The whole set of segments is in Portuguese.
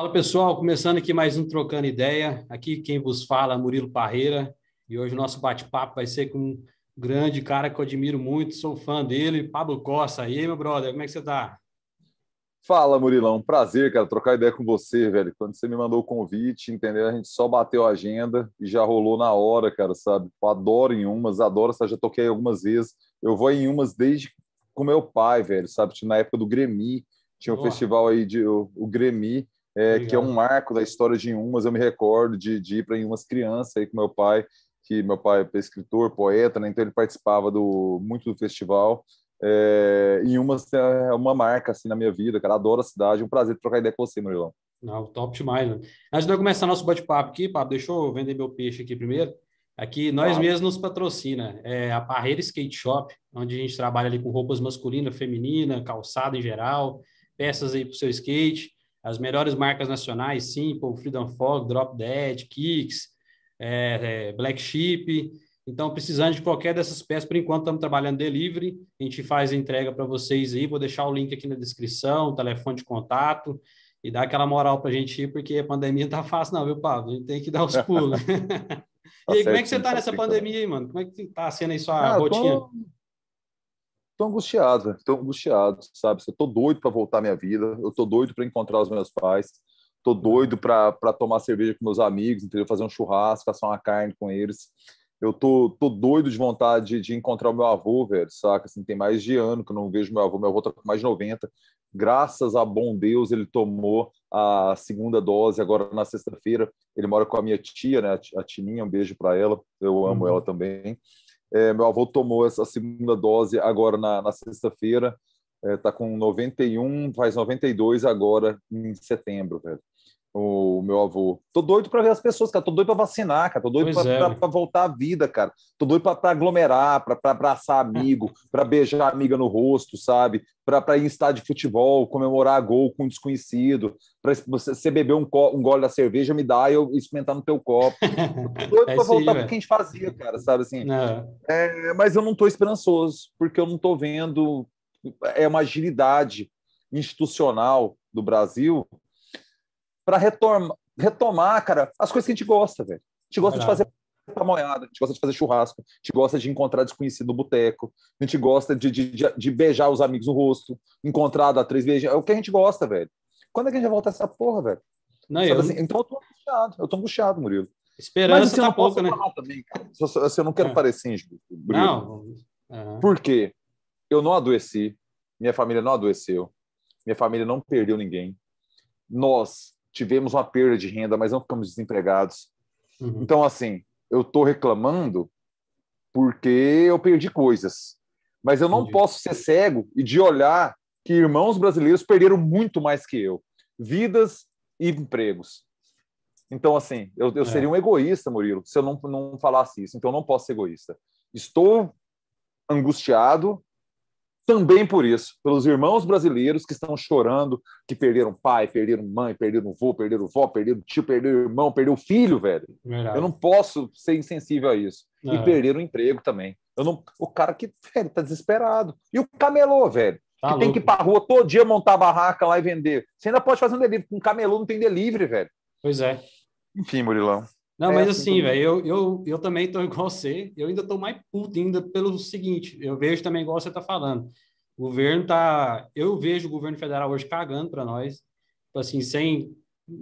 Fala pessoal, começando aqui mais um Trocando Ideia. Aqui quem vos fala é Murilo Parreira e hoje o nosso bate-papo vai ser com um grande cara que eu admiro muito, sou fã dele, Pablo Costa. E aí, meu brother, como é que você tá? Fala, Murilão. Prazer, cara, trocar ideia com você, velho. Quando você me mandou o convite, entendeu? A gente só bateu a agenda e já rolou na hora, cara, sabe? Eu adoro em umas, adoro, sabe? já toquei algumas vezes. Eu vou em umas desde com meu pai, velho, sabe? Na época do Gremi, tinha um Boa. festival aí de o, o Gremi é, que é um marco da história de umas. Eu me recordo de, de ir para umas criança aí com meu pai, que meu pai é escritor, poeta, né? então ele participava do muito do festival. É, umas é, é uma marca assim na minha vida, cara. Adoro a cidade. É um prazer trocar ideia com você, Murilão. Não, top demais, mano. Antes de eu começar nosso bate-papo aqui, Pablo, deixa eu vender meu peixe aqui primeiro. Aqui, nós ah. mesmos nos patrocina é a Parreira Skate Shop, onde a gente trabalha ali com roupas masculina, feminina, calçado em geral, peças aí para o seu skate. As melhores marcas nacionais, Simple, Freedom Fog, Drop Dead, Kicks, é, é, Black Sheep. Então, precisando de qualquer dessas peças, por enquanto estamos trabalhando delivery, a gente faz a entrega para vocês aí, vou deixar o link aqui na descrição, telefone de contato, e dá aquela moral para a gente ir, porque a pandemia não tá fácil não, viu, Pablo? A gente tem que dar os pulos. Tá e aí, como é que você está tá nessa tá pandemia aí, mano? Como é que está sendo aí sua ah, rotina? Tô tô angustiado, velho. Tô angustiado, sabe? Eu tô doido para voltar à minha vida, eu tô doido para encontrar os meus pais, tô doido para tomar cerveja com meus amigos, entendeu? Fazer um churrasco, assar uma carne com eles. Eu tô, tô doido de vontade de, de encontrar o meu avô, velho, saca? Assim, tem mais de ano que eu não vejo meu avô. Meu avô tá com mais de 90. Graças a bom Deus, ele tomou a segunda dose agora na sexta-feira. Ele mora com a minha tia, né? A Tininha, um beijo para ela. Eu amo uhum. ela também. É, meu avô tomou essa segunda dose agora na, na sexta-feira. Está é, tá com 91, faz 92 agora em setembro, velho o meu avô. Tô doido para ver as pessoas, cara. Tô doido para vacinar, cara. Tô doido para é. voltar à vida, cara. Tô doido para aglomerar, para abraçar amigo, para beijar amiga no rosto, sabe? Para ir em estádio de futebol, comemorar gol com um desconhecido, para você beber um, um gole da cerveja, me dá e eu experimentar no teu copo. Tô doido é para voltar para o que a gente fazia, cara, sabe assim? É. é, mas eu não tô esperançoso, porque eu não tô vendo é uma agilidade institucional do Brasil para retomar, retomar, cara, as coisas que a gente gosta, velho. A gente gosta de fazer pamonhada, a gente gosta de fazer churrasco, a gente gosta de encontrar desconhecido no boteco, a gente gosta de, de, de, beijar os amigos no rosto, encontrar da três vezes, é o que a gente gosta, velho. Quando é que a gente volta essa porra, velho? Não, eu... Assim? Então eu tô angustiado, eu tô angustiado, Murilo. Esperança Mas, assim, tá pouco, né? Também, eu, assim, eu não quero é. parecer Não. Uhum. Por quê? Eu não adoeci, minha família não adoeceu, minha família não perdeu ninguém. Nós tivemos uma perda de renda, mas não ficamos desempregados. Uhum. Então, assim, eu estou reclamando porque eu perdi coisas. Mas eu não Entendi. posso ser cego e de olhar que irmãos brasileiros perderam muito mais que eu. Vidas e empregos. Então, assim, eu, eu é. seria um egoísta, Murilo, se eu não, não falasse isso. Então, eu não posso ser egoísta. Estou angustiado, também por isso, pelos irmãos brasileiros que estão chorando, que perderam pai, perderam mãe, perderam avô, perderam vó, perderam tio, perderam irmão, perderam filho, velho. Verdade. Eu não posso ser insensível a isso. E é. perderam o emprego também. Eu não... O cara que, velho, tá desesperado. E o camelô, velho. Tá que louco. tem que ir pra rua todo dia montar barraca lá e vender. Você ainda pode fazer um delivery. Com um camelô não tem delivery, velho. Pois é. Enfim, Murilão. Não, é mas assim, assim velho, eu, eu, eu também tô igual você, eu ainda tô mais puto ainda pelo seguinte, eu vejo também igual você tá falando, o governo tá, eu vejo o governo federal hoje cagando para nós, tipo assim, sem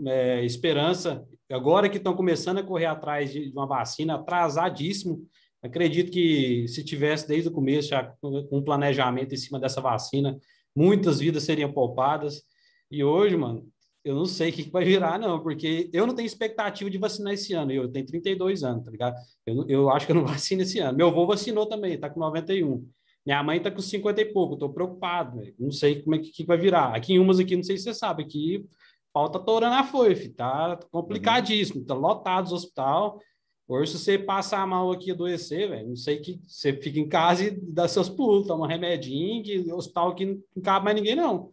é, esperança, agora que estão começando a correr atrás de, de uma vacina, atrasadíssimo, acredito que se tivesse desde o começo já um planejamento em cima dessa vacina, muitas vidas seriam poupadas, e hoje, mano, eu não sei o que, que, vai virar, não, porque eu não tenho expectativa de vacinar esse ano. Eu tenho 32 anos, tá ligado? Eu, eu acho que eu não vacino esse ano. Meu avô vacinou também, tá com 91. Minha mãe tá com 50 e pouco, tô preocupado, véio. não sei como é que, que, vai virar. Aqui em umas aqui, não sei se você sabe, aqui falta torando a foife, tá complicadíssimo, tá lotado os hospital. Hoje, se você passar mal aqui adoecer, velho, não sei que você fica em casa e dá seus pulos, toma remedinho, que hospital que não cabe mais ninguém, não.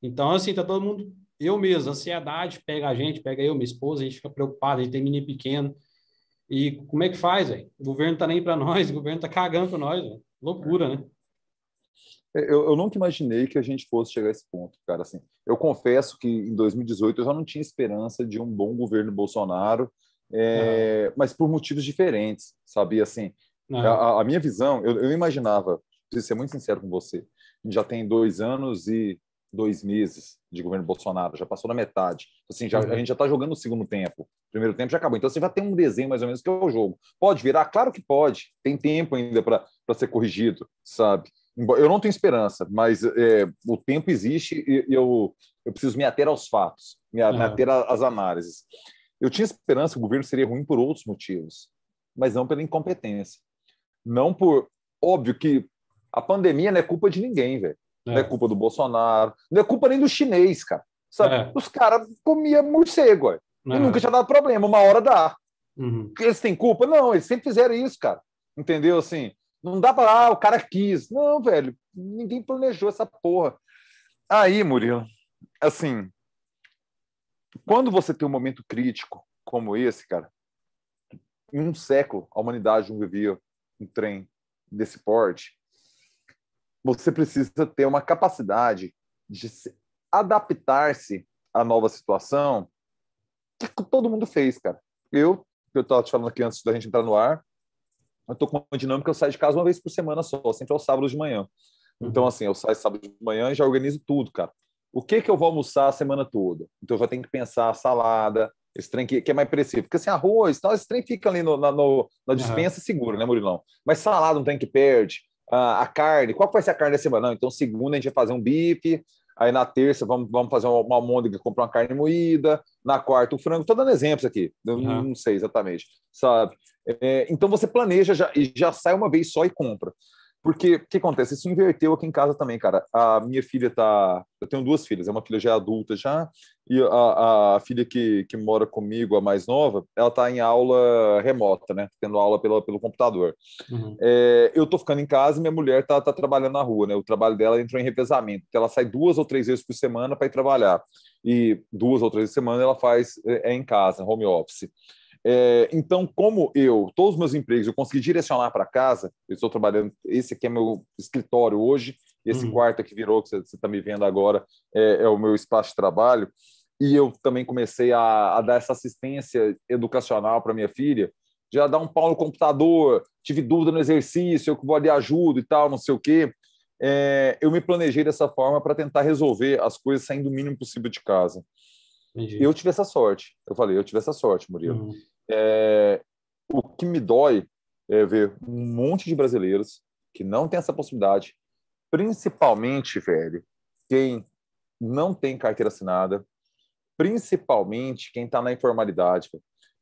Então, assim, tá todo mundo eu mesmo, ansiedade pega a gente, pega eu, minha esposa, a gente fica preocupado, a gente tem menino pequeno. E como é que faz, velho? O governo tá nem para nós, o governo tá cagando para nós, véio. Loucura, né? É, eu, eu, nunca imaginei que a gente fosse chegar a esse ponto, cara. Assim, eu confesso que em 2018 eu já não tinha esperança de um bom governo Bolsonaro, é, mas por motivos diferentes, sabia? Assim, a, a, minha visão, eu, eu imaginava, preciso ser muito sincero com você, já tem dois anos e dois meses de governo Bolsonaro, já passou na metade. Então, assim, já, é. a gente já está jogando o segundo tempo. O primeiro tempo já acabou. Então você já tem um desenho mais ou menos que é o jogo. Pode virar? Claro que pode. Tem tempo ainda para ser corrigido, sabe? Eu não tenho esperança, mas é, o tempo existe e eu, eu preciso me ater aos fatos, me ater às análises. Eu tinha esperança que o governo seria ruim por outros motivos, mas não pela incompetência. Não por. Óbvio que a pandemia não é culpa de ninguém, velho. É. Não é culpa do Bolsonaro, não é culpa nem do chinês, cara. Sabe? É. Os caras comiam morcego, é. e nunca tinha dado problema, uma hora dá. Uhum. Eles têm culpa? Não, eles sempre fizeram isso, cara. Entendeu? Assim, não dá para ah, o cara quis. Não, velho, ninguém planejou essa porra. Aí, Murilo, assim, quando você tem um momento crítico como esse, cara, em um século a humanidade não vivia um trem desse porte você precisa ter uma capacidade de adaptar-se à nova situação que todo mundo fez, cara. Eu, que eu estava te falando aqui antes da gente entrar no ar, eu estou com uma dinâmica, eu saio de casa uma vez por semana só, sempre aos sábados de manhã. Uhum. Então, assim, eu saio sábado de manhã e já organizo tudo, cara. O que que eu vou almoçar a semana toda? Então, eu já tenho que pensar salada, esse trem que, que é mais preciso. Porque, assim, arroz, tal, esse trem fica ali no, na, no, na dispensa uhum. seguro, né, Murilão? Mas salada não tem que perde. Ah, a, carne. Qual vai ser a carne da semana? Não, então, segunda a gente vai fazer um bife, aí na terça vamos, vamos fazer uma, uma almôndega, comprar uma carne moída, na quarta o frango. Estou dando exemplos aqui, uhum. não, não sei exatamente, sabe? É, então, você planeja já, e já sai uma vez só e compra. Porque o que acontece? Isso inverteu aqui em casa também, cara. A minha filha tá. Eu tenho duas filhas, é uma filha já adulta já, e a, a filha que, que mora comigo, a mais nova, ela tá em aula remota, né? Tendo aula pela, pelo computador. Uhum. É, eu tô ficando em casa e minha mulher tá, tá trabalhando na rua, né? O trabalho dela entrou em revezamento. Então, ela sai duas ou três vezes por semana para ir trabalhar. E duas ou três semana ela faz é, é em casa, home office. É, então, como eu, todos os meus empregos, eu consegui direcionar para casa, eu estou trabalhando, esse aqui é meu escritório hoje, esse uhum. quarto que virou, que você está me vendo agora, é, é, o meu espaço de trabalho, e eu também comecei a, a dar essa assistência educacional para minha filha, já dar um pau no computador, tive dúvida no exercício, eu vou ali ajudo e tal, não sei o quê. É, eu me planejei dessa forma para tentar resolver as coisas saindo o mínimo possível de casa. Entendi. Eu tive essa sorte, eu falei, eu tive essa sorte, Murilo. Uhum. É, o que me dói é ver um monte de brasileiros que não tem essa possibilidade, principalmente, velho, quem não tem carteira assinada, principalmente quem está na informalidade,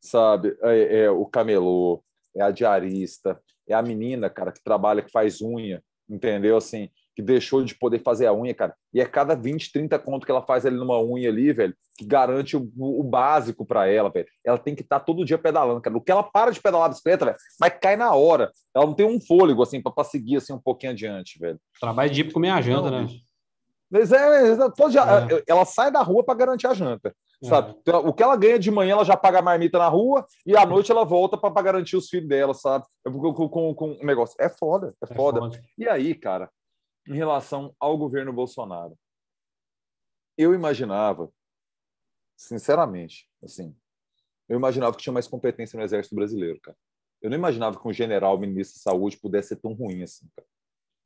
sabe? É, é, o camelô, é a diarista, é a menina, cara, que trabalha, que faz unha, entendeu? Assim, que deixou de poder fazer a unha, cara. E é cada 20, 30 conto que ela faz ali numa unha ali, velho, que garante o, o básico para ela, velho. Ela tem que estar tá todo dia pedalando, cara. O que ela para de pedalar a bicicleta, velho, mas cai na hora. Ela não tem um fôlego, assim, para seguir, assim, um pouquinho adiante, velho. Trabalho de ir comer a janta, né? Mas é, é, é, é. é Ela sai da rua para garantir a janta. É. Sabe? Então, o que ela ganha de manhã, ela já paga a marmita na rua e à é. noite ela volta para garantir os filhos dela, sabe? Com, com, com, um negócio. É foda, é, foda. foda. E aí, cara, em relação ao governo Bolsonaro. Eu imaginava, sinceramente, assim, eu imaginava que tinha mais competência no Exército Brasileiro, cara. Eu não imaginava que um general ministro de saúde pudesse ser tão ruim assim, cara.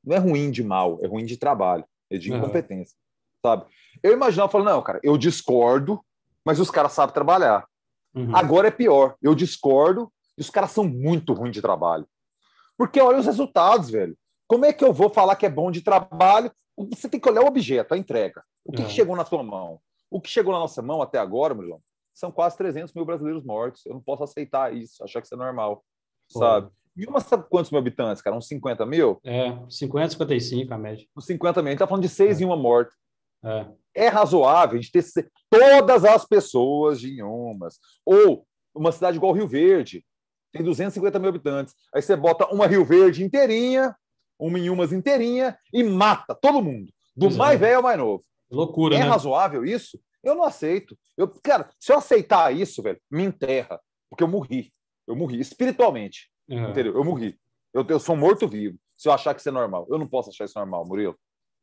Não é ruim de mal, é ruim de trabalho, é de incompetência, uhum. sabe? Eu imaginava, falando, não, cara, eu discordo, mas os caras sabem trabalhar. Uhum. Agora é pior, eu discordo e os caras são muito ruins de trabalho. Porque olha os resultados, velho. Como é que eu vou falar que é bom de trabalho? Você tem que olhar o objeto, a entrega. O que, que uhum. chegou na sua mão? O que chegou na nossa mão até agora, Murilão, são quase 300 mil brasileiros mortos. Eu não posso aceitar isso, achar que isso é normal, Pô. sabe? E uma sabe quantos mil habitantes, cara? Uns 50 mil? É, 50, 55 a média. Uns 50 mil. A gente tá falando de seis é. em uma morte. É. é razoável a gente ter todas as pessoas de umas. Ou uma cidade igual Rio Verde, tem 250 mil habitantes. Aí você bota uma Rio Verde inteirinha uma em umas inteirinha e mata todo mundo, do é. mais velho ao mais novo. Loucura, é né? razoável isso? Eu não aceito. Eu, cara, se eu aceitar isso, velho, me enterra, porque eu morri. Eu morri espiritualmente. É. Entendeu? Eu morri. Eu, eu sou morto vivo. Se eu achar que isso é normal, eu não posso achar isso normal, Murilo.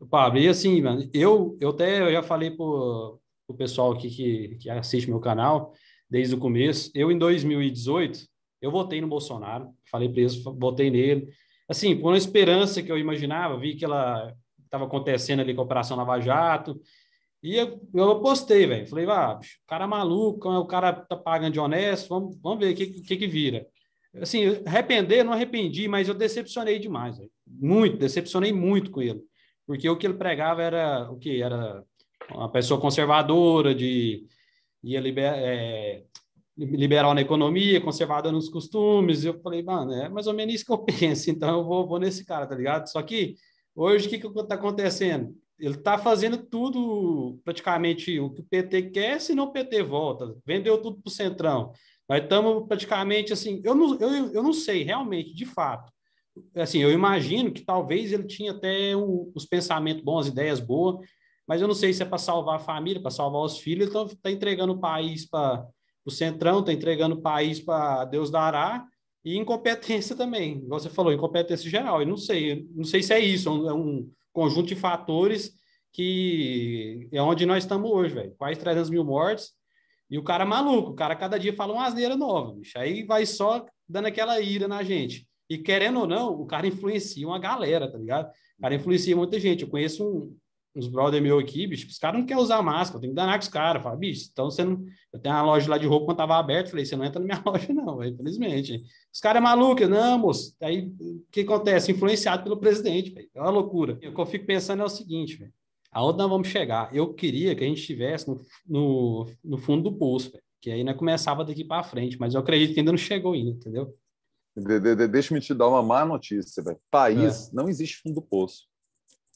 Pablo, e assim, mano, eu, eu até eu já falei pro, pro pessoal aqui que, que assiste meu canal desde o começo. Eu, em 2018, eu votei no Bolsonaro, falei para eles, votei nele assim, por uma esperança que eu imaginava, vi que ela estava acontecendo ali com a Operação Lava Jato, e eu, eu apostei, velho. Falei, ah, bicho, cara é maluco, o cara tá pagando de honesto, vamos, vamos ver o que, que, que vira. Assim, arrepender, não arrependi, mas eu decepcionei demais, véio. muito, decepcionei muito com ele, porque o que ele pregava era o que? Era uma pessoa conservadora, de ia liber, é, liberal na economia, conservador nos costumes. Eu falei, mano, é mais ou menos isso que eu penso, então eu vou, vou nesse cara, tá ligado? Só que hoje o que está acontecendo? Ele está fazendo tudo, praticamente, o que o PT quer, senão o PT volta. Vendeu tudo para o Centrão. Nós estamos praticamente assim, eu não, eu, eu não sei realmente, de fato. Assim, eu imagino que talvez ele tinha até o, os pensamentos bons, as ideias boas, mas eu não sei se é para salvar a família, para salvar os filhos, então está tá entregando o país para o Centrão está entregando o país para Deus dará e incompetência também. Você falou, incompetência geral. Eu não sei, não sei se é isso, é, é um conjunto de fatores que é onde nós estamos hoje, velho. Quase 300 mil mortes e o cara é maluco, o cara cada dia fala uma asneira nova, bicho. Aí vai só dando aquela ira na gente. E querendo ou não, o cara influencia uma galera, tá ligado? O cara influencia muita gente. Eu conheço um, uns brother meu aqui, bicho, os caras não querem usar máscara, eu tenho que danar com os caras. Fala, bicho, então você não. Eu tenho uma loja lá de roupa quando tava aberta, falei, você não entra na minha loja, não, infelizmente. Os caras é maluco, não, moço. Aí o que acontece? Influenciado pelo presidente, é uma loucura. O que eu fico pensando é o seguinte, velho. Aonde nós vamos chegar? Eu queria que a gente estivesse no, no, no, fundo do poço, véio, que aí não é começava daqui para frente, mas eu acredito que ainda não chegou ainda, entendeu? De, de, deixa eu te dar uma má notícia, velho. País é. não existe fundo do poço.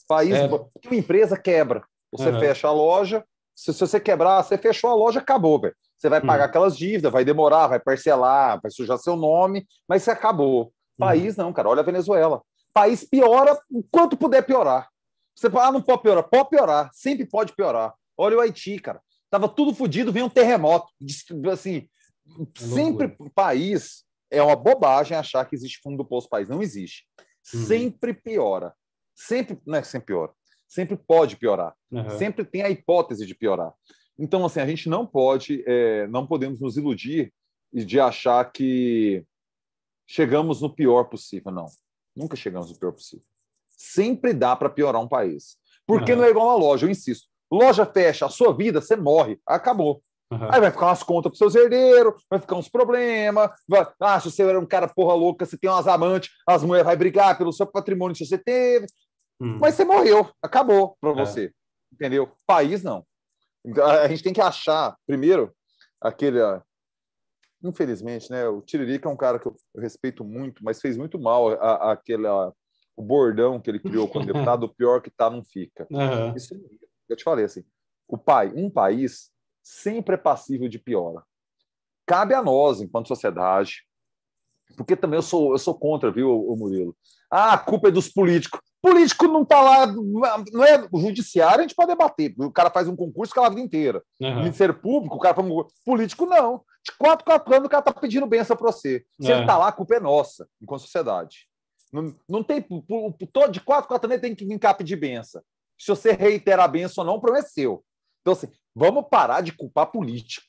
País, é. uma empresa quebra. Você uhum. fecha a loja, se, se, você quebrar, você fechou a loja, acabou, velho. Você vai pagar uhum. aquelas dívidas, vai demorar, vai parcelar, vai sujar seu nome, mas você acabou. Uhum. País uhum. não, cara. Olha a Venezuela. País piora o quanto puder piorar. Você fala, ah, não pode piorar. Pode piorar, sempre pode piorar. Olha o Haiti, cara. Tava tudo fodido, veio um terremoto. Assim, é sempre país é uma bobagem achar que existe fundo do poço país. Não existe. Uhum. Sempre piora sempre, não é sempre piora, sempre pode piorar, uhum. sempre tem a hipótese de piorar. Então, assim, a gente não pode, é, não podemos nos iludir de achar que chegamos no pior possível, não. Nunca chegamos no pior possível. Sempre dá para piorar um país. Porque uhum. não é igual uma loja, eu insisto. Loja fecha, a sua vida, você morre, acabou. Uhum. Aí vai ficar umas contas para seus herdeiros, vai ficar uns problemas. Vai... Ah, se você era um cara porra louca, você tem umas amantes, as mulheres vão brigar pelo seu patrimônio que você teve. Hum. Mas você morreu, acabou para é. você. Entendeu? País não. Então, a gente tem que achar, primeiro, aquele. Infelizmente, né? O Tiririca é um cara que eu respeito muito, mas fez muito mal a, a o bordão que ele criou quando deputado, o pior que tá não fica. Isso é, eu te falei assim, o pai, um país sempre é passível de piora. Cabe a nós, enquanto sociedade, porque também eu sou, eu sou contra, viu, o Murilo? Ah, a culpa é dos políticos. Político não está lá, não é o judiciário, a gente pode debater. O cara faz um concurso que a vida inteira. Uhum. Ministério Público, o cara faz um Político, não. De quatro, quatro anos, o cara está pedindo benção para você. Se é. ele está lá, a culpa é nossa, enquanto sociedade. Não, não tem. Todo de quatro, quatro anos, ele tem que vir cá pedir benção. Se você reiterar a benção ou não, prometeu. É então, assim, vamos parar de culpar político.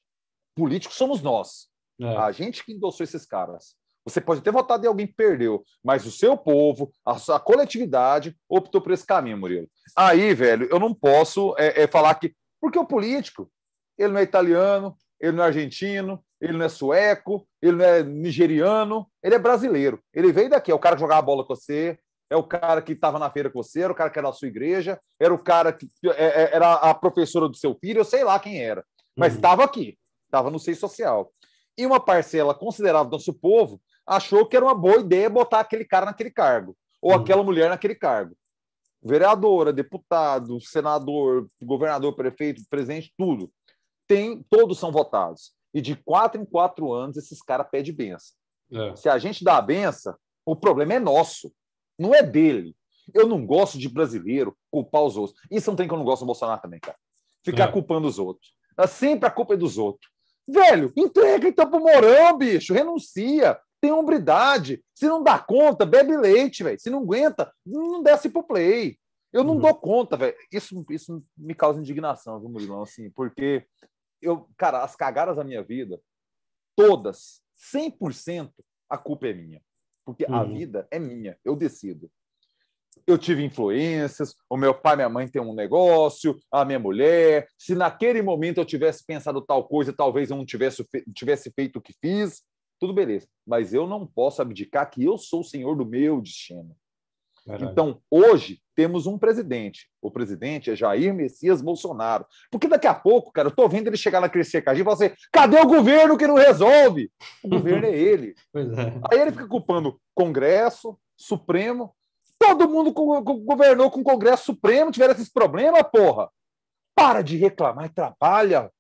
Políticos somos nós. É. A gente que endossou esses caras. Você pode ter votado e alguém perdeu, mas o seu povo, a, sua coletividade, optou por esse caminho, Murilo. Aí, velho, eu não posso é, é, falar que. Porque o político, ele não é italiano, ele não é argentino, ele não é sueco, ele não é nigeriano, ele é brasileiro. Ele veio daqui, é o cara que jogava bola com você, é o cara que estava na feira com você, era o cara que era da sua igreja, era o cara que é, é, era a professora do seu filho, eu sei lá quem era. Mas estava uhum. aqui, estava no seio social. E uma parcela considerável do nosso povo achou que era uma boa ideia botar aquele cara naquele cargo, ou uhum. aquela mulher naquele cargo. Vereadora, deputado, senador, governador, prefeito, presidente, tudo. Tem, todos são votados. E de quatro em quatro anos, esses caras pedem benção. É. Se a gente dá a benção, o problema é nosso, não é dele. Eu não gosto de brasileiro culpar os outros. Isso não tem que eu não gosto do Bolsonaro também, cara. Ficar é. culpando os outros. É sempre a culpa é dos outros. Velho, entrega então pro Morão, bicho, renuncia tem hombridade. Se não dá conta, bebe leite, velho. Se não aguenta, não desce pro play. Eu não uhum. dou conta, velho. Isso, isso me causa indignação, viu, Murilão? Assim, porque eu, cara, as cagadas da minha vida, todas, 100%, a culpa é minha. Porque uhum. a vida é minha, eu decido. Eu tive influências, o meu pai e minha mãe têm um negócio, a minha mulher. Se naquele momento eu tivesse pensado tal coisa, talvez eu não tivesse, tivesse feito o que fiz. Tudo beleza. Mas eu não posso abdicar que eu sou o senhor do meu destino. Caralho. Então, hoje, temos um presidente. O presidente é Jair Messias Bolsonaro. Porque daqui a pouco, cara, eu tô vendo ele chegar na Crescer Cagir e falar assim: cadê o governo que não resolve? O governo é ele. É. Aí ele fica culpando Congresso, Supremo. Todo mundo co co governou com o Congresso Supremo, tiveram esses problemas, porra. Para de reclamar e trabalha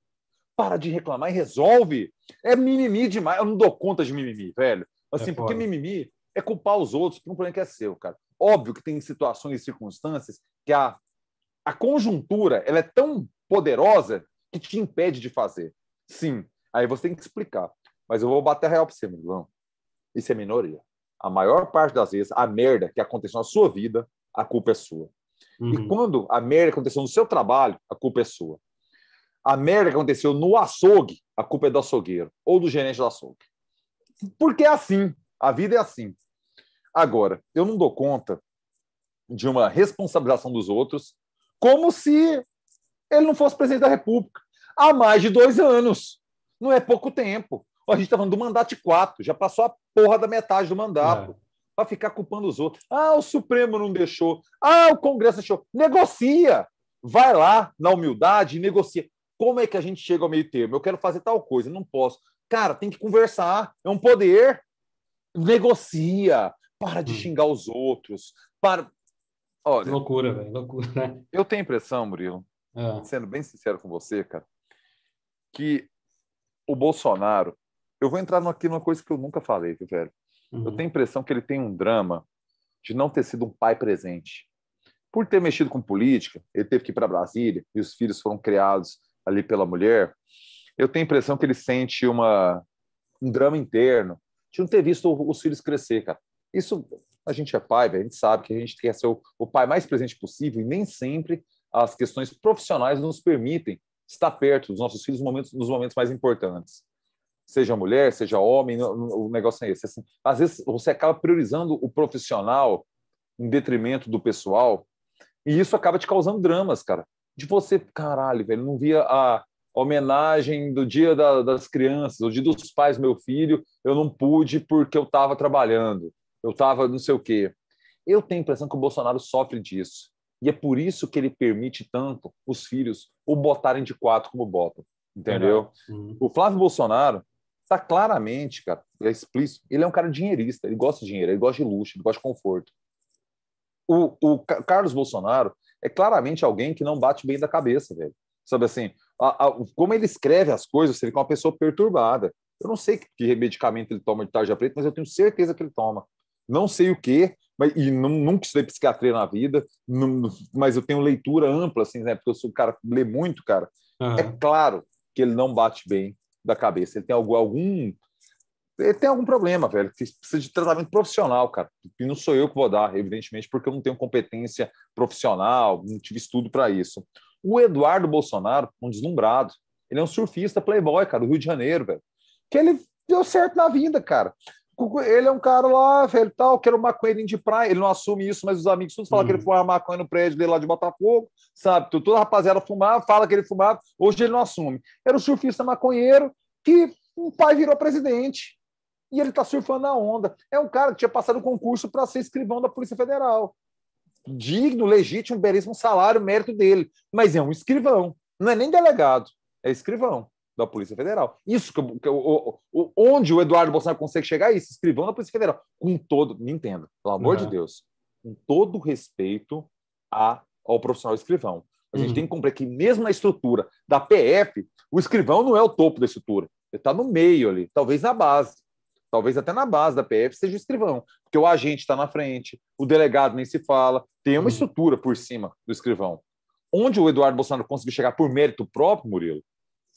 para de reclamar e resolve. É mimimi demais. Eu não dou conta de mimimi, velho. Assim, é porque foda. mimimi é culpar os outros por um problema que é seu, cara. Óbvio que tem situações e circunstâncias que a, a conjuntura ela é tão poderosa que te impede de fazer. Sim, aí você tem que explicar. Mas eu vou bater a real para você, meu irmão. Isso é minoria. A maior parte das vezes, a merda que aconteceu na sua vida, a culpa é sua. Uhum. E quando a merda aconteceu no seu trabalho, a culpa é sua. A merda que aconteceu no açougue, a culpa é do açougueiro ou do gerente do açougue. Porque é assim. A vida é assim. Agora, eu não dou conta de uma responsabilização dos outros como se ele não fosse presidente da República há mais de dois anos. Não é pouco tempo. A gente está falando do mandato de quatro, já passou a porra da metade do mandato. É. Para ficar culpando os outros. Ah, o Supremo não deixou. Ah, o Congresso deixou. Negocia. Vai lá, na humildade, e negocia. Como é que a gente chega ao meio termo? Eu quero fazer tal coisa, não posso. Cara, tem que conversar, é um poder. Negocia, para de hum. xingar os outros. Para. Olha, loucura, velho, loucura. Né? Eu tenho a impressão, Murilo, ah. sendo bem sincero com você, cara, que o Bolsonaro. Eu vou entrar aqui numa coisa que eu nunca falei, viu, velho? Uhum. Eu tenho a impressão que ele tem um drama de não ter sido um pai presente. Por ter mexido com política, ele teve que ir para Brasília e os filhos foram criados ali pela mulher, eu tenho a impressão que ele sente uma, um drama interno de não ter visto os filhos crescer, cara. Isso, a gente é pai, a gente sabe que a gente quer ser o, o pai mais presente possível e nem sempre as questões profissionais nos permitem estar perto dos nossos filhos nos momentos, nos momentos mais importantes. Seja mulher, seja homem, o negócio é esse. Assim, às vezes você acaba priorizando o profissional em detrimento do pessoal e isso acaba te causando dramas, cara de você, caralho, velho, não via a homenagem do dia da, das crianças, o dia dos pais do meu filho, eu não pude porque eu estava trabalhando, eu estava não sei o quê. Eu tenho a impressão que o Bolsonaro sofre disso. E é por isso que ele permite tanto os filhos o botarem de quatro como botam, entendeu? Uhum. O Flávio Bolsonaro está claramente, cara, é explícito, ele é um cara dinheirista, ele gosta de dinheiro, ele gosta de luxo, ele gosta de conforto. O, o Carlos Bolsonaro é claramente alguém que não bate bem da cabeça, velho. Sabe assim, a, a, como ele escreve as coisas, ele fica é uma pessoa perturbada. Eu não sei que, que medicamento ele toma de tarja preta, mas eu tenho certeza que ele toma. Não sei o que, mas, e não, nunca estudei psiquiatria na vida, não, mas eu tenho leitura ampla, assim, né? Porque eu sou um cara que lê muito, cara. Uhum. É claro que ele não bate bem da cabeça. Ele tem algum, algum ele tem algum problema, velho, que precisa de tratamento profissional, cara. E não sou eu que vou dar, evidentemente, porque eu não tenho competência profissional, não tive estudo para isso. O Eduardo Bolsonaro, um deslumbrado, ele é um surfista playboy, cara, do Rio de Janeiro, velho. Que ele deu certo na vida, cara. Ele é um cara lá, velho, tal, que era um maconheirinho de praia. Ele não assume isso, mas os amigos todos falam uhum. que ele uhum. fumava maconha no prédio dele lá de Botafogo, sabe? Toda a rapaziada fumava, fala que ele fumava. Hoje ele não assume. Era um surfista maconheiro que um pai virou presidente e ele está surfando a onda. É um cara que tinha passado o concurso para ser escrivão da Polícia Federal. Digno, legítimo, belíssimo salário, mérito dele. Mas é um escrivão. Não é nem delegado, é escrivão da Polícia Federal. Isso que, que o, o, onde o Eduardo Bolsonaro consegue chegar é isso, escrivão da Polícia Federal. Com todo, me entenda, pelo amor uhum. de Deus, com todo respeito a, ao profissional escrivão. A gente uhum. tem que compreender que, mesmo na estrutura da PF, o escrivão não é o topo da estrutura. Ele está no meio ali, talvez na base talvez até na base da PF seja o escrivão, porque o agente está na frente, o delegado nem se fala, tem uma uhum. estrutura por cima do escrivão. Onde o Eduardo Bolsonaro conseguiu chegar por mérito próprio, Murilo,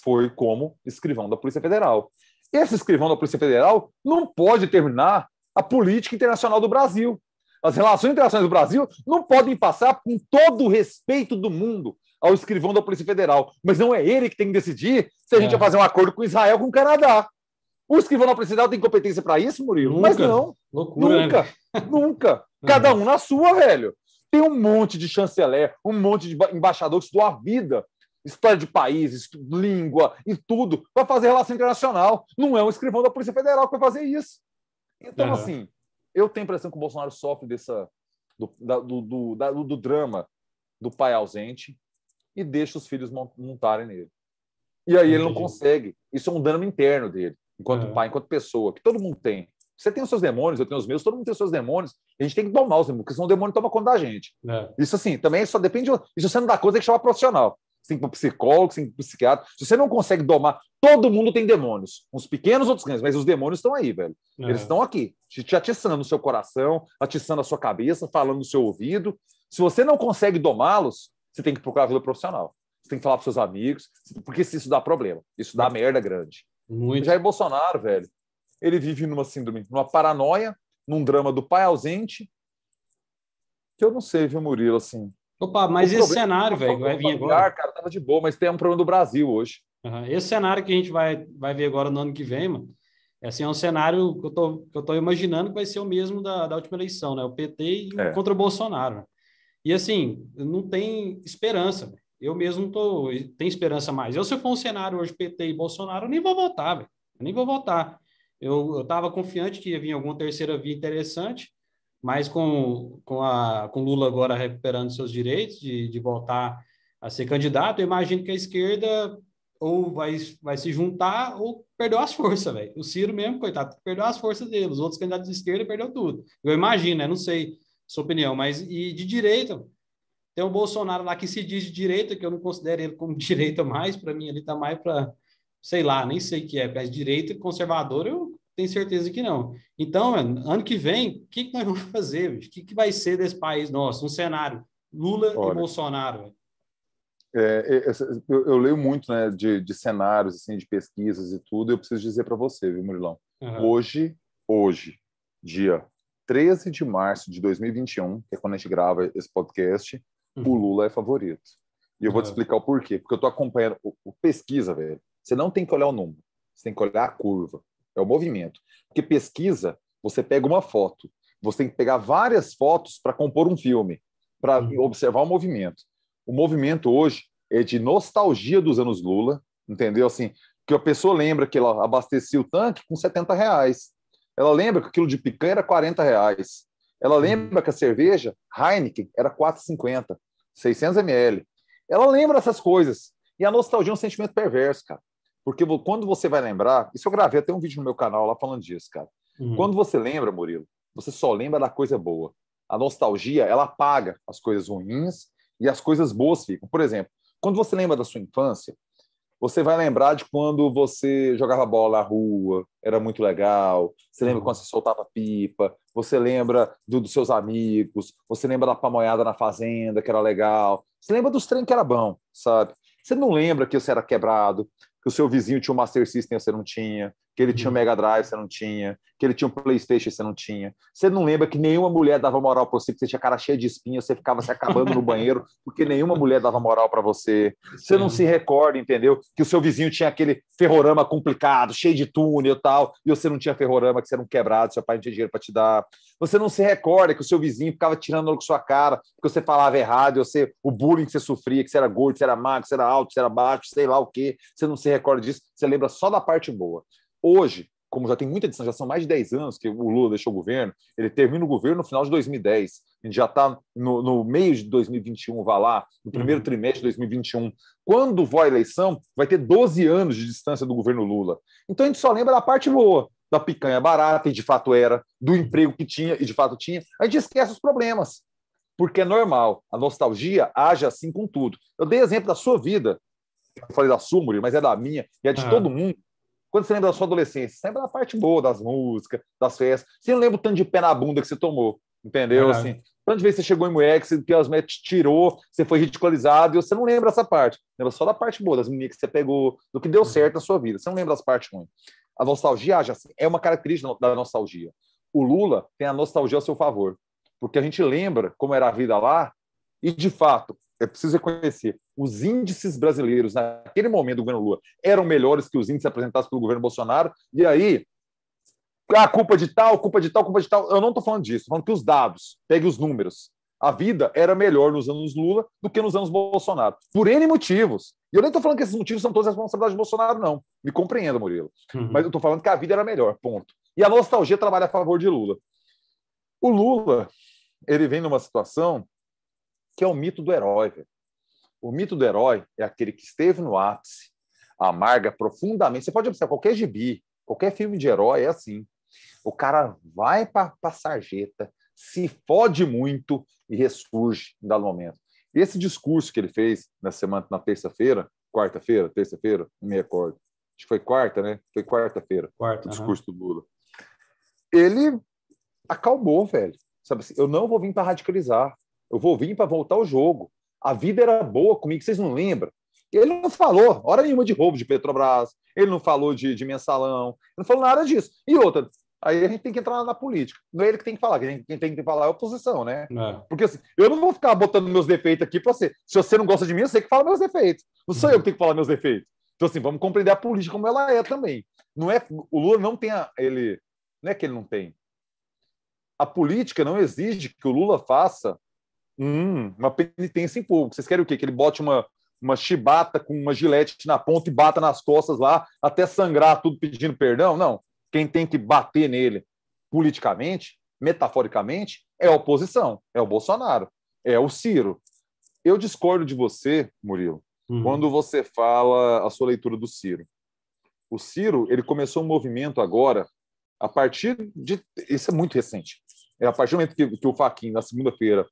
foi como escrivão da Polícia Federal. Esse escrivão da Polícia Federal não pode determinar a política internacional do Brasil. As relações internacionais do Brasil não podem passar com todo o respeito do mundo ao escrivão da Polícia Federal. Mas não é ele que tem que decidir se a gente é. vai fazer um acordo com Israel com o Canadá. Os que vão na precisar têm competência para isso, Murilo? Nunca. Mas não. Loucura, nunca. Né? Nunca. É. Cada um na sua, velho. Tem um monte de chanceler, um monte de embaixador que estudou a vida. História de países, língua, e tudo, para fazer relação internacional. Não é um escrivão da Polícia Federal que vai fazer isso. Então, uhum. assim, eu tenho a impressão que o Bolsonaro sofre dessa, do, da, do, do, da, do drama do pai ausente e deixa os filhos montarem nele. E aí ele não consegue. Isso é um drama interno dele enquanto é. pai, enquanto pessoa, que todo mundo tem. Você tem os seus demônios, eu tenho os meus, todo mundo tem os seus demônios. A gente tem que domar os demônios, porque senão o demônio toma conta da gente. É. Isso, assim, também só depende. De... Isso você não dá conta, tem que chamar profissional. Você tem que ir para psicólogo, você tem que ir para psiquiatra. Se você não consegue domar, todo mundo tem demônios. Uns pequenos, outros grandes, mas os demônios estão aí, velho. É. Eles estão aqui, te atiçando no seu coração, atiçando a sua cabeça, falando no seu ouvido. Se você não consegue domá-los, você tem que procurar ajuda profissional. Você tem que falar para seus amigos, porque isso dá problema, isso dá merda grande. Muito. Jair Bolsonaro, velho, ele vive numa síndrome, numa paranoia, num drama do pai ausente, que eu não sei, viu, Murilo, assim. Opa, mas o esse problema, cenário, velho, vai vir agora. Cara, tava de boa, mas tem um problema do Brasil hoje. Uhum. Esse cenário que a gente vai, vai ver agora no ano que vem, mano, é assim, é um cenário que eu tô, que eu tô imaginando que vai ser o mesmo da, da última eleição, né? O PT é. contra o Bolsonaro. Né? E assim, não tem esperança. Eu mesmo tô, tem esperança mais. Eu, se for um cenário hoje PT e Bolsonaro, eu nem vou votar, velho. Eu nem vou votar. Eu estava confiante que ia vir alguma terceira via interessante, mas com, com, a, com Lula agora recuperando seus direitos de, de voltar a ser candidato, eu imagino que a esquerda ou vai, vai se juntar ou perdeu as forças, velho. O Ciro mesmo, coitado, perdeu as forças dele. Os outros candidatos de esquerda perdeu tudo. Eu imagino, né? Não sei sua opinião, mas e de direita, tem o Bolsonaro lá que se diz de direita, que eu não considero ele como direita mais, para mim ele está mais para, sei lá, nem sei o que é, mas direita conservador eu tenho certeza que não. Então, ano que vem, o que, que nós vamos fazer? O que, que vai ser desse país nosso? Um cenário Lula Olha, e Bolsonaro. É, é, é, eu, eu, leio muito né, de, de, cenários, assim, de pesquisas e tudo, e eu preciso dizer para você, viu, Murilão? Uhum. Hoje, hoje, dia 13 de março de 2021, que é quando a gente grava esse podcast, o uhum. Lula é favorito. E eu vou te explicar o porquê. Porque eu estou acompanhando o, o pesquisa, velho. Você não tem que olhar o número, você tem que olhar a curva, é o movimento. Porque pesquisa, você pega uma foto, você tem que pegar várias fotos para compor um filme, para uhum. observar o movimento. O movimento hoje é de nostalgia dos anos Lula, entendeu? Assim, que a pessoa lembra que ela abastecia o tanque com 70 reais. Ela lembra que aquilo de picanha era 40 reais. Ela lembra que a cerveja Heineken era 4,50, 600 ml. Ela lembra essas coisas. E a nostalgia é um sentimento perverso, cara. Porque quando você vai lembrar, isso eu gravei até um vídeo no meu canal lá falando disso, cara. Uhum. Quando você lembra, Murilo, você só lembra da coisa boa. A nostalgia, ela apaga as coisas ruins e as coisas boas ficam. Por exemplo, quando você lembra da sua infância, você vai lembrar de quando você jogava bola na rua, era muito legal. Você lembra uhum. quando você soltava pipa. Você lembra do, dos seus amigos. Você lembra da pamonhada na fazenda, que era legal. Você lembra dos trem que era bom, sabe? Você não lembra que você era quebrado, que o seu vizinho tinha um Master System e você não tinha que ele tinha o um uhum. Mega Drive, você não tinha, que ele tinha o um PlayStation, você não tinha. Você não lembra que nenhuma mulher dava moral para você, que você tinha cara cheia de espinha, você ficava se acabando no banheiro, porque nenhuma mulher dava moral para você. Você não se recorda, entendeu? Que o seu vizinho tinha aquele ferrorama complicado, cheio de túnel e tal, e você não tinha ferrorama, que você era um quebrado, seu pai não tinha dinheiro para te dar. Você não se recorda que o seu vizinho ficava tirando com sua cara, porque você falava errado, e você, o bullying que você sofria, que você era gordo, que você era magro, que você era alto, que você era baixo, sei lá o quê. Você não se recorda disso, você lembra só da parte boa. Hoje, como já tem muita distância, já são mais de 10 anos que o Lula deixou o governo, ele termina o governo no final de 2010, a gente já está no, no, meio de 2021, vá lá, no primeiro uhum. trimestre de 2021. Quando for a eleição, vai ter 12 anos de distância do governo Lula. Então a gente só lembra da parte boa, da picanha barata, e de fato era, do emprego que tinha, e de fato tinha. A gente esquece os problemas, porque é normal. A nostalgia age assim com tudo. Eu dei exemplo da sua vida, eu falei da sua, Murilo, mas é da minha, e é de ah. todo mundo. Quando você lembra da sua adolescência? Você lembra da parte boa das músicas, das festas. Você não lembra o tanto de pé na bunda que você tomou, entendeu? Caramba. Assim, tanto de vez você chegou em mulher que, você, que as mulheres te tirou, você foi ridicularizado, e você não lembra essa parte. Lembra só da parte boa, das meninas que você pegou, do que deu certo na sua vida. Você não lembra das partes ruins. A nostalgia age assim, é uma característica da nostalgia. O Lula tem a nostalgia a seu favor, porque a gente lembra como era a vida lá, e de fato, é preciso reconhecer, os índices brasileiros naquele momento do governo Lula eram melhores que os índices apresentados pelo governo Bolsonaro, e aí a ah, culpa de tal, culpa de tal, culpa de tal. Eu não estou falando disso, estou falando que os dados, pegue os números. A vida era melhor nos anos Lula do que nos anos Bolsonaro, por N motivos. E eu nem estou falando que esses motivos são todos responsabilidade de Bolsonaro, não. Me compreenda, Murilo. Uhum. Mas eu estou falando que a vida era melhor, ponto. E a nostalgia trabalha a favor de Lula. O Lula, ele vem numa situação que é o mito do herói. Velho. O mito do herói é aquele que esteve no ápice, amarga profundamente. Você pode observar qualquer gibi, qualquer filme de herói é assim. O cara vai para a sarjeta, se fode muito e ressurge em dado momento. Esse discurso que ele fez na semana, na terça-feira, quarta-feira, terça-feira, não me recordo. Acho que foi quarta, né? Foi quarta-feira. Quarta, o discurso uhum. do Lula. Ele acalmou, velho. Sabe assim, eu não vou vir para radicalizar. Eu vou vir para voltar ao jogo. A vida era boa comigo, vocês não lembram? Ele não falou hora nenhuma de roubo de Petrobras, ele não falou de, de mensalão, ele não falou nada disso. E outra, aí a gente tem que entrar na política. Não é ele que tem que falar, quem tem que falar é a oposição, né? É. Porque assim, eu não vou ficar botando meus defeitos aqui para você. Se você não gosta de mim, eu sei que fala meus defeitos. Não sou eu que tenho que falar meus defeitos. Então, assim, vamos compreender a política como ela é também. Não é, o Lula não tem a, ele. Não é que ele não tem. A política não exige que o Lula faça Hum, uma penitência em público. Vocês querem o quê? Que ele bote uma, uma chibata com uma gilete na ponta e bata nas costas lá até sangrar tudo pedindo perdão? Não. Quem tem que bater nele politicamente, metaforicamente, é a oposição, é o Bolsonaro, é o Ciro. Eu discordo de você, Murilo, uhum. quando você fala a sua leitura do Ciro. O Ciro, ele começou um movimento agora, a partir de. Isso é muito recente. É a partir do momento que, que o Faquin, na segunda-feira,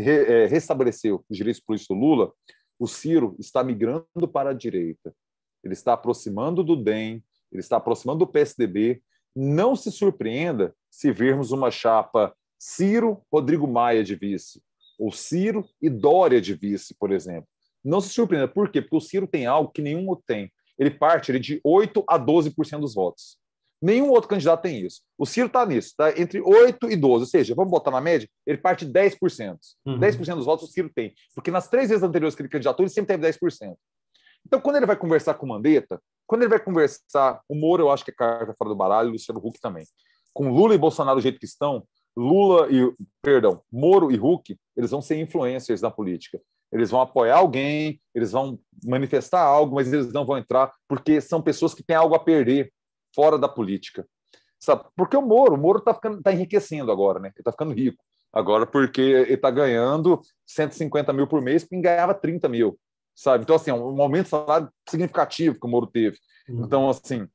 re, é, restabeleceu os direitos políticos do Lula, o Ciro está migrando para a direita. Ele está aproximando do DEM, ele está aproximando do PSDB. Não se surpreenda se virmos uma chapa Ciro, Rodrigo Maia de vice, ou Ciro e Dória de vice, por exemplo. Não se surpreenda, por quê? Porque o Ciro tem algo que nenhum outro tem. Ele parte ele, de 8 a 12% dos votos. Nenhum outro candidato tem isso. O Ciro está nisso, está entre 8 e 12, ou seja, vamos botar na média, ele parte 10%. Uhum. 10% dos votos o Ciro tem, porque nas três vezes anteriores que ele candidatou, ele sempre teve 10%. Então, quando ele vai conversar com o Mandetta, quando ele vai conversar, o Moro, eu acho que é carta fora do baralho, o Luciano Huck também. Com Lula e Bolsonaro do jeito que estão, Lula e, perdão, Moro e Huck, eles vão ser influencers na política. Eles vão apoiar alguém, eles vão manifestar algo, mas eles não vão entrar porque são pessoas que têm algo a perder fora da política. Sabe? Porque o Moro, o Moro está tá enriquecendo agora, né? Ele está ficando rico agora porque ele está ganhando 150 mil por mês, quem ganhava 30 mil, sabe? Então, assim, é um aumento de salário significativo que o Moro teve. Uhum. Então, assim,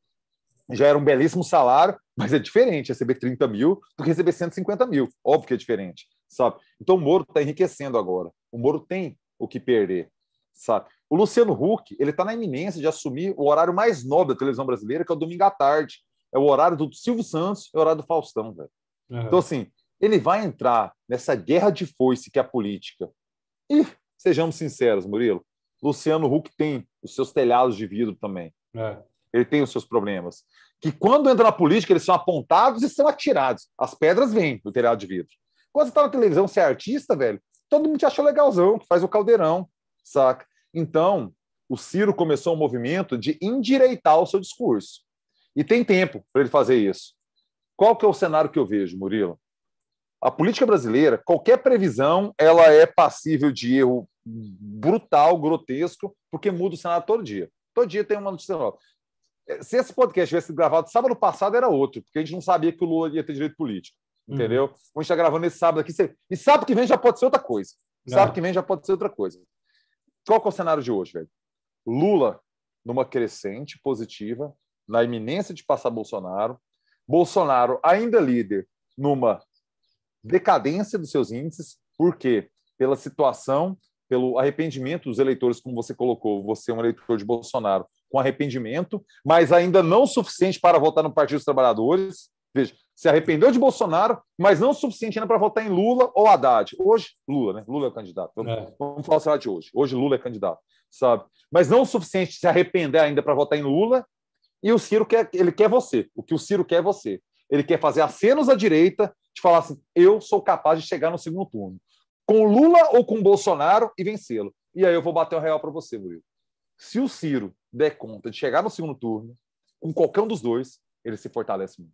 já era um belíssimo salário, mas é diferente receber 30 mil do que receber 150 mil. Óbvio que é diferente, sabe? Então, o Moro está enriquecendo agora. O Moro tem o que perder, sabe? O Luciano Huck, ele está na iminência de assumir o horário mais nobre da televisão brasileira, que é o domingo à tarde. É o horário do Silvio Santos, é o horário do Faustão, velho. Uhum. Então, assim, ele vai entrar nessa guerra de foice que é a política. E, sejamos sinceros, Murilo, Luciano Huck tem os seus telhados de vidro também. É. Ele tem os seus problemas. Que quando entra na política, eles são apontados e são atirados. As pedras vêm do telhado de vidro. Quando você está na televisão, você é artista, velho, todo mundo te achou legalzão, que faz o caldeirão, saca? Então, o Ciro começou um movimento de endireitar o seu discurso. E tem tempo para ele fazer isso. Qual que é o cenário que eu vejo, Murilo? A política brasileira, qualquer previsão, ela é passível de erro brutal, grotesco, porque muda o cenário todo dia. Todo dia tem uma notícia nova. É, se esse podcast tivesse sido gravado sábado passado, era outro, porque a gente não sabia que o Lula ia ter direito político. Uhum. Entendeu? Uhum. A gente está gravando esse sábado aqui. E sábado que vem já pode ser outra coisa. É. Sábado que vem já pode ser outra coisa. Qual é o cenário de hoje, velho? Lula numa crescente positiva, na iminência de passar Bolsonaro. Bolsonaro ainda líder numa decadência dos seus índices, porque pela situação, pelo arrependimento dos eleitores, como você colocou, você é um eleitor de Bolsonaro com arrependimento, mas ainda não suficiente para votar no Partido dos Trabalhadores. Veja, se arrependeu de Bolsonaro, mas não o suficiente ainda para votar em Lula ou Haddad. Hoje, Lula, né? Lula é o candidato. Vamos, é. vamos falar de hoje. Hoje, Lula é candidato, sabe? Mas não o suficiente se arrepender ainda para votar em Lula. E o Ciro quer, ele quer você. O que o Ciro quer é você. Ele quer fazer acenos à direita de falar assim: eu sou capaz de chegar no segundo turno. Com Lula ou com Bolsonaro e vencê-lo. E aí eu vou bater o real para você, Murilo. Se o Ciro der conta de chegar no segundo turno, com qualquer um dos dois, ele se fortalece muito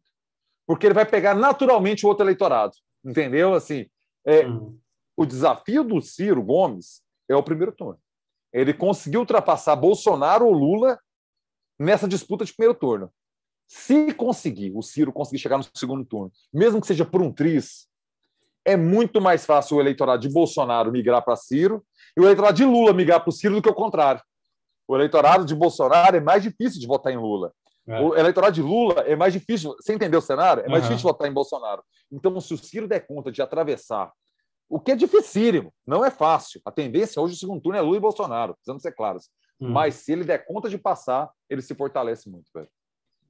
porque ele vai pegar naturalmente o outro eleitorado, entendeu? Assim, é, hum. o desafio do Ciro Gomes é o primeiro turno. Ele conseguiu ultrapassar Bolsonaro ou Lula nessa disputa de primeiro turno. Se conseguir, o Ciro conseguir chegar no segundo turno, mesmo que seja por um triz, é muito mais fácil o eleitorado de Bolsonaro migrar para Ciro e o eleitorado de Lula migrar para o Ciro do que o contrário. O eleitorado de Bolsonaro é mais difícil de votar em Lula. É. O eleitorado de Lula é mais difícil, você entendeu o cenário? É mais uhum. difícil votar em Bolsonaro. Então, se o Ciro der conta de atravessar, o que é dificílimo, não é fácil. A tendência hoje, o segundo turno, é Lula e Bolsonaro, precisamos ser claros. Uhum. Mas se ele der conta de passar, ele se fortalece muito, velho.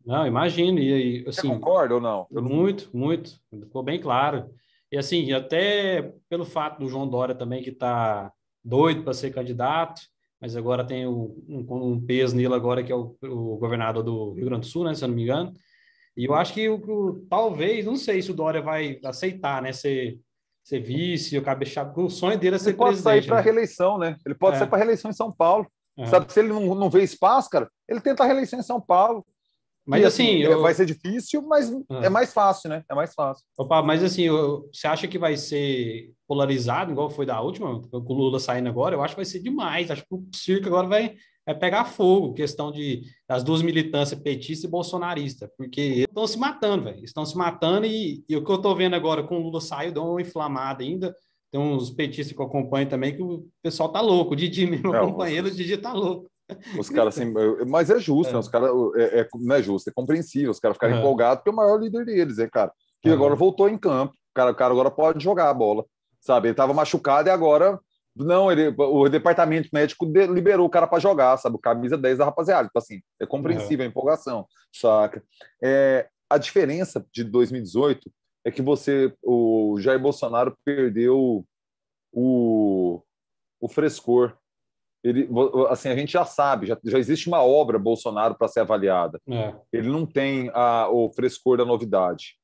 Não, imagino. E, assim, você concorda ou não? não? Muito, muito. Ficou bem claro. E assim, até pelo fato do João Dória também, que está doido para ser candidato, mas agora tem o, um, um, peso nele agora que é o, o, governador do Rio Grande do Sul, né, se eu não me engano. E eu acho que o, o talvez, não sei se o Dória vai aceitar, né, ser, ser vice, o cabeça, o sonho dele é ser ele presidente. Ele pode sair para né? reeleição, né? Ele pode é. sair para reeleição em São Paulo. É. Sabe, se ele não, não vê espaço, cara, ele tenta a reeleição em São Paulo. Mas e, assim, assim é, eu... vai ser difícil, mas ah. é mais fácil, né? É mais fácil. Opa, mas assim, eu... você acha que vai ser polarizado, igual foi da última, com o Lula saindo agora? Eu acho que vai ser demais. Acho que o circo agora vai, vai pegar fogo, questão de das duas militâncias petista e bolsonarista, porque estão se matando, velho. Estão se matando e... e, o que eu estou vendo agora com o Lula saiu, deu uma inflamada ainda. Tem uns petistas que eu acompanho também que o pessoal tá louco. O Didi, é, meu Não, companheiro, o Didi tá louco. Os caras assim, mas é justo, né? é. Né? Os caras é, é, não é justo, é compreensível. Os caras ficaram é. empolgados porque é o maior líder deles, é cara? Que agora voltou em campo. O cara, o cara agora pode jogar a bola, sabe? Ele estava machucado e agora não, ele, o departamento médico de, liberou o cara para jogar, sabe? O camisa 10 da rapaziada. Então, assim, é compreensível a empolgação, saca? É, a diferença de 2018 é que você, o Jair Bolsonaro perdeu o, o frescor ele, assim, a gente já sabe, já, já existe uma obra Bolsonaro para ser avaliada. É. Ele não tem a, o frescor da novidade.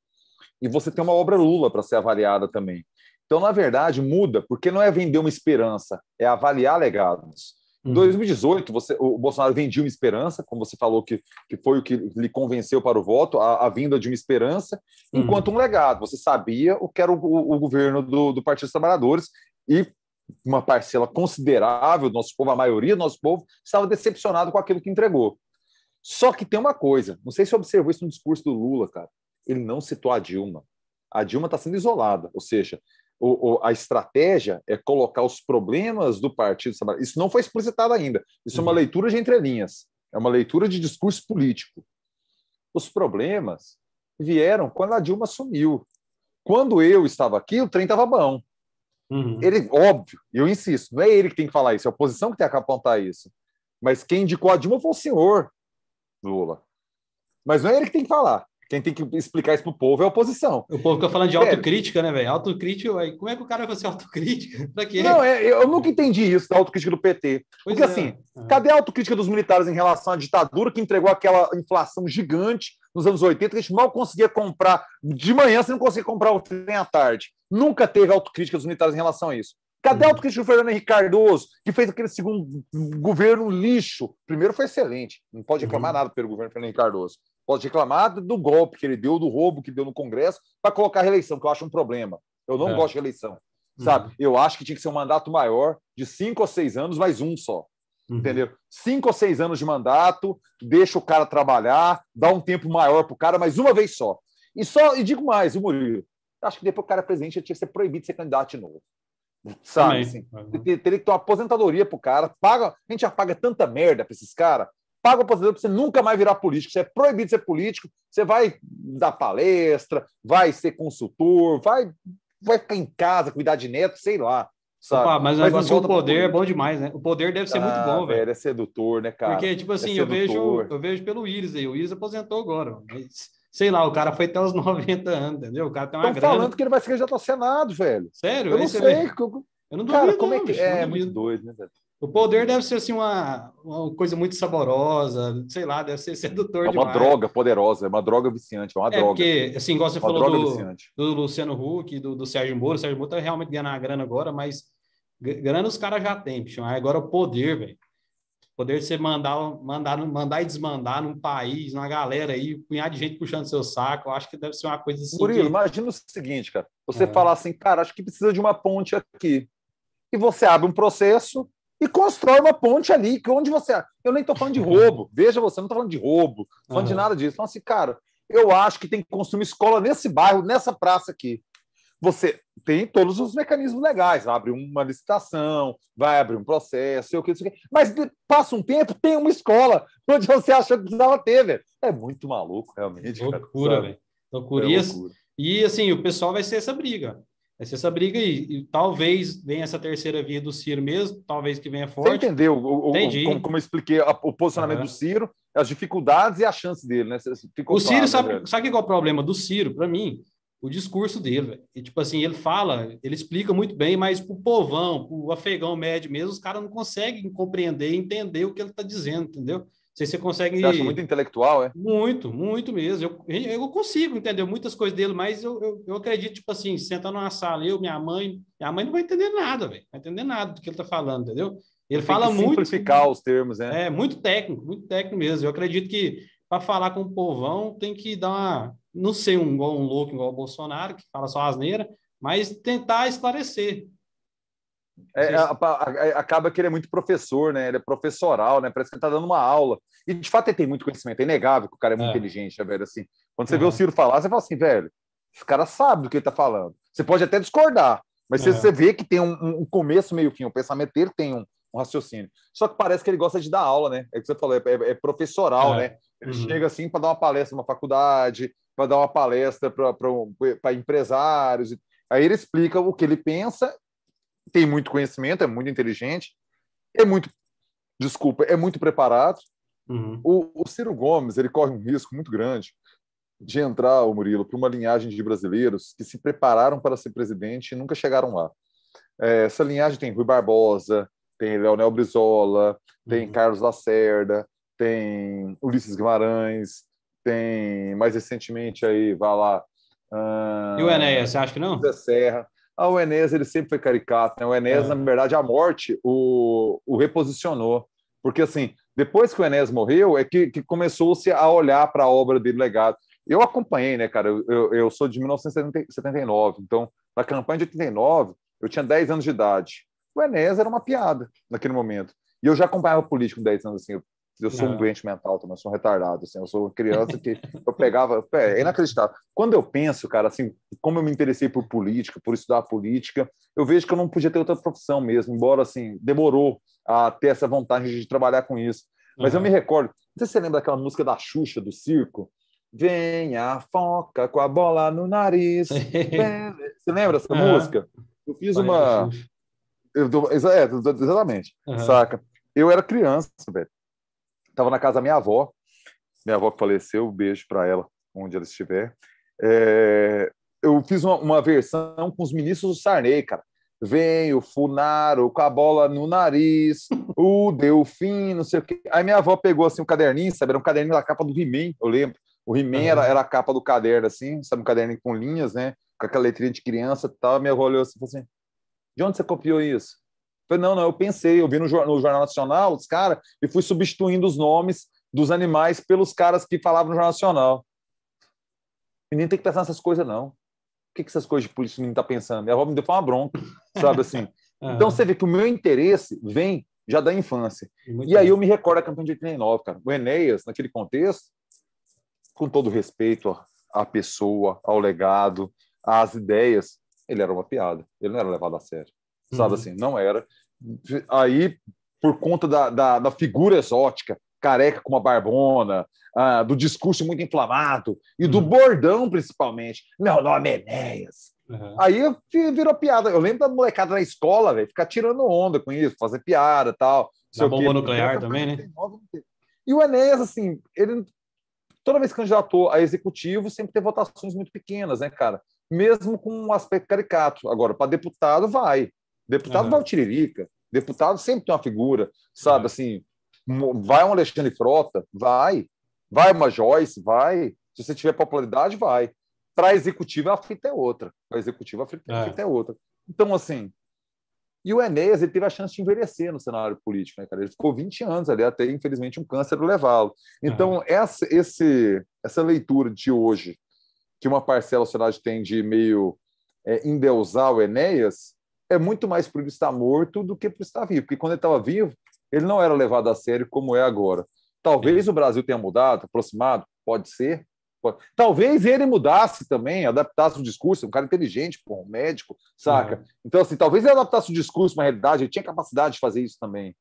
E você tem uma obra Lula para ser avaliada também. Então, na verdade, muda, porque não é vender uma esperança, é avaliar legados. Em uhum. 2018, você, o Bolsonaro vendia uma esperança, como você falou que, que foi o que lhe convenceu para o voto, a, a vinda de uma esperança, uhum. enquanto um legado. Você sabia o que era o, o, o governo do, do Partido dos Trabalhadores e uma parcela considerável do nosso povo, a maioria do nosso povo, estava decepcionado com aquilo que entregou. Só que tem uma coisa, não sei se observou isso no discurso do Lula, cara. Ele não citou a Dilma. A Dilma está sendo isolada, ou seja, o, o, a estratégia é colocar os problemas do Partido Isso não foi explicitado ainda. Isso uhum. é uma uhum. leitura de entrelinhas, é uma leitura de discurso político. Os problemas vieram quando a Dilma sumiu. Quando eu estava aqui, o trem estava bom. Uhum. Ele, óbvio, eu insisto, não é ele que tem que falar isso, é a oposição que tem que apontar isso. Mas quem indicou a Dilma foi o senhor Lula. Mas não é ele que tem que falar. Quem tem que explicar isso para o povo é a oposição. O povo fica falando de autocrítica, né, velho? Autocrítica, véio. como é que o cara vai ser autocrítica? quê? Não, é, eu nunca entendi isso da autocrítica do PT. Pois Porque é. assim, uhum. cadê a autocrítica dos militares em relação à ditadura que entregou aquela inflação gigante nos anos 80, que a gente mal conseguia comprar. De manhã você não conseguia comprar o trem à tarde. Nunca teve autocrítica dos unitários em relação a isso. Cadê a uhum. autocrítica do Fernando Henrique Cardoso, que fez aquele segundo governo lixo? Primeiro foi excelente, não pode reclamar uhum. nada pelo governo Fernando Henrique Cardoso. Pode reclamar do golpe que ele deu, do roubo que deu no Congresso, para colocar a reeleição, que eu acho um problema. Eu não é. gosto de reeleição, uhum. sabe? Uhum. Eu acho que tinha que ser um mandato maior, de cinco ou seis anos, mais um só uhum. entendeu? Cinco ou seis anos de mandato, deixa o cara trabalhar, dá um tempo maior para o cara, mas uma vez só. E só, e digo mais, o Murilo? Acho que depois o cara é presidente ele tinha que ser proibido de ser candidato de novo. Sabe? Assim, uhum. teria que ter uma aposentadoria pro cara. Paga, a gente já paga tanta merda para esses caras. Paga o aposentadoria para você nunca mais virar político. Você é proibido de ser político. Você vai dar palestra, vai ser consultor, vai, vai ficar em casa, cuidar de neto, sei lá. Sabe? Opa, mas assim, o mas negócio do poder é bom demais, né? O poder deve ser ah, muito bom, ah, velho. É sedutor, né, cara? Porque, tipo é assim, é eu, vejo, eu vejo pelo Iris aí. O Iris aposentou agora. Mas, sei lá, o cara foi até os 90 anos, entendeu? O cara tem uma Estão grana. falando que ele vai ser candidato ao Senado, velho. Sério? Eu não é sei. Vê? Eu não duvido, cara, como é não, é que... É, é muito doido, né, velho? O poder deve ser assim uma, uma coisa muito saborosa, sei lá, deve ser sedutor. É uma demais. droga poderosa, é uma droga viciante, é uma é droga. Porque, assim, igual você uma falou do, do Luciano Huck, do, do Sérgio Moro, o Sérgio Moro tá realmente ganhando a grana agora, mas grana os caras já têm, bicho. Agora o poder, velho. Poder de você mandar, mandar, mandar e desmandar num país, numa galera aí, um punhado de gente puxando seu saco, eu acho que deve ser uma coisa assim. Murilo, que... imagina o seguinte, cara. Você é. falar assim, cara, acho que precisa de uma ponte aqui. E você abre um processo e constrói uma ponte ali, que onde você. Eu nem estou falando de roubo, veja você, não estou falando de roubo, não falando uhum. de nada disso. Então, assim, cara, eu acho que tem que construir uma escola nesse bairro, nessa praça aqui. Você tem todos os mecanismos legais, abre uma licitação, vai abrir um processo, sei o que, isso Mas passa um tempo, tem uma escola onde você acha que precisava ter, velho. É muito maluco, realmente. Loucura, velho. Loucura. É loucura. E assim, o pessoal vai ser essa briga. Vai ser essa briga aí. E talvez venha essa terceira via do Ciro mesmo, talvez que venha forte. Você entendeu o, como, como, eu expliquei a, o posicionamento uhum. do Ciro, as dificuldades e a chance dele, né? Ficou o Ciro claro, né, sabe, né, sabe qual é o problema do Ciro, para mim? O discurso dele, E tipo assim, ele fala, ele explica muito bem, mas pro povão, pro afegão médio mesmo, os caras não conseguem compreender, entender o que ele tá dizendo, entendeu? sei se você consegue. Você acha muito intelectual, é? Muito, muito mesmo. Eu, eu consigo entender muitas coisas dele, mas eu, eu, eu, acredito, tipo assim, senta numa sala, eu, minha mãe, minha mãe não vai entender nada, velho. Vai entender nada do que ele tá falando, entendeu? Ele Tem fala muito. Simplificar os termos, né? É, muito técnico, muito técnico mesmo. Eu acredito que para falar com o povão tem que dar uma. Não ser um, um louco igual o Bolsonaro, que fala só asneira, mas tentar esclarecer. É, é a, a, é, acaba que ele é muito professor, né? Ele é professoral, né? Parece que ele tá dando uma aula. E de fato ele tem muito conhecimento, é inegável que o cara é muito é. inteligente, né, velho. Assim, quando você uhum. vê o uhum. Ciro falar, você fala assim, velho, esse cara sabe do que ele tá falando. Você pode até discordar, mas uhum. você, vê que tem um, um começo, meio fim, o um pensamento dele tem um, um, raciocínio. Só que parece que ele gosta de dar aula, né? É o que você falou, é, é professoral, né? Ele uhum. chega assim para dar uma palestra numa faculdade, para dar uma palestra para empresários. Aí ele explica o que ele pensa tem muito conhecimento, é muito inteligente, é muito, desculpa, é muito preparado. Uhum. O, o, Ciro Gomes ele corre um risco muito grande de entrar, o Murilo, para uma linhagem de brasileiros que se prepararam para ser presidente e nunca chegaram lá. É, essa linhagem tem Rui Barbosa, tem Leonel Brizola, tem uhum. Carlos Lacerda, tem Ulisses Guimarães, tem mais recentemente aí, vai lá. Hum, e o Enéas, você acha que não? Zé Serra. Ah, o Enes ele sempre foi caricato, né? O Enes é. na verdade, a morte o, o reposicionou. Porque, assim, depois que o Enes morreu, é que, que começou-se a olhar para a obra dele legado. Eu acompanhei, né, cara? Eu, eu, eu sou de 1979, então, na campanha de 89, eu tinha 10 anos de idade. O Enes era uma piada naquele momento. E eu já acompanhava político 10 anos assim. Eu eu sou não. um doente mental também, eu sou um retardado, assim, eu sou criança que eu pegava, é inacreditável. Quando eu penso, cara, assim, como eu me interessei por política, por estudar política, eu vejo que eu não podia ter outra profissão mesmo, embora, assim, demorou a ter essa vontade de trabalhar com isso. Mas uhum. eu me recordo, não sei se você lembra daquela música da Xuxa, do circo, Vem a foca com a bola no nariz. você lembra essa uhum. música? Eu fiz uma... Eu, eu, é, exatamente, uhum. saca? Eu era criança, velho. Estava na casa da minha avó, minha avó que faleceu, um beijo para ela, onde ela estiver. É, eu fiz uma, uma, versão com os ministros do Sarney, cara. Vem o Funaro com a bola no nariz, o Delfim, não sei o quê. Aí minha avó pegou assim um caderninho, sabe? Era um caderninho da capa do he eu lembro. O he uhum. era, era a capa do caderno, assim, sabe? Um caderninho com linhas, né? Com aquela letrinha de criança e tal. Minha avó olhou assim e falou assim: de onde você copiou isso? Falei, não, não, eu pensei, eu vi no, no Jornal Nacional os caras e fui substituindo os nomes dos animais pelos caras que falavam no Jornal Nacional. nem tem que pensar nessas coisas, não. O que, que essas coisas de polícia não menino tá pensando? Minha avó me deu uma bronca, sabe assim? uhum. Então você vê que o meu interesse vem já da infância. Muito e aí eu me recordo da campanha de 89, cara. O Enéas, naquele contexto, com todo respeito à pessoa, ao legado, às ideias, ele era uma piada. Ele não era levado a sério. Sabe uhum. assim? Não era aí por conta da, da, da figura exótica, careca com uma barbona, ah, do discurso muito inflamado e do uhum. bordão, principalmente. Meu nome é Enéas. Uhum. Aí virou piada. Eu lembro da molecada na escola, velho, ficar tirando onda com isso, fazer piada tal. Na bomba nuclear também, né? E o Enéas, assim, ele toda vez que candidatou a executivo, sempre teve votações muito pequenas, né, cara? Mesmo com um aspecto caricato. Agora, para deputado, vai. Deputado uhum. vai Tiririca, deputado sempre tem uma figura, sabe? Uhum. Assim, vai um Alexandre Frota, vai. Vai uma Joyce, vai. Se você tiver popularidade, vai. Para executiva a fita é outra. Para a fita, uhum. a é. fita é outra. Então, assim, e o Enéas, ele teve a chance de envelhecer no cenário político, né, cara? Ele ficou 20 anos ali até, infelizmente, um câncer levá-lo. Então, uhum. essa, esse, essa leitura de hoje, que uma parcela da sociedade tem de meio é, endeusar o Enéas, é muito mais por ele estar morto do que por estar vivo, porque quando ele estava vivo, ele não era levado a sério como é agora. Talvez o Brasil tenha mudado, aproximado, pode ser. Pode. Talvez ele mudasse também, adaptasse o discurso, um cara inteligente, pô, um médico, saca? Uhum. Então, assim, talvez ele adaptasse o discurso na realidade, ele tinha capacidade de fazer isso também.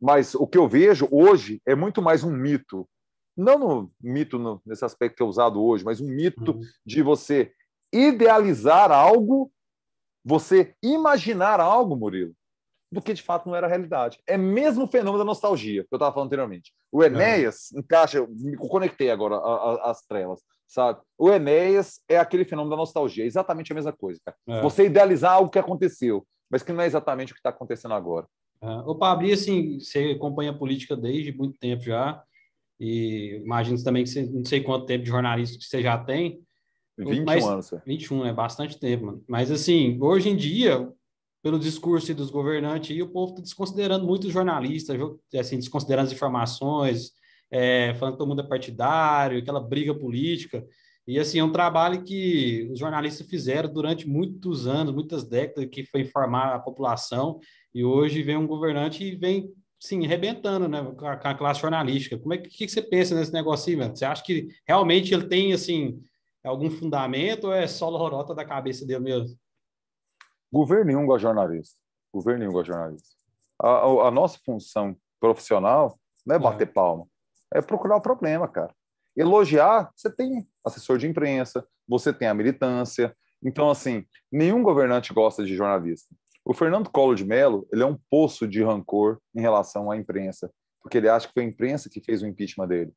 Mas o que eu vejo hoje é muito mais um mito. Não no mito no, nesse aspecto que é usado hoje, mas um mito uhum. de você idealizar algo você imaginar algo, Murilo, do que de fato não era a realidade. É mesmo o fenômeno da nostalgia que eu estava falando anteriormente. O é. Enéas é. encaixa, me conectei agora às trevas, sabe? O Enéas é aquele fenômeno da nostalgia, é exatamente a mesma coisa, é. Você idealizar algo que aconteceu, mas que não é exatamente o que está acontecendo agora. É. Pablo, assim, você acompanha a política desde muito tempo já, e imagino também que você, não sei quanto tempo de jornalista que você já tem, 21 mas, anos. Só. É. 21, é bastante tempo, mano. Mas assim, hoje em dia, pelo discurso dos governantes, o povo está desconsiderando muito os jornalistas, assim, desconsiderando as informações, é, falando que todo mundo é partidário, aquela briga política. E assim, é um trabalho que os jornalistas fizeram durante muitos anos, muitas décadas, que foi informar a população, e hoje vem um governante e vem sim, arrebentando né, com, a, classe jornalística. Como é que, que você pensa nesse negócio aí, mano? Você acha que realmente ele tem, assim, é algum fundamento ou é só lorota da cabeça dele mesmo? Governo nenhum gosta de jornalista. Governo nenhum gosta de jornalista. A, a, a, nossa função profissional não é, é. bater é. palma, é procurar o problema, cara. Elogiar, você tem assessor de imprensa, você tem a militância. Então, assim, nenhum governante gosta de jornalista. O Fernando Collor de Mello, ele é um poço de rancor em relação à imprensa, porque ele acha que foi a imprensa que fez o impeachment dele.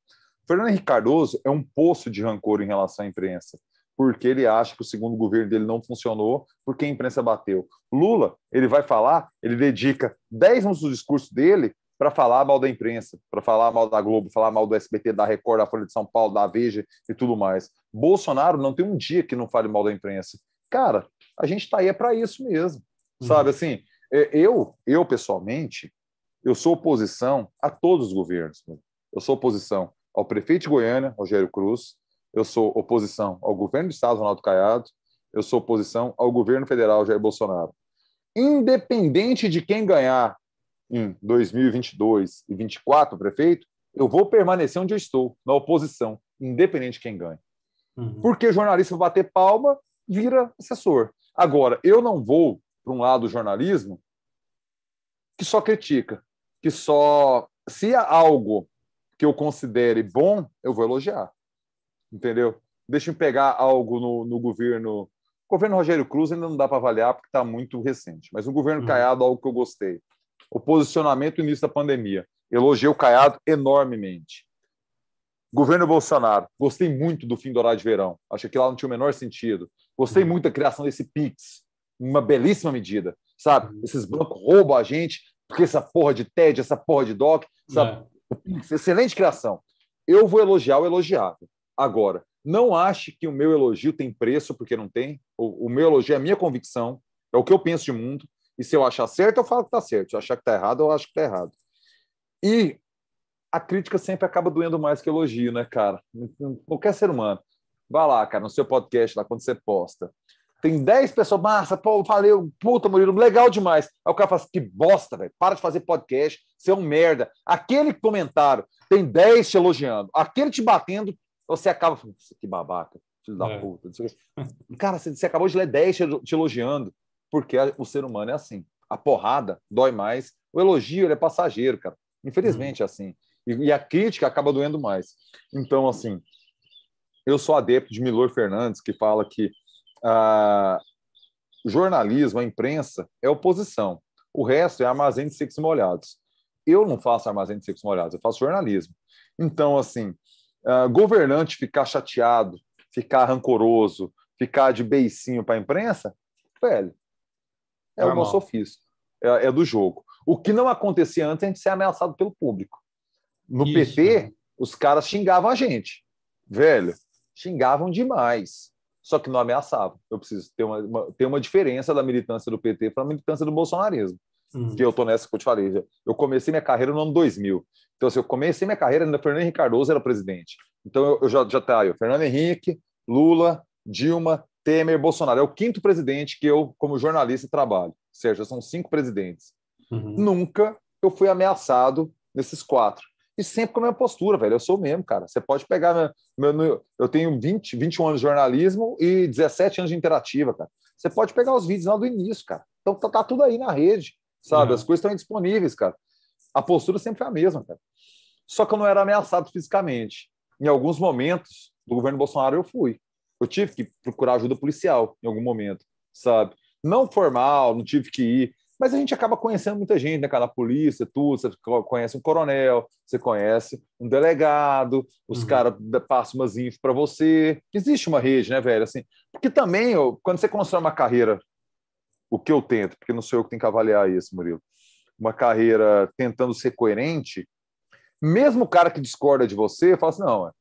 Fernando Henrique Cardoso é um poço de rancor em relação à imprensa, porque ele acha que o segundo governo dele não funcionou, porque a imprensa bateu. Lula, ele vai falar, ele dedica 10 minutos do discurso dele para falar mal da imprensa, para falar mal da Globo, falar mal do SBT, da Record, da Folha de São Paulo, da Veja e tudo mais. Bolsonaro não tem um dia que não fale mal da imprensa. Cara, a gente está aí é para isso mesmo. Uhum. Sabe assim, é, eu, eu pessoalmente, eu sou oposição a todos os governos. Eu sou oposição ao prefeito de Goiânia, Rogério Cruz, eu sou oposição ao governo do Estado, Ronaldo Caiado, eu sou oposição ao governo federal, Jair Bolsonaro. Independente de quem ganhar em 2022 e 2024, prefeito, eu vou permanecer onde eu estou, na oposição, independente de quem ganhe. Uhum. Porque jornalista bater palma vira assessor. Agora, eu não vou para um lado do jornalismo que só critica, que só. Se há algo que eu considere bom, eu vou elogiar. Entendeu? Deixa eu pegar algo no, no governo. O governo Rogério Cruz ainda não dá para avaliar porque está muito recente, mas o governo uhum. Caiado, algo que eu gostei. O posicionamento no início da pandemia. Elogiei o Caiado enormemente. Governo Bolsonaro, gostei muito do fim do horário de verão. achei que lá não tinha o menor sentido. Gostei uhum. muito da criação desse PIX, uma belíssima medida, sabe? Uhum. Esses bancos roubam a gente, porque essa porra de TED, essa porra de DOC, essa excelente criação. Eu vou elogiar o elogiável. Agora, não ache que o meu elogio tem preço, porque não tem. O, o meu elogio é a minha convicção, é o que eu penso de mundo. E se eu achar certo, eu falo que está certo. Se eu achar que está errado, eu acho que está errado. E a crítica sempre acaba doendo mais que elogio, né, cara? Qualquer ser humano. Vai lá, cara, no seu podcast, lá quando você posta. Tem 10 pessoas, massa, pô, valeu, puta, Murilo, legal demais. Aí o cara fala assim, que bosta, velho, para de fazer podcast, você é um merda. Aquele comentário, tem 10 te elogiando, aquele te batendo, você acaba falando, que babaca, filho da é. puta. Cara, você acabou de ler 10 te elogiando, porque o ser humano é assim. A porrada dói mais, o elogio ele é passageiro, cara. Infelizmente é assim. E, e a crítica acaba doendo mais. Então, assim, eu sou adepto de Milor Fernandes, que fala que ah, jornalismo, a imprensa, é oposição. O resto é armazém de secos molhados. Eu não faço armazém de secos molhados, eu faço jornalismo. Então, assim, governante ficar chateado, ficar rancoroso, ficar de beicinho para a imprensa, velho, é o nosso ofício, é, é, do jogo. O que não acontecia antes, a gente ser ameaçado pelo público. No Isso. PT, os caras xingavam a gente, velho, xingavam demais só que não ameaçava. Eu preciso ter uma, uma ter uma diferença da militância do PT para a militância do bolsonarismo. Uhum. Que eu estou nessa que eu te falei. Eu comecei minha carreira no ano 2000. Então, assim, eu comecei minha carreira, ainda Fernando Henrique Cardoso era presidente. Então, eu, eu já, já tá aí, Fernando Henrique, Lula, Dilma, Temer, Bolsonaro. É o quinto presidente que eu, como jornalista, trabalho. Ou seja, são cinco presidentes. Uhum. Nunca eu fui ameaçado nesses quatro e sempre com a minha postura, velho. Eu sou mesmo, cara. Você pode pegar. Meu, meu, eu tenho 20, 21 anos de jornalismo e 17 anos de interativa, cara. Você pode pegar os vídeos lá do início, cara. Então tá, tá tudo aí na rede, sabe? Uhum. As coisas estão disponíveis, cara. A postura sempre foi é a mesma, cara. Só que eu não era ameaçado fisicamente. Em alguns momentos do governo Bolsonaro eu fui. Eu tive que procurar ajuda policial em algum momento, sabe? Não formal, não tive que ir mas a gente acaba conhecendo muita gente, né, cara? polícia, tudo. Você conhece um coronel, você conhece um delegado, os uhum. caras passam umas infos para você. Existe uma rede, né, velho? Assim, porque também, quando você constrói uma carreira, o que eu tento, porque não sou eu que tenho que avaliar isso, Murilo, uma carreira tentando ser coerente, mesmo o cara que discorda de você, fala assim: não,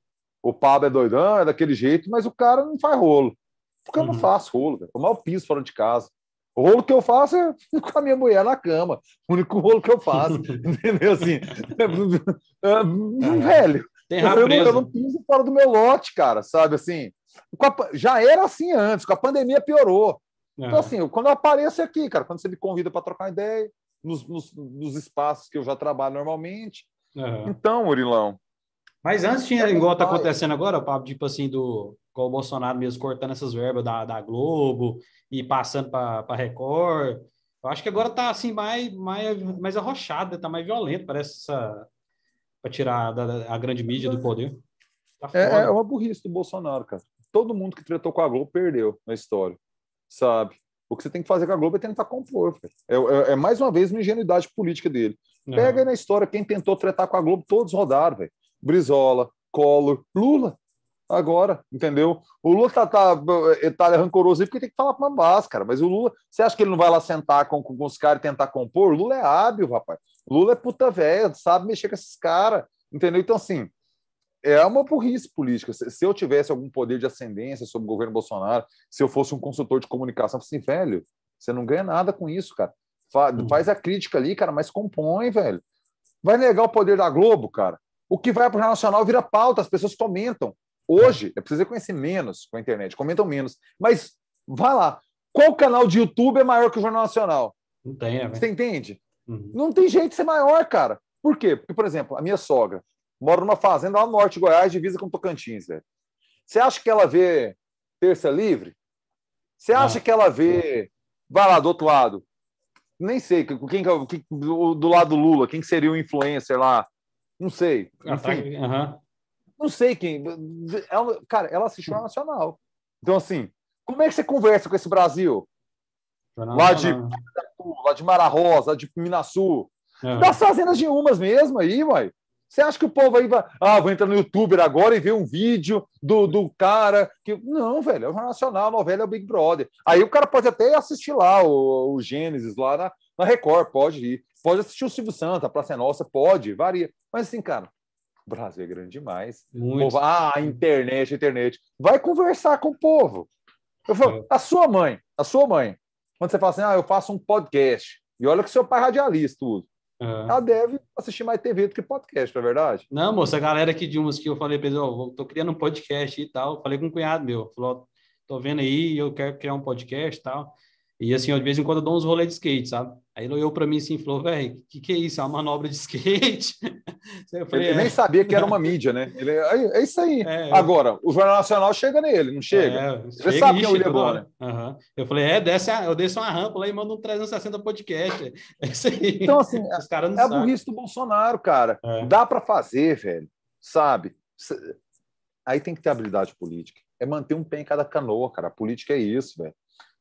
o Pablo é doidão, é daquele jeito, mas o cara não faz rolo. Porque eu não uhum. faço rolo, velho. eu mal piso fora de casa. O rolo que eu faço é com a minha mulher na cama. O único rolo que eu faço. entendeu? Assim, é, é, é, velho. Tem eu, eu, não, eu não piso fora do meu lote, cara, sabe? Assim, a, já era assim antes, com a pandemia piorou. Uhum. Então, assim, quando eu apareço aqui, cara, quando você me convida para trocar ideia, nos, nos, nos, espaços que eu já trabalho normalmente. Uhum. Então, Murilão. Mas antes tinha, igual tá acontecendo agora, o papo tipo assim, do. Com o Bolsonaro mesmo cortando essas verbas da, da Globo, e passando para Record. Eu acho que agora está assim mais, mais, mais arrochada, está mais violento, parece essa para tirar da, a grande mídia do poder. Tá é, é uma burrice do Bolsonaro, cara. Todo mundo que tratou com a Globo perdeu na história, sabe? O que você tem que fazer com a Globo é tentar compor. É, é, é, mais uma vez uma ingenuidade política dele. Pega uhum. aí na história quem tentou tretar com a Globo, todos rodaram, velho. Brizola, Collor, Lula agora, entendeu? O Lula tá, tá, eh, tá rancoroso aí porque tem que falar para base, cara. Mas o Lula, você acha que ele não vai lá sentar com, com os caras e tentar compor? O Lula é hábil, rapaz. O Lula é puta velha, sabe mexer com esses caras, entendeu? Então, assim, é uma burrice política. Se, se, eu tivesse algum poder de ascendência sobre o governo Bolsonaro, se eu fosse um consultor de comunicação, eu assim, velho, você não ganha nada com isso, cara. Faz, uhum. faz a crítica ali, cara, mas compõe, velho. Vai negar o poder da Globo, cara. O que vai para o Jornal Nacional vira pauta, as pessoas comentam. Hoje, é preciso conhecer menos com a internet, comentam menos. Mas vai lá. Qual canal de YouTube é maior que o Jornal Nacional? Não tem, né? Você entende? Uhum. Não tem jeito de ser maior, cara. Por quê? Porque, por exemplo, a minha sogra mora numa fazenda lá no norte de Goiás, divisa com Tocantins, velho. Você acha que ela vê Terça Livre? Você acha que ela vê. Vai lá do outro lado. Nem sei, quem, quem é do lado do Lula, quem seria o influencer lá? Não sei. Enfim, uhum. Não sei quem. Ela, cara, ela assiste a Nacional. Então, assim, como é que você conversa com esse Brasil? lá de lá de Mara Rosa, lá de Minasul. É. Das fazendas de umas mesmo aí, uai. Você acha que o povo aí vai. Ah, vou entrar no YouTube agora e ver um vídeo do, do cara. que Não, velho, é o Jornal Nacional, a novela é o Big Brother. Aí o cara pode até assistir lá o, o Gênesis, lá na, na Record, pode ir. Pode assistir o Silvio Santa a Praça é Nossa, pode, varia. Mas assim, cara, o Brasil é grande demais. Povo, ah, internet, internet. Vai conversar com o povo. Eu falo, é. a sua mãe, a sua mãe. Quando você fala assim, ah, eu faço um podcast. E olha que seu pai é radialista, tudo. É. Ela deve assistir mais TV do que podcast, não é verdade? Não, moça, a galera aqui de umas que eu falei pessoal, eles, tô criando um podcast e tal. Falei com um cunhado meu. Falou, tô vendo aí, eu quero criar um podcast e tal. E assim, eu, de vez em quando eu dou uns rolês de skate, sabe? Aí ele olhou para mim assim e falou, velho, que que é isso? É uma manobra de skate? eu falei, ele é. nem sabia que era uma mídia, né? Ele, é, é isso aí. É, agora, o Jornal Nacional chega nele, não chega? É, ele chega sabe que é o Uhum. Eu falei, é, desce a, eu desço uma rampa lá e mando um 360 podcast. É. é isso aí. Então, assim, é Os cara não é sabem. a burrice do Bolsonaro, cara. Dá para fazer, velho. Sabe? Aí tem que ter habilidade política. É manter um pé em cada canoa, cara. A política é isso, velho.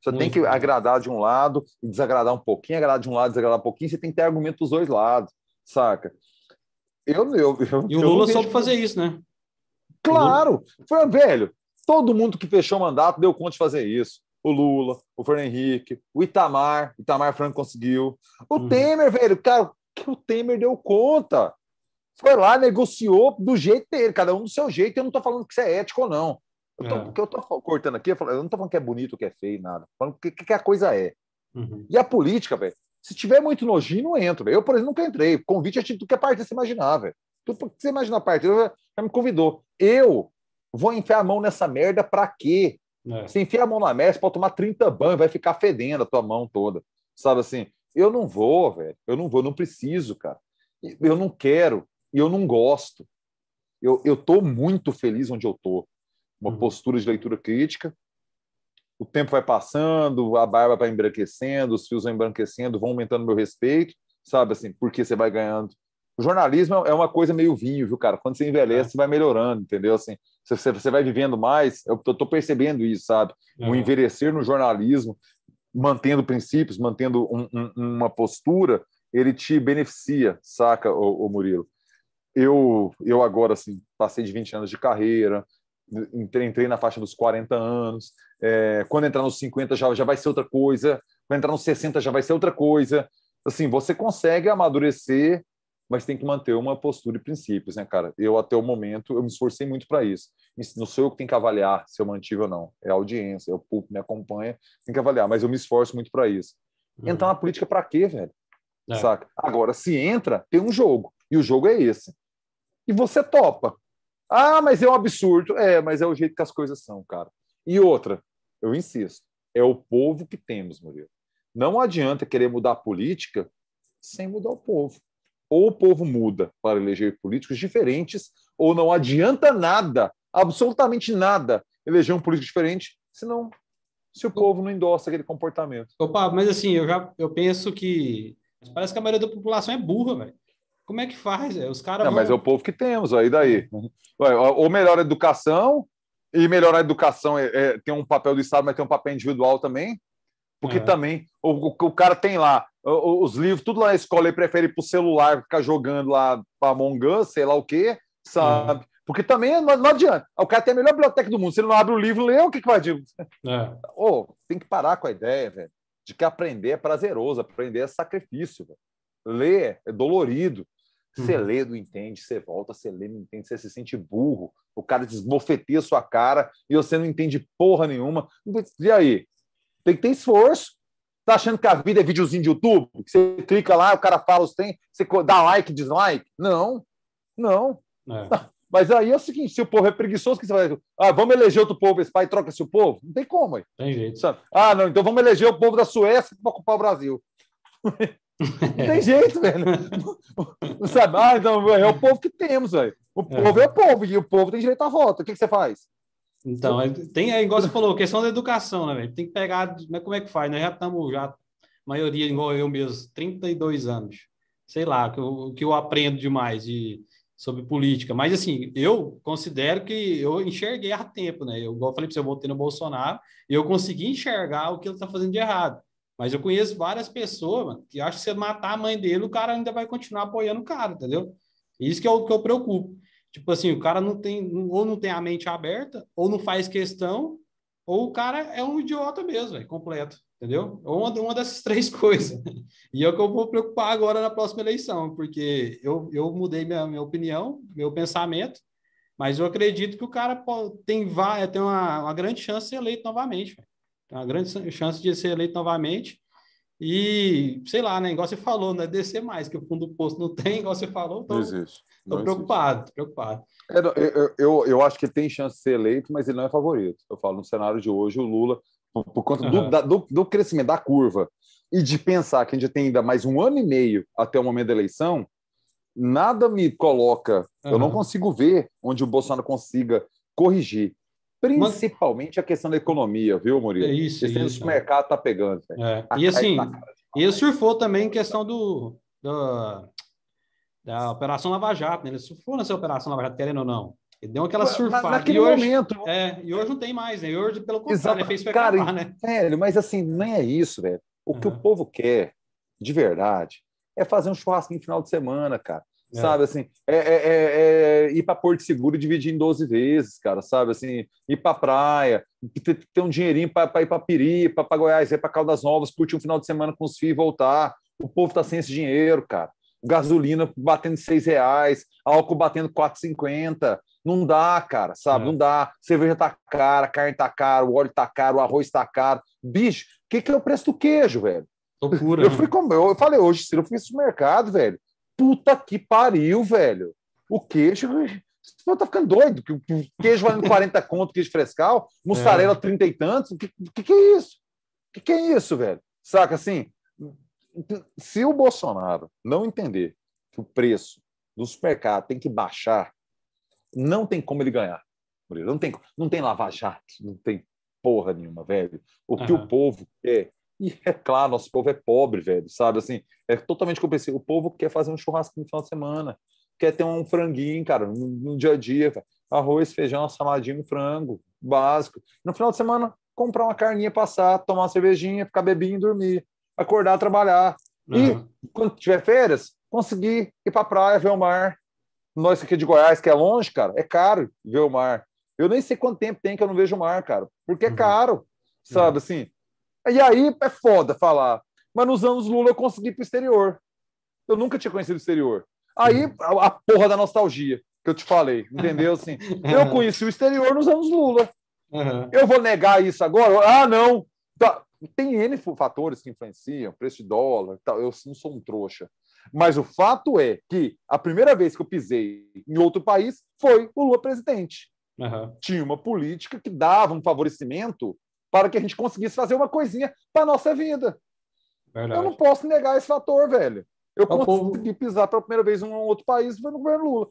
Você muito tem que bom. agradar de um lado e desagradar um pouquinho, agradar de um lado, desagradar um pouquinho, você tem que ter argumento dos dois lados, saca? Eu, eu, eu e o Lula só soube fazer isso, né? Claro! Foi, velho, todo mundo que fechou o mandato deu conta de fazer isso. O Lula, o Fernando Henrique, o Itamar, Itamar Franco conseguiu. O uhum. Temer, velho, cara, que o Temer deu conta. Foi lá, negociou do jeito dele, cada um do seu jeito. Eu não tô falando que isso é ético ou não. Eu tô, é. O que eu tô cortando aqui, eu, não tô falando que é bonito, que é feio, nada. Falando que, que a coisa é. Uhum. E a política, velho, se tiver muito nojinho, não entro. Véio. Eu, por exemplo, nunca entrei. Convite é tudo que é partido você imaginar, velho. Tudo que você imagina a parte já me convidou. Eu vou enfiar a mão nessa merda pra quê? É. Você enfiar a mão na merda, você pode tomar 30 banhos, vai ficar fedendo a tua mão toda. Sabe assim? Eu não vou, velho. Eu não vou, eu não preciso, cara. Eu não quero e eu não gosto. Eu, eu tô muito feliz onde eu tô uma uhum. postura de leitura crítica. O tempo vai passando, a barba vai embranquecendo, os fios vão embranquecendo, vão aumentando meu respeito, sabe assim, porque você vai ganhando. O jornalismo é uma coisa meio vinho, viu, cara? Quando você envelhece, é. você vai melhorando, entendeu? Assim, você, você vai vivendo mais, eu estou percebendo isso, sabe? É. O envelhecer no jornalismo, mantendo princípios, mantendo um, um, uma postura, ele te beneficia, saca, o Murilo? Eu, eu agora, assim, passei de 20 anos de carreira, entrei na faixa dos 40 anos, é, quando entrar nos 50 já, já vai ser outra coisa, quando entrar nos 60 já vai ser outra coisa. Assim, você consegue amadurecer, mas tem que manter uma postura e princípios, né, cara? Eu, até o momento, eu me esforcei muito para isso. Não sou eu que tenho que avaliar se eu mantive ou não, é a audiência, é o público que me acompanha, tem que avaliar, mas eu me esforço muito para isso. Uhum. na então, política é para quê, velho? É. Saca? Agora, se entra, tem um jogo, e o jogo é esse. E você topa, ah, mas é um absurdo. É, mas é o jeito que as coisas são, cara. E outra, eu insisto, é o povo que temos, Murilo. Não adianta querer mudar a política sem mudar o povo. Ou o povo muda para eleger políticos diferentes, ou não adianta nada, absolutamente nada, eleger um político diferente, senão se o povo não endossa aquele comportamento. Opa, mas assim, eu já eu penso que parece que a maioria da população é burra, velho. Como é que faz? é Os caras. vão... mas é o povo que temos, aí daí. Ou melhor educação, e melhor a educação é, é, tem um papel do Estado, mas tem um papel individual também. Porque é. também o, o, o, cara tem lá os, os livros, tudo lá na escola, ele prefere ir pro celular, ficar jogando lá para Among Us, sei lá o quê, sabe? Uhum. Porque também é, não, não, adianta. O cara tem a melhor biblioteca do mundo. Se ele não abre o livro, lê o que, que vai dizer? Oh, é. tem que parar com a ideia, velho, de que aprender é prazeroso, aprender é sacrifício. Velho. Ler é dolorido. Você uhum. lê, não entende, você volta, você lê, não entende, você se sente burro. O cara desbofeteia a sua cara e você não entende porra nenhuma. E aí? Tem que ter esforço. Tá achando que a vida é videozinho de YouTube? Que você clica lá, o cara fala os tem, você dá like, dislike? Não, não. É. Tá. Mas aí é o seguinte: se o povo é preguiçoso, que você vai. Ah, vamos eleger outro povo, esse pai troca-se o povo? Não tem como. Aí. Tem jeito. Sabe? Ah, não, então vamos eleger o povo da Suécia para ocupar o Brasil. Não tem é. jeito, velho. Não sabe? Ah, então, é o povo que temos, velho. O é. povo é. é. o povo, e o povo tem direito a voto. O que, que você faz? Então, é, tem, é igual você falou, questão da educação, né, velho? Tem que pegar, né, como é que faz? Nós né? já estamos, já, maioria igual eu mesmo, 32 anos. Sei lá, que eu, que eu aprendo demais de, sobre política. Mas, assim, eu considero que eu enxerguei há tempo, né? Eu, igual eu falei para você, eu voltei no Bolsonaro e eu consegui enxergar o que ele está fazendo de errado. Mas eu conheço várias pessoas que acham que se matar a mãe dele, o cara ainda vai continuar apoiando o cara, entendeu? Isso que é o que eu preocupo. Tipo assim, o cara não tem, ou não tem a mente aberta, ou não faz questão, ou o cara é um idiota mesmo, é completo, entendeu? Ou é uma, uma dessas três coisas. E é o que eu vou preocupar agora na próxima eleição, porque eu, eu mudei minha, minha opinião, meu pensamento, mas eu acredito que o cara tem, tem uma, uma grande chance de ser eleito novamente. Véio. Tem uma grande chance de ser eleito novamente. E, sei lá, né? Igual você falou, não é descer mais, que o fundo do posto não tem, igual você falou, então. Não existe. Estou preocupado, preocupado. É, eu, eu, eu, acho que ele tem chance de ser eleito, mas ele não é favorito. Eu falo, no cenário de hoje, o Lula, por, por conta do, uhum. do, do, crescimento da curva e de pensar que a gente tem ainda mais um ano e meio até o momento da eleição, nada me coloca, uhum. eu não consigo ver onde o Bolsonaro consiga corrigir Principalmente a questão da economia, viu, Murilo? É isso. Esse é isso, o né? mercado está pegando. É. Tá e assim, ele surfou também em questão do, do, da Operação Lava Jato, né? Ele surfou nessa Operação Lava Jato, querendo ou não. Ele deu aquela surfada. Naquele e hoje, momento. É, e hoje não tem mais, né? E hoje, pelo contrário, Exato. fez foi Cara, né? Velho, mas assim, nem é isso, velho. O uhum. que o povo quer, de verdade, é fazer um churrasquinho no final de semana, cara. É. Sabe assim, é, é, é, é ir para Porto Seguro e dividir em 12 vezes, cara, sabe assim, ir para praia, ter, ter, um dinheirinho para ir para Piri, para Goiás, ir para Caldas Novas, curtir um final de semana com os filhos e voltar. O povo tá sem esse dinheiro, cara. Gasolina batendo seis reais, álcool batendo 4,50. Não dá, cara, sabe? É. Não dá. Cerveja tá cara, carne tá cara, o óleo tá caro, o arroz tá caro. Bicho, o que, que é o preço do queijo, velho? Loucura. Eu, né? fui com eu falei hoje, eu fui no mercado velho puta que pariu, velho. O queijo. você tá ficando doido. Que queijo valendo 40 conto, queijo frescal, é. mussarela é. 30 e tantos. O que, que, que, é isso? O que, que é isso, velho? Saca assim? Se o Bolsonaro não entender que o preço do supermercado tem que baixar, não tem como ele ganhar. Não tem, não tem lava-jato, não tem porra nenhuma, velho. O que uhum. o povo quer e é claro, nosso povo é pobre, velho, sabe? Assim, é totalmente compreensível. O povo quer fazer um churrasco no final de semana, quer ter um franguinho, cara, no, no dia a dia, arroz, feijão, saladinho, frango, básico. No final de semana, comprar uma carninha, passar, tomar uma cervejinha, ficar bebinho e dormir, acordar, trabalhar. Uhum. E quando tiver férias, conseguir ir para praia, ver o mar. Nós aqui de Goiás, que é longe, cara, é caro ver o mar. Eu nem sei quanto tempo tem que eu não vejo o mar, cara, porque é uhum. caro, uhum. sabe? É. Assim, e aí é foda falar. Mas nos anos Lula eu consegui ir pro exterior. Eu nunca tinha conhecido o exterior. Aí a, a porra da nostalgia que eu te falei, entendeu? Assim, eu conheci o exterior nos anos Lula. Uhum. Eu vou negar isso agora? Ah, não. Tá. Tem N fatores que influenciam, preço de dólar, tal. eu não sou um trouxa. Mas o fato é que a primeira vez que eu pisei em outro país foi o Lula presidente. Uhum. Tinha uma política que dava um favorecimento para que a gente conseguisse fazer uma coisinha para nossa vida. Verdade. Eu não posso negar esse fator, velho. Eu é o consegui povo... pisar pela primeira vez em um outro país foi no governo Lula.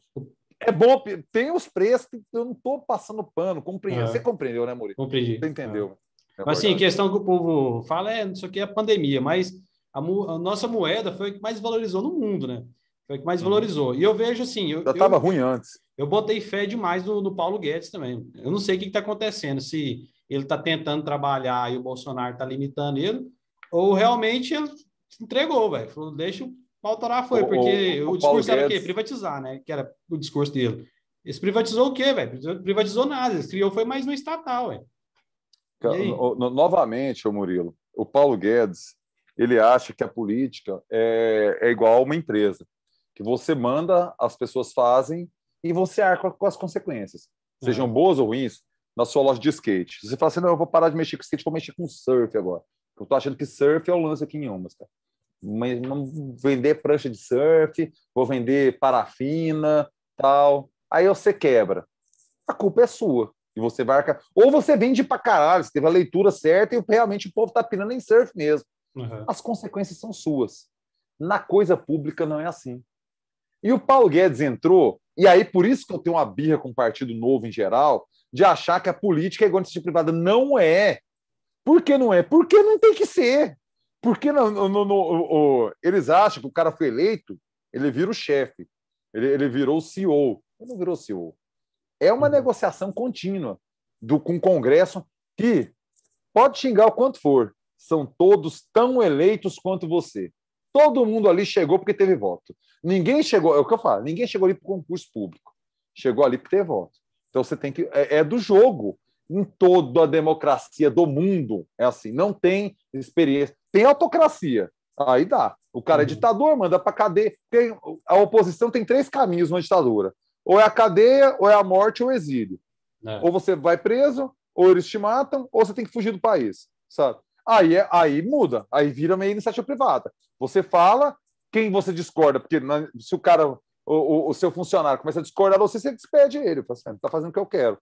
É bom, tem os preços, eu não estou passando pano, compreendo. É. Você compreendeu, né, Murilo? Compreendi. Você entendeu. É. É mas, assim, questão que o povo fala é, não sei o que, é a pandemia, mas a, a nossa moeda foi a que mais valorizou no mundo, né? Foi a que mais uhum. valorizou. E eu vejo assim... Eu, Já estava ruim antes. Eu botei fé demais no, no Paulo Guedes também. Eu não sei o que está acontecendo, se ele está tentando trabalhar e o Bolsonaro está limitando ele, ou realmente ele entregou, velho. Falou, deixa o pau torar foi, porque o, o, o discurso era o quê? Privatizar, né? Que era o discurso dele. Ele privatizou o quê, velho? Privatizou nada, Ele criou foi mais no estatal, velho. novamente, o Murilo, o Paulo Guedes, ele acha que a política é, é igual a uma empresa, que você manda, as pessoas fazem e você arca com as consequências, sejam uhum. boas ou ruins na sua loja de skate. Você fala assim, não, eu vou parar de mexer com skate, vou mexer com surf agora. Eu tô achando que surf é o lance aqui em Umas, cara. Mas não vender prancha de surf, vou vender parafina, tal. Aí você quebra. A culpa é sua. E você vai arcar. Ou você vende pra caralho, você teve a leitura certa e realmente o povo tá pirando em surf mesmo. Uhum. As consequências são suas. Na coisa pública não é assim. E o Paulo Guedes entrou, e aí por isso que eu tenho uma birra com o Partido Novo em geral, de achar que a política é igual a iniciativa privada. Não é. Por que não é? Porque não tem que ser. Porque no, no, no, eles acham que o cara foi eleito, ele vira o chefe, ele, ele virou o CEO. Ele não virou CEO. É uma uhum. negociação contínua do, com o Congresso que pode xingar o quanto for, são todos tão eleitos quanto você. Todo mundo ali chegou porque teve voto. Ninguém chegou, é o que eu falo, ninguém chegou ali para concurso público. Chegou ali porque teve voto. Então você tem que. É, é do jogo. Em toda a democracia do mundo é assim. Não tem experiência. Tem autocracia. Aí dá. O cara é uhum. ditador, manda para cadeia. Tem, a oposição tem três caminhos numa ditadura: ou é a cadeia, ou é a morte, ou o exílio. É. Ou você vai preso, ou eles te matam, ou você tem que fugir do país, sabe? Aí, é, aí muda, aí vira meio iniciativa privada. Você fala quem você discorda, porque na, se o cara o, o, o, seu funcionário começa a discordar de você, você despede ele. Fala assim, está ah, fazendo o que eu quero.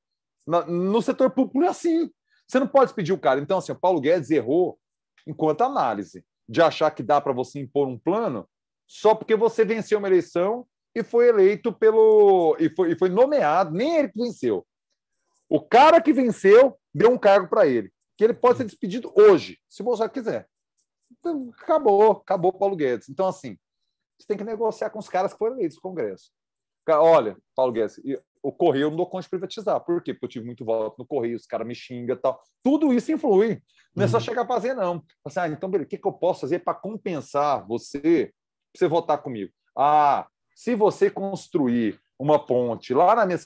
No, no setor público é assim. Você não pode despedir o cara. Então, assim, o Paulo Guedes errou enquanto análise de achar que dá para você impor um plano só porque você venceu uma eleição e foi eleito pelo. e foi, e foi nomeado, nem ele que venceu. O cara que venceu deu um cargo para ele, que ele pode ser uhum. despedido hoje, se o Bolsonaro quiser. Então, acabou, acabou Paulo Guedes. Então, assim, você tem que negociar com os caras que foram eleitos do Congresso. Olha, Paulo Guedes, o Correio eu não dou conta de privatizar. Por quê? Porque eu tive muito voto no Correio, os caras me xingam e tal. Tudo isso influi. Não é só uhum. chegar a fazer, não. Assim, ah, então, o que, que eu posso fazer para compensar você, para você votar comigo? Ah, se você construir uma ponte lá na minha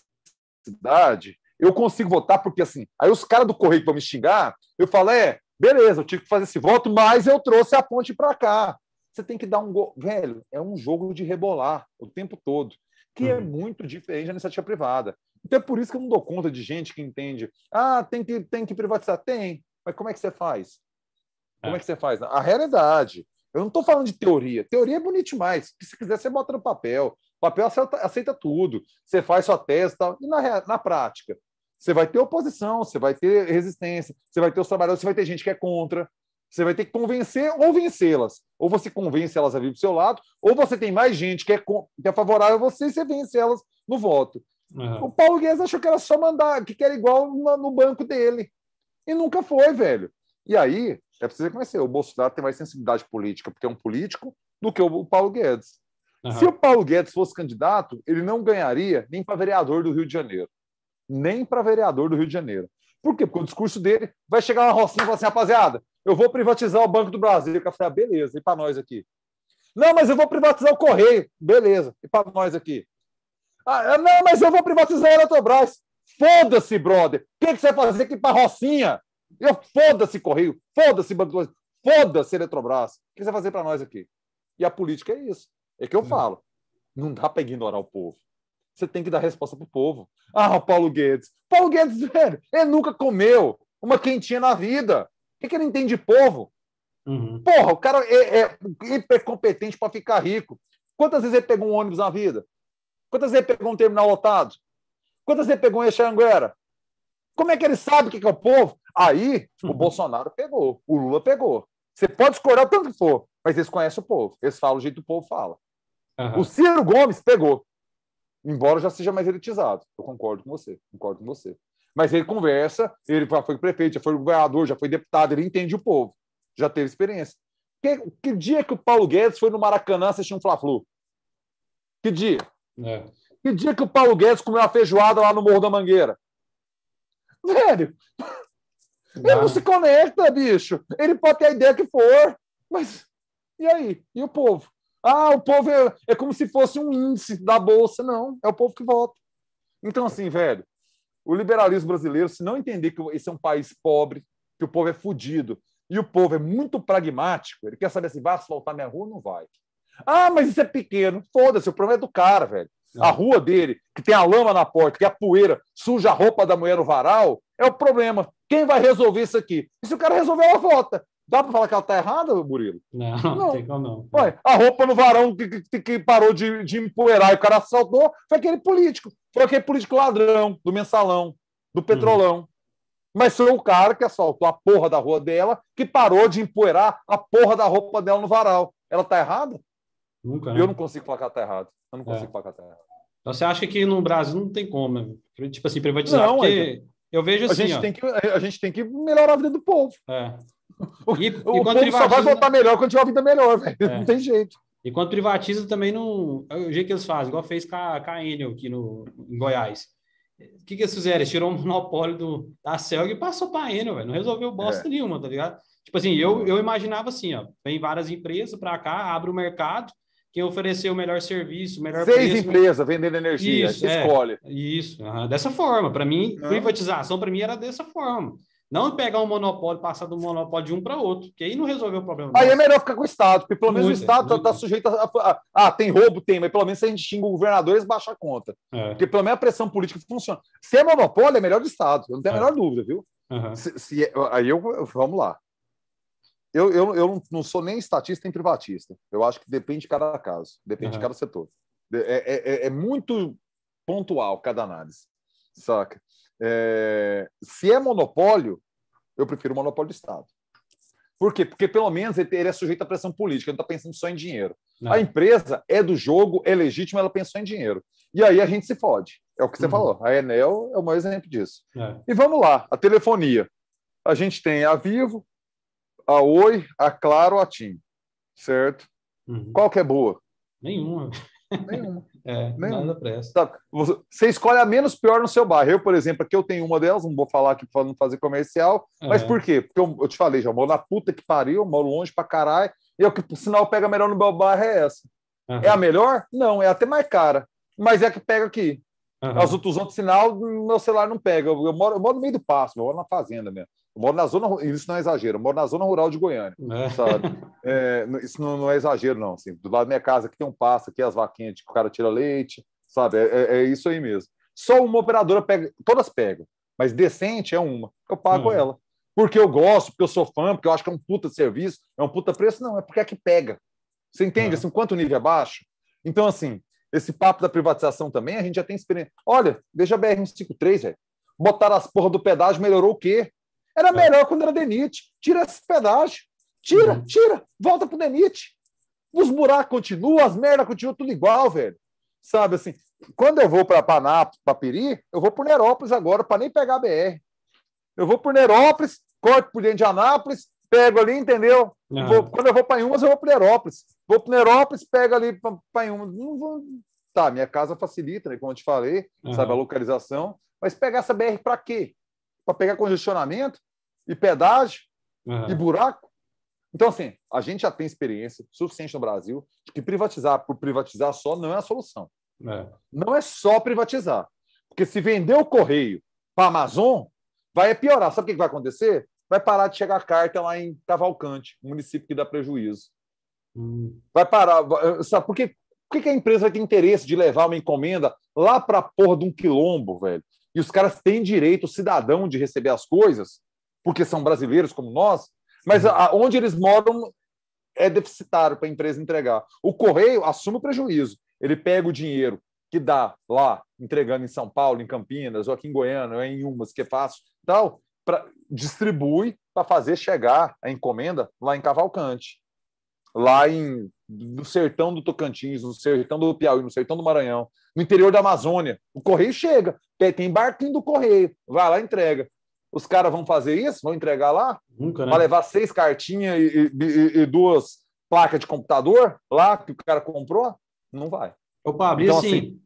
cidade, eu consigo votar, porque assim, aí os caras do Correio vão me xingar, eu falo, é, beleza, eu tive que fazer esse voto, mas eu trouxe a ponte para cá. Você tem que dar um gol. Velho, é um jogo de rebolar o tempo todo, que é uhum. é muito diferente da iniciativa privada. Então é por isso que eu não dou conta de gente que entende. Ah, tem que, tem que privatizar. Tem. Mas como é que você faz? Como é, é. que você faz? A realidade. Eu não estou falando de teoria. Teoria é bonito demais. Se quiser, você bota no papel. O papel aceita, aceita tudo. Você faz sua tese e tal. E na, na prática, você vai ter oposição, você vai ter resistência, você vai ter os trabalhadores, você vai ter gente que é contra, você vai ter que convencer ou vencê-las. Ou você convence elas a vir para o seu lado, ou você tem mais gente que é, que é favorável a você e você vence elas no voto. Uhum. O Paulo Guedes achou que era só mandar, que era igual no, no banco dele. E nunca foi, velho. E aí, é preciso reconhecer, O Bolsonaro tem mais sensibilidade política, porque é um político, do que o Paulo Guedes. Uhum. Se o Paulo Guedes fosse candidato, ele não ganharia nem para vereador do Rio de Janeiro. Nem para vereador do Rio de Janeiro. Por quê? Porque o discurso dele vai chegar na rocinha e falar assim, rapaziada, eu vou privatizar o Banco do Brasil. O cara ah, beleza, e para nós aqui? Não, mas eu vou privatizar o Correio. Beleza, e para nós aqui? Ah, é, não, mas eu vou privatizar a Eletrobras. Foda-se, brother. O que, que você vai fazer aqui para Rocinha? Eu foda-se Correio, foda-se Banco do Brasil, foda-se Eletrobras. O que você vai fazer para nós aqui? E a política é isso. É que eu hum. falo. Não dá para ignorar o povo. Você tem que dar resposta pro povo. Ah, Paulo Guedes. Paulo Guedes, velho, ele nunca comeu uma quentinha na vida que, que ele entende de povo? Uhum. Porra, o cara é, é hipercompetente para ficar rico. Quantas vezes ele pegou um ônibus na vida? Quantas vezes ele pegou um terminal lotado? Quantas vezes ele pegou um Eixanguera? Como é que ele sabe o que, que é o povo? Aí uhum. o Bolsonaro pegou, o Lula pegou. Você pode escolher o tanto que for, mas eles conhecem o povo, eles falam o jeito que o povo fala. Uhum. O Ciro Gomes pegou, embora já seja mais elitizado. Eu concordo com você, concordo com você. Mas ele conversa, ele já foi prefeito, já foi governador, já foi deputado, ele entende o povo, já teve experiência. Que, que dia que o Paulo Guedes foi no Maracanã assistir um Fla-Flu? Que dia? É. Que dia que o Paulo Guedes comeu uma feijoada lá no Morro da Mangueira? Velho, não. ele não se conecta, bicho. Ele pode ter a ideia que for, mas e aí? E o povo? Ah, o povo é, é como se fosse um índice da bolsa. Não, é o povo que vota. Então, assim, velho, o liberalismo brasileiro, se não entender que esse é um país pobre, que o povo é fudido, e o povo é muito pragmático, ele quer saber se vai asfaltar minha rua ou não vai. Ah, mas isso é pequeno. Foda-se, o problema é do cara, velho. A rua dele, que tem a lama na porta, que é a poeira, suja a roupa da mulher no varal, é o problema. Quem vai resolver isso aqui? E se o cara resolver, ela vota. Dá para falar que ela está errada, Murilo? Não, não tem como não. Ué, a roupa no varão que, que, que parou de, de empoeirar e o cara assaltou foi aquele político. Foi aquele político ladrão do mensalão, do uhum. petrolão. Uhum. Mas foi o cara que assaltou a porra da rua dela que parou de empoeirar a porra da roupa dela no varal. Ela está errada? Nunca. Né? Eu não consigo falar que ela está errada. Eu não é. consigo é. falar que ela está errada. Então você acha que no Brasil não tem como, né? tipo assim, privatizar? Não, porque... Eu vejo assim. A gente, ó. Tem que, a gente tem que melhorar a vida do povo. É. E, o o povo privatiza... só vai votar melhor quando tiver vida melhor, velho. É. Não tem jeito. E quando privatiza também não. É o jeito que eles fazem, igual fez com a, com a Enel aqui no, em Goiás. O que, que eles fizeram? Eles tirou o monopólio do, da Celg e passou para a Enel, velho. Não resolveu bosta é. nenhuma, tá ligado? Tipo assim, eu, eu imaginava assim, ó. Vem várias empresas para cá, abre o mercado, quem ofereceu o melhor serviço, o melhor Seis preço. empresas vendendo energia, isso, é, escolhe. Isso, dessa forma. Para mim, privatização para mim era dessa forma. Não pegar um monopólio, passar do monopólio de um para outro, que aí não resolveu o problema. Aí é melhor ficar com o Estado, porque pelo menos muito, o Estado está tá, tá sujeito a, a, Ah, tem roubo, tem, mas pelo menos se a gente xinga o governador, eles baixam a conta. É. Porque pelo menos a pressão política funciona. Se é monopólio, é melhor do Estado, eu não tenho a é. menor dúvida, viu? Uhum. Se, se, é, aí eu. Vamos lá. Eu, eu, eu não sou nem estatista nem privatista. Eu acho que depende de cada caso, depende uhum. de cada setor. É, é, é, é muito pontual cada análise, saca? É, se é monopólio, eu prefiro o monopólio do Estado. Por quê? Porque pelo menos ele é sujeito à pressão política, ele não está pensando só em dinheiro. Não. É. A empresa é do jogo, é legítima, ela pensou em dinheiro. E aí a gente se fode. É o que você uhum. falou. A Enel é o maior exemplo disso. É. E vamos lá, a telefonia. A gente tem a Vivo, a Oi, a Claro, a TIM. Certo? Uhum. Qual que é boa? Nenhuma. Nenhuma. É, Nenhuma. nada presta. Você escolhe a menos pior no seu bairro. Eu, por exemplo, aqui eu tenho uma delas, não vou falar aqui para não fazer comercial, é. mas por quê? Porque eu, eu, te falei, já moro na puta que pariu, eu moro longe pra caralho, e é o que por sinal pega melhor no meu bairro é essa. Uhum. É a melhor? Não, é até mais cara, mas é a que pega aqui. Uhum. As outros, outros sinal, meu celular não pega. Eu, eu moro, eu moro no meio do passo, eu moro na fazenda mesmo. Eu moro na zona isso não é exagero, eu moro na zona rural de Goiânia, é. sabe? É, isso não, não, é exagero, não. Assim, do lado da minha casa que tem um pasto, aqui as vaquinhas que o cara tira leite, sabe? É, é, é, isso aí mesmo. Só uma operadora pega, todas pegam, mas decente é uma. Eu pago hum. ela. Porque eu gosto, porque eu sou fã, porque eu acho que é um puta serviço, é um puta preço, não, é porque é que pega. Você entende? Hum. Assim, quanto nível é baixo? Então, assim, esse papo da privatização também, a gente já tem experiência. Olha, veja a BR-153, velho. Botaram as porra do pedágio, melhorou o quê? Era ah. melhor quando era Denite. Tira esse pedágio. Tira, uhum. tira, volta pro Denite. Os buracos continuam, as merdas continuam tudo igual, velho. Sabe assim, quando eu vou para Paná para Piri, eu vou por Nerópolis agora, para nem pegar a BR. Eu vou por Nerópolis, corto por dentro de Anápolis, pego ali, entendeu? Uhum. Vou, quando eu vou para Inhumas, eu vou para Nerópolis. Vou para Nerópolis, pego ali para Inhumas. Não vou... Tá, minha casa facilita, né, como eu te falei, uhum. sabe, a localização. Mas pegar essa BR para quê? para pegar congestionamento e pedágio uhum. e buraco. Então, assim, a gente já tem experiência suficiente no Brasil de que privatizar por privatizar só não é a solução. É. Não é só privatizar. Porque se vender o correio para a Amazon, vai piorar. Sabe o que vai acontecer? Vai parar de chegar carta lá em Cavalcante, município que dá prejuízo. Hum. Vai parar. Eh, sabe por que, por que a empresa vai ter interesse de levar uma encomenda lá para a porra de um quilombo, velho? e os caras têm direito, cidadão, de receber as coisas, porque são brasileiros como nós, mas a, onde eles moram é deficitário para a empresa entregar. O correio assume o prejuízo, ele pega o dinheiro que dá lá, entregando em São Paulo, em Campinas, ou aqui em Goiânia, ou em Umas, que é fácil, tal, pra, distribui para fazer chegar a encomenda lá em Cavalcante lá em, no sertão do Tocantins, no sertão do Piauí, no sertão do Maranhão, no interior da Amazônia. O correio chega, tem barquinho do correio, vai lá entrega. Os caras vão fazer isso? Vão entregar lá? Nunca, né? Vai levar seis cartinhas e, e, e, duas placas de computador lá que o cara comprou? Não vai. Ô, Pablo, então, assim,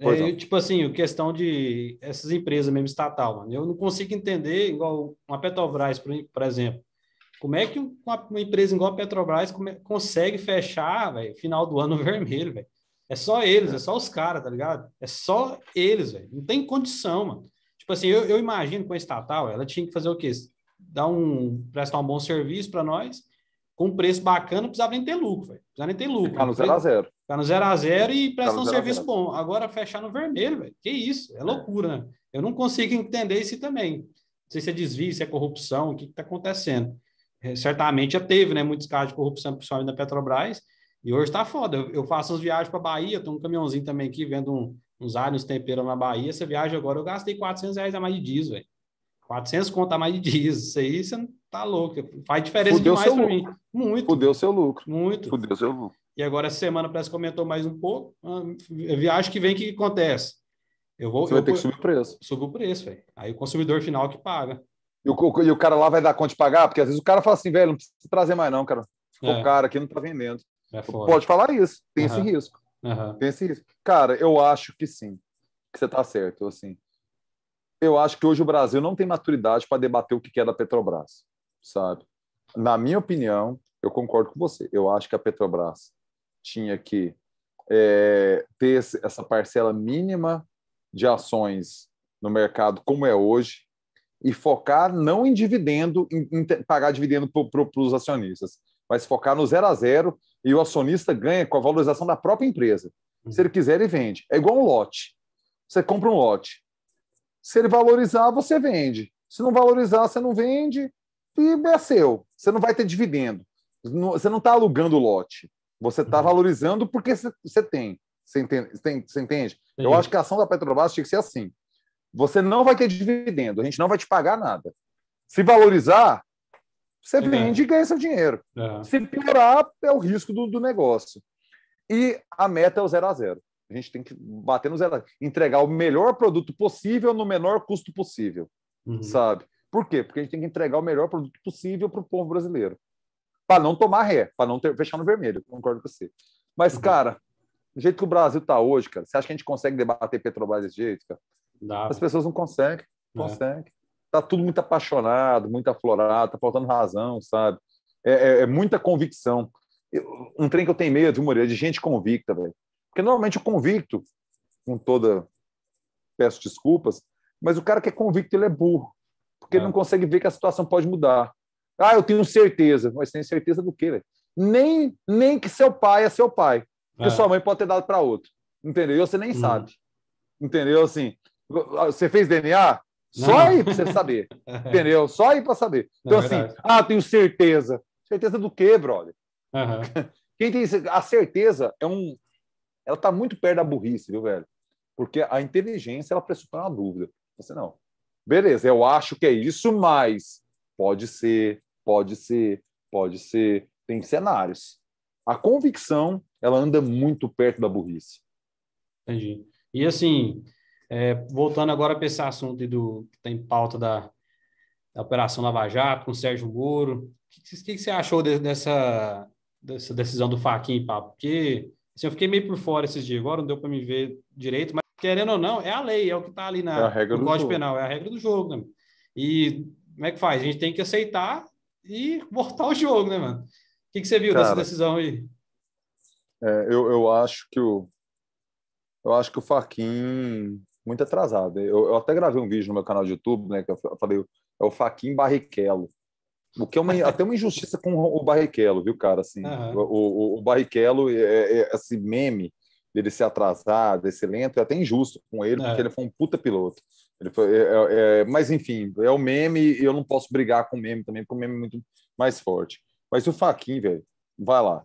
assim é, tipo assim, questão de essas empresas mesmo estatal, mano. Eu não consigo entender, igual uma Petrobras, por exemplo. Como é que uma, empresa igual a Petrobras consegue fechar, velho, final do ano vermelho, velho? É só eles, é só os caras, tá ligado? É só eles, velho. Não tem condição, mano. Tipo assim, eu, eu imagino com a estatal, ela tinha que fazer o quê? Dar um, prestar um bom serviço para nós, com um preço bacana, não precisava nem ter lucro, velho. Precisava nem ter lucro. Ficar no 0 a 0 Ficar no 0 a 0 e prestar um serviço bom. Agora fechar no vermelho, velho. Que isso? É loucura, né? Eu não consigo entender isso também. Não sei se é desvio, se é corrupção, o que está acontecendo. É, certamente já teve né, muitos casos de corrupção principalmente da Petrobras, e hoje está foda. Eu, eu, faço as viagens para a Bahia, tenho um caminhãozinho também aqui, vendo um, uns alhos, temperando na Bahia. Essa viagem agora eu gastei 400 reais a mais de diesel, velho. 400 a mais de diesel. Isso aí você tá louco. Faz diferença Fudeu demais para mim. Muito. Fudeu seu lucro. Muito. Fudeu seu lucro. E agora essa semana parece que comentou mais um pouco. Ah, viagem que vem que acontece. Eu vou, Você eu vai ter que subir o preço. Subir o preço, velho. Aí o consumidor final que paga. E o, e o cara lá vai dar conta de pagar, porque às vezes o cara fala assim, velho, não precisa trazer mais, não, cara. Ficou é. cara aqui, não tá vendendo. É Pode falar isso, tem uhum. esse risco. Uhum. Tem esse risco. Cara, eu acho que sim, que você tá certo. Assim, eu acho que hoje o Brasil não tem maturidade para debater o que é da Petrobras, sabe? Na minha opinião, eu concordo com você. Eu acho que a Petrobras tinha que é, ter essa parcela mínima de ações no mercado como é hoje, e focar não em dividendo, em, em pagar dividendo para pro, os acionistas, mas focar no zero a zero e o acionista ganha com a valorização da própria empresa. Uhum. Se ele quiser, ele vende. É igual um lote. Você compra um lote. Se ele valorizar, você vende. Se não valorizar, você não vende e é seu. Você não vai ter dividendo. Você não está alugando o lote. Você está uhum. valorizando porque você tem. Você entende? Você entende? Eu acho que a ação da Petrobras tinha que ser assim você não vai ter dividendo, a gente não vai te pagar nada. Se valorizar, você vende e ganha seu dinheiro. É. Se piorar, é o risco do, do, negócio. E a meta é o zero a zero. A gente tem que bater no zero, entregar o melhor produto possível no menor custo possível, uhum. sabe? Por quê? Porque a gente tem que entregar o melhor produto possível para o povo brasileiro, para não tomar ré, para não ter, fechar no vermelho. Concordo com você. Mas, uhum. cara, do jeito que o Brasil está hoje, cara, você acha que a gente consegue debater Petrobras desse jeito, cara? Dá. As pessoas não conseguem, não é. conseguem. Tá tudo muito apaixonado, muito aflorado, tá faltando razão, sabe? É, é, é muita convicção. um trem que eu tenho medo, viu, Moreira, de gente convicta, velho. Porque normalmente o convicto, com toda. Peço desculpas, mas o cara que é convicto, ele é burro. Porque ele é. não consegue ver que a situação pode mudar. Ah, eu tenho certeza. Mas tem certeza do quê, velho? Nem, nem que seu pai é seu pai. Que é. sua mãe pode ter dado para outro. Entendeu? Você nem uhum. sabe. Entendeu? Assim, você fez DNA? Não. Só aí para você saber. Entendeu? Só aí para saber. Então, é assim, verdade. ah, tenho certeza. Certeza do quê, brother? Uhum. Quem tem a certeza é um. Ela está muito perto da burrice, viu, velho? Porque a inteligência ela pressupõe uma dúvida. Você não. Beleza, eu acho que é isso, mas pode ser, pode ser, pode ser. Tem cenários. A convicção ela anda muito perto da burrice. Entendi. E assim, é, voltando agora para esse assunto do, que tem tá pauta da, da, Operação Lava Jato, com o Sérgio Moro, o que, que, que, você achou de, dessa, dessa decisão do Faquin, Papo? Porque assim, eu fiquei meio por fora esses dias agora, não deu para me ver direito, mas querendo ou não, é a lei, é o que está ali na, é no Código Penal, é a regra do jogo. Né? E como é que faz? A gente tem que aceitar e voltar o jogo, né, mano? O que, que você viu Cara, dessa decisão aí? É, eu, eu acho que o eu acho que o Faquin muito atrasado Eu, eu, até gravei um vídeo no meu canal de YouTube, né, que eu falei, é o Faquin Barrichello. O que é uma, até uma injustiça com o Barrichello, viu, cara? Assim, uhum. o, o, o, Barrichello, é, é, é, esse meme dele ser atrasado, esse lento, é até injusto com ele, porque é. ele foi um puta piloto. Ele foi, é, é, é, mas, enfim, é o meme e eu não posso brigar com o meme também, porque o meme é muito mais forte. Mas o Faquin, velho, vai lá.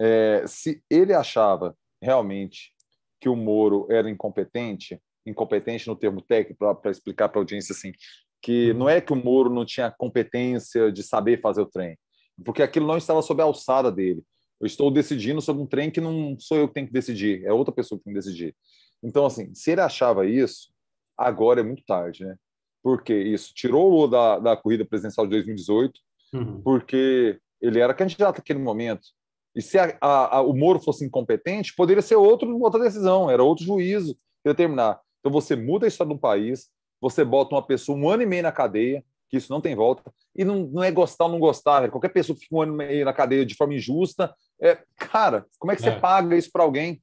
É, se ele achava realmente que o Moro era incompetente, incompetente no termo técnico para explicar para a audiência assim que uhum. não é que o Moro não tinha competência de saber fazer o trem, porque aquilo não estava sob a alçada dele. Eu estou decidindo sobre um trem que não sou eu que tenho que decidir, é outra pessoa que tem que decidir. Então, assim, se ele achava isso, agora é muito tarde, né? Porque isso tirou o da, da corrida presidencial de 2018, uhum. porque ele era candidato naquele momento. E se a, a, a, o Moro fosse incompetente, poderia ser outro, outra decisão, era outro juízo determinar. Então você muda a história do país, você bota uma pessoa um ano e meio na cadeia, que isso não tem volta, e não, não é gostar ou não gostar, velho. qualquer pessoa que fica um ano e meio na cadeia de forma injusta, é, cara, como é que você é. paga isso para alguém?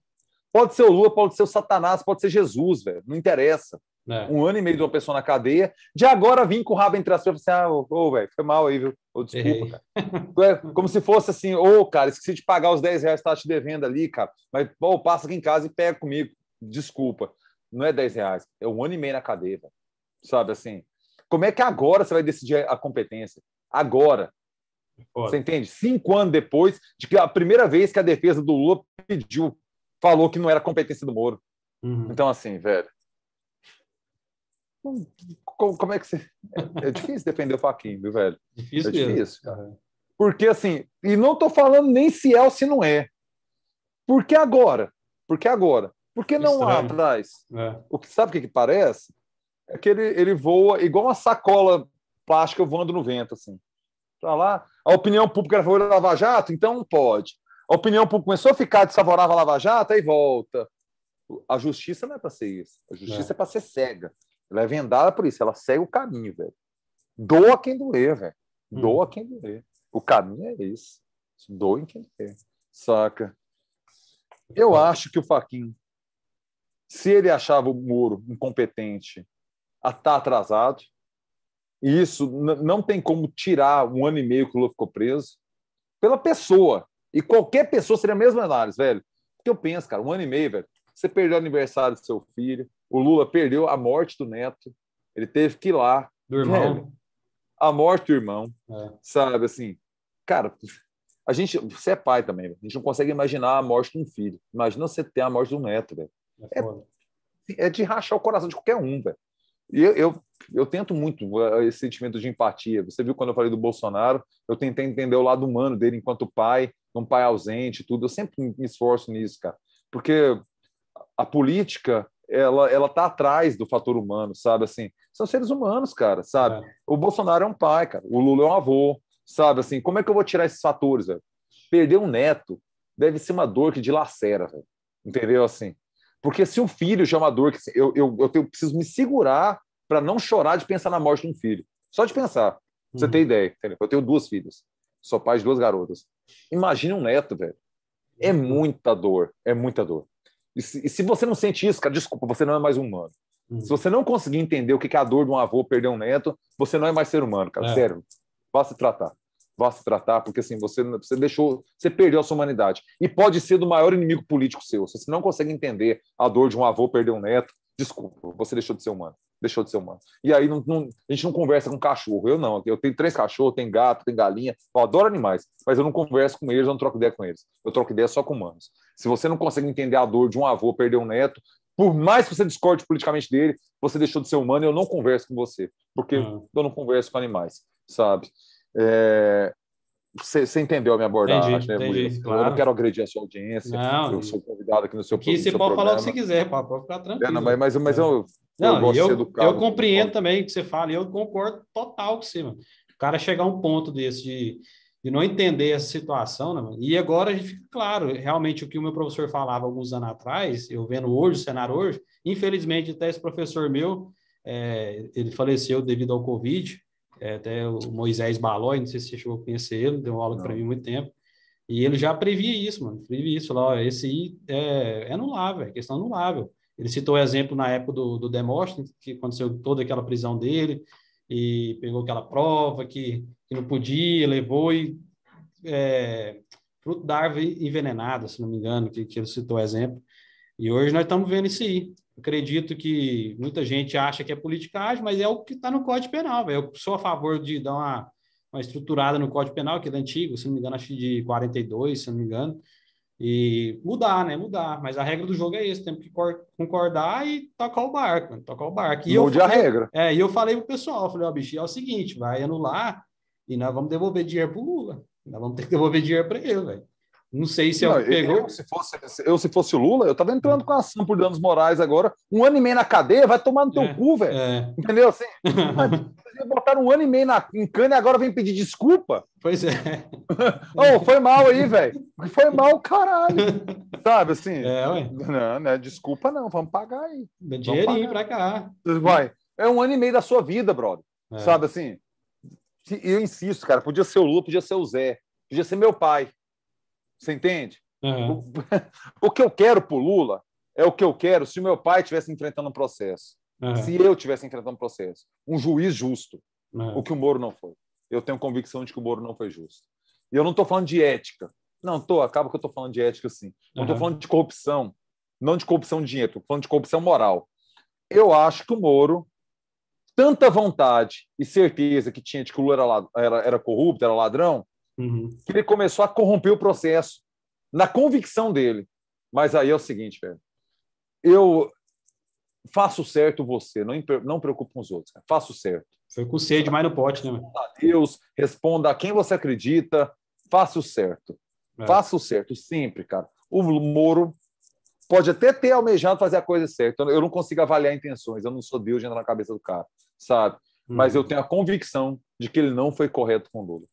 Pode ser o Lula, pode ser o Satanás, pode ser Jesus, velho, não interessa. É. Um ano e meio de uma pessoa na cadeia, de agora vir com o rabo entre as pernas e assim, ah, ô, velho, foi mal aí, viu? Oh, desculpa, cara. É, como se fosse assim, ô, cara, esqueci de pagar os 10 reais que tá te devendo ali, cara, mas, pô, passa aqui em casa e pega comigo, desculpa não é 10 reais, é um ano e meio na cadeia, sabe assim? Como é que agora você vai decidir a competência? Agora. Você entende? Cinco anos depois de que a primeira vez que a defesa do Lula pediu, falou que não era competência do Moro. Uhum. Então, assim, velho. Como, é que você. É, é, difícil defender o Faquinho, viu, velho? Difícil, é difícil. Porque, assim, e não estou falando nem se é ou se não é. Por que agora? Por que agora? Porque não há atrás. É. O que sabe o que, que parece? É que ele, ele voa igual uma sacola plástica voando no vento, assim. tá lá. A opinião pública era favor a Lava Jato, então não pode. A opinião pública começou a ficar desfavorável a Lava Jato, aí volta. A justiça não é para ser isso. A justiça é, é para ser cega. Ela é vendada por isso, ela segue o caminho, velho. Doa quem doer, velho. Hum. Doa hum. quem doer. O caminho é esse. Doa em quem doer. Saca? Eu tá. acho que o Faquin se ele achava o Moro incompetente a estar tá atrasado, e isso não tem como tirar um ano e meio que o Lula ficou preso, pela pessoa. E qualquer pessoa seria a mesma análise, velho. que eu penso, cara, um ano e meio, velho, você perdeu o aniversário do seu filho, o Lula perdeu a morte do neto, ele teve que ir lá. Do irmão. Velho, a morte do irmão, é. sabe, assim. Cara, a gente, você é pai também, velho. a gente não consegue imaginar a morte de um filho. Imagina você ter a morte de um neto, velho. É, é, é, de rachar o coração de qualquer um, velho. E eu, eu, eu, tento muito esse sentimento de empatia. Você viu quando eu falei do Bolsonaro, eu tentei entender o lado humano dele enquanto pai, um pai ausente, tudo. Eu sempre me esforço nisso, cara. Porque a política, ela, ela tá atrás do fator humano, sabe? Assim, são seres humanos, cara, sabe? É. O Bolsonaro é um pai, cara. O Lula é um avô, sabe? Assim, como é que eu vou tirar esses fatores, velho? Perder um neto deve ser uma dor que dilacera, velho. Entendeu? Assim, porque se o filho já é uma dor que eu, eu, eu, tenho, preciso me segurar para não chorar de pensar na morte de um filho. Só de pensar. Pra você uhum. ideia. Entendeu? Eu tenho duas filhas. Sou pai de duas garotas. Imagina um neto, velho. É uhum. muita dor. É muita dor. E se, e se, você não sente isso, cara, desculpa, você não é mais humano. Uhum. Se você não conseguir entender o que é a dor de um avô perder um neto, você não é mais ser humano, cara. É. Sério. Vá se tratar vá se tratar, porque assim, você, você deixou, você perdeu a sua humanidade. E pode ser do maior inimigo político seu. Se você não consegue entender a dor de um avô perder um neto, desculpa, você deixou de ser humano. Deixou de ser humano. E aí não, não, a gente não conversa com cachorro. Eu não. Eu tenho três cachorros, tenho gato, tenho galinha. Eu adoro animais, mas eu não converso com eles, eu não troco ideia com eles. Eu troco ideia só com humanos. Se você não consegue entender a dor de um avô perder um neto, por mais que você discorde politicamente dele, você deixou de ser humano e eu não converso com você, porque hum. eu não converso com animais, sabe? É, você é, entendeu a minha abordagem, entendi, né, entendi, Claro. Eu não quero agredir a sua audiência. Não, eu sou convidado aqui no seu programa. você pode programa. falar o que você quiser, pá, pode ficar tranquilo. É, não, mas, mas eu, não, gosto eu, de ser educado. Eu compreendo também o que você fala e eu concordo total com você, mano. O cara chegar a um ponto desse de, de não entender essa situação, né, mano? E agora a gente fica claro, realmente o que o meu professor falava alguns anos atrás, eu vendo hoje, o cenário hoje, infelizmente até esse professor meu, é, ele faleceu devido ao Covid, é, até o Moisés Balói, não sei se você chegou a conhecer ele, deu aula para mim há muito tempo. E ele já previa isso, mano. Previa isso. Falou, esse I é, é anulável, é questão anulável. Ele citou o exemplo na época do, do Demóstenes, que aconteceu toda aquela prisão dele, e pegou aquela prova que, que não podia, levou e. É, fruto da árvore envenenada, se não me engano, que, que ele citou o exemplo. E hoje nós estamos vendo isso aí acredito que muita gente acha que é politicagem, mas é o que está no Código Penal. Véio. Eu sou a favor de dar uma, uma estruturada no Código Penal, que é antigo, se não me engano, acho de 42, se não me engano, e mudar, né? Mudar. Mas a regra do jogo é isso, temos que concordar e tocar o barco, tocar o barco. E Mude eu, a regra. É, e eu falei pro pessoal, falei, ó, oh, bicho, é o seguinte, vai anular e nós vamos devolver dinheiro pro Lula. Nós vamos ter que devolver dinheiro para ele, velho. Não sei se é não, eu pegou. Eu se, fosse, eu, se fosse o Lula, eu tava entrando com a ação por danos morais agora. Um ano e meio na cadeia, vai tomar no teu é, cu, velho. É. Entendeu? Assim, botaram um ano e meio na, em cana e agora vem pedir desculpa. Pois é. oh, foi mal aí, velho. Foi mal, caralho. Sabe assim? É, ué. Não, não é desculpa, não. Vamos pagar aí. dinheirinho pra cá. Vai. É um ano e meio da sua vida, brother. É. Sabe assim? Eu insisto, cara. Podia ser o Lula, podia ser o Zé, podia ser meu pai você entende? Uhum. O, o que eu quero para o Lula é o que eu quero se meu pai estivesse enfrentando um processo. Uhum. Se eu estivesse enfrentando um processo. Um juiz justo. Uhum. O que o Moro não foi. Eu tenho convicção de que o Moro não foi justo. E eu não estou falando de ética. Não, tô, acaba que eu estou falando de ética, sim. Não estou falando de corrupção. Não de corrupção de dinheiro, estou falando de corrupção moral. Eu acho que o Moro, tanta vontade e certeza que tinha de que o Lula era, era, era corrupto, era ladrão, uhum. que ele começou a corromper o processo, na convicção dele. Mas aí é o seguinte, velho. Eu faço certo você, não, não preocupo com os outros, cara. faço certo. Foi com sede, mais no pote, né? Responda a Deus, responda a quem você acredita, faça o certo. É. Faça o certo, sempre, cara. O Moro pode até ter almejado fazer a coisa certa. Eu não consigo avaliar intenções, eu não sou Deus de entrar na cabeça do cara, sabe? Mas uhum. eu tenho a convicção de que ele não foi correto com o Lula.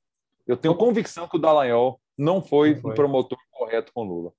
Eu tenho convicção que o Dallagnol não foi, não foi. um promotor correto com Lula.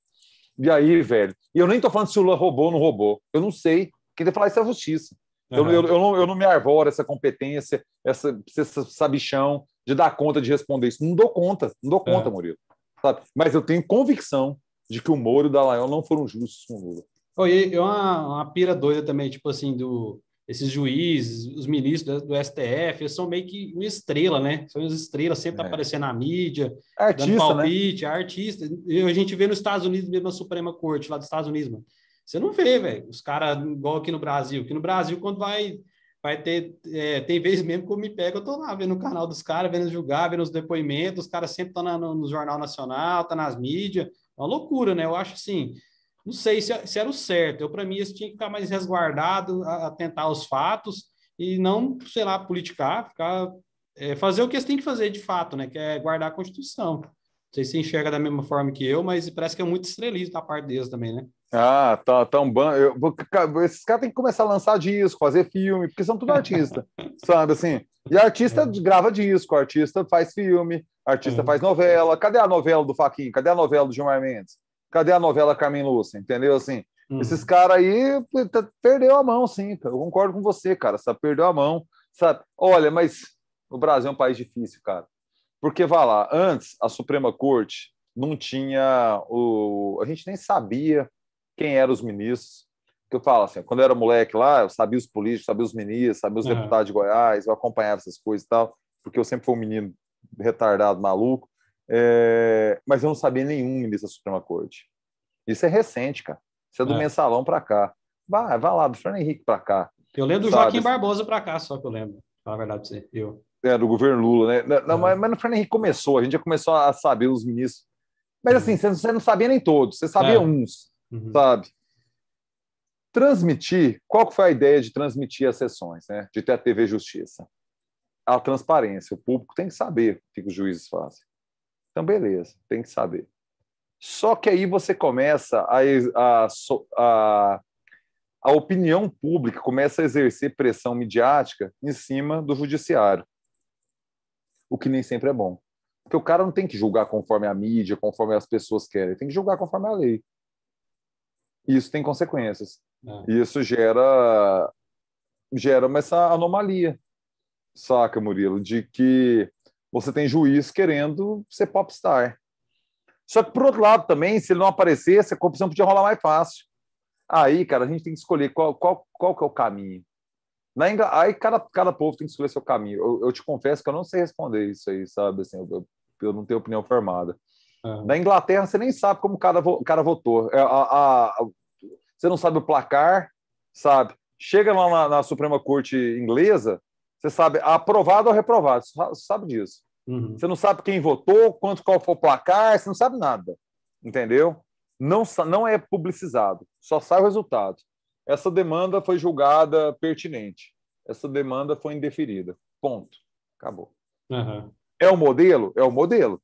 E aí, velho, e eu nem tô falando se o Lula roubou ou não roubou. Eu não sei. Quem tem falar isso é a justiça. Eu, uhum. eu, eu, não, eu não me arvoro essa competência, essa, essa sabichão de dar conta de responder isso. Não dou conta, não dou conta, é. Murilo. Sabe? Mas eu tenho convicção de que o Moro e o Dallagnol não foram justos com o Lula. Foi é uma, uma pira doida também, tipo assim, do esses juízes, os ministros do STF, eles são meio que uma estrela, né? São as estrelas, sempre é. aparecendo na mídia, é artista, dando né? palpite, né? artista. E a gente vê nos Estados Unidos mesmo a Suprema Corte, lá dos Estados Unidos, mano. Você não vê, velho, os caras igual aqui no Brasil. que no Brasil, quando vai vai ter, é, tem vezes mesmo que eu me pego, eu tô lá vendo o canal dos caras, vendo julgar, vendo os depoimentos, os caras sempre estão no, no, Jornal Nacional, tá nas mídias, é uma loucura, né? Eu acho assim, não sei se, se era o certo. Eu, para mim, isso tinha que ficar mais resguardado, atentar aos fatos e não, sei lá, politicar, ficar, é, fazer o que eles têm que fazer de fato, né? Que é guardar a Constituição. Não sei se enxerga da mesma forma que eu, mas parece que é muito estrelismo da parte deles também, né? Ah, tá, tão tá bom. Eu, esses caras têm que começar a lançar disco, fazer filme, porque são tudo artista, sabe assim? E artista é. grava disco, artista faz filme, artista é. faz novela. Cadê a novela do Faquinho? Cadê a novela do Gilmar Mendes? Cadê a novela Carmen Lúcia? Entendeu? Assim, hum. esses caras aí perdeu a mão, sim. Eu concordo com você, cara. Sabe? Perdeu a mão. Sabe? Olha, mas o Brasil é um país difícil, cara. Porque, vá lá, antes a Suprema Corte não tinha o. A gente nem sabia quem eram os ministros. Que eu falo assim, quando eu era moleque lá, eu sabia os políticos, sabia os ministros, sabia os é. deputados de Goiás, eu acompanhava essas coisas e tal, porque eu sempre fui um menino retardado, maluco. É, mas eu não sabia nenhum ministro da Suprema Corte. Isso é recente, cara. Isso é do é. mensalão para cá. Vai, vai lá, do Fernando Henrique para cá. Eu lembro do Joaquim Barbosa para cá, só que eu lembro, falar a verdade pra você. Eu. É, do governo Lula, né? Não, é. Mas, mas, no Fernando Henrique começou, a gente já começou a saber os ministros. Mas assim, uhum. você não sabia nem todos, você sabia é. uns, uhum. sabe? Transmitir, qual que foi a ideia de transmitir as sessões, né? De ter a TV Justiça? A transparência, o público tem que saber o que os juízes fazem. Então, beleza, tem que saber. Só que aí você começa a, a, a, a opinião pública começa a exercer pressão midiática em cima do judiciário, o que nem sempre é bom. Porque o cara não tem que julgar conforme a mídia, conforme as pessoas querem, tem que julgar conforme a lei. isso tem consequências. É. Isso gera gera essa anomalia, saca, Murilo, de que você tem juiz querendo ser popstar. Só que, por outro lado, também, se ele não aparecesse, a corrupção podia rolar mais fácil. Aí, cara, a gente tem que escolher qual, qual, qual que é o caminho. Na Ingl... Aí cada, cada povo tem que escolher seu caminho. Eu, eu te confesso que eu não sei responder isso aí, sabe? Assim, eu, eu, não tenho opinião formada. É. Na Inglaterra, você nem sabe como o cara, votou. A, é, a, a... Você não sabe o placar, sabe? Chega lá na, na Suprema Corte inglesa, você sabe aprovado ou reprovado, você sabe disso. Uhum. Você não sabe quem votou, quanto qual foi o placar, você não sabe nada. Entendeu? Não, não é publicizado, só sai o resultado. Essa demanda foi julgada pertinente. Essa demanda foi indeferida. Ponto. Acabou. Uhum. É o modelo? É o modelo.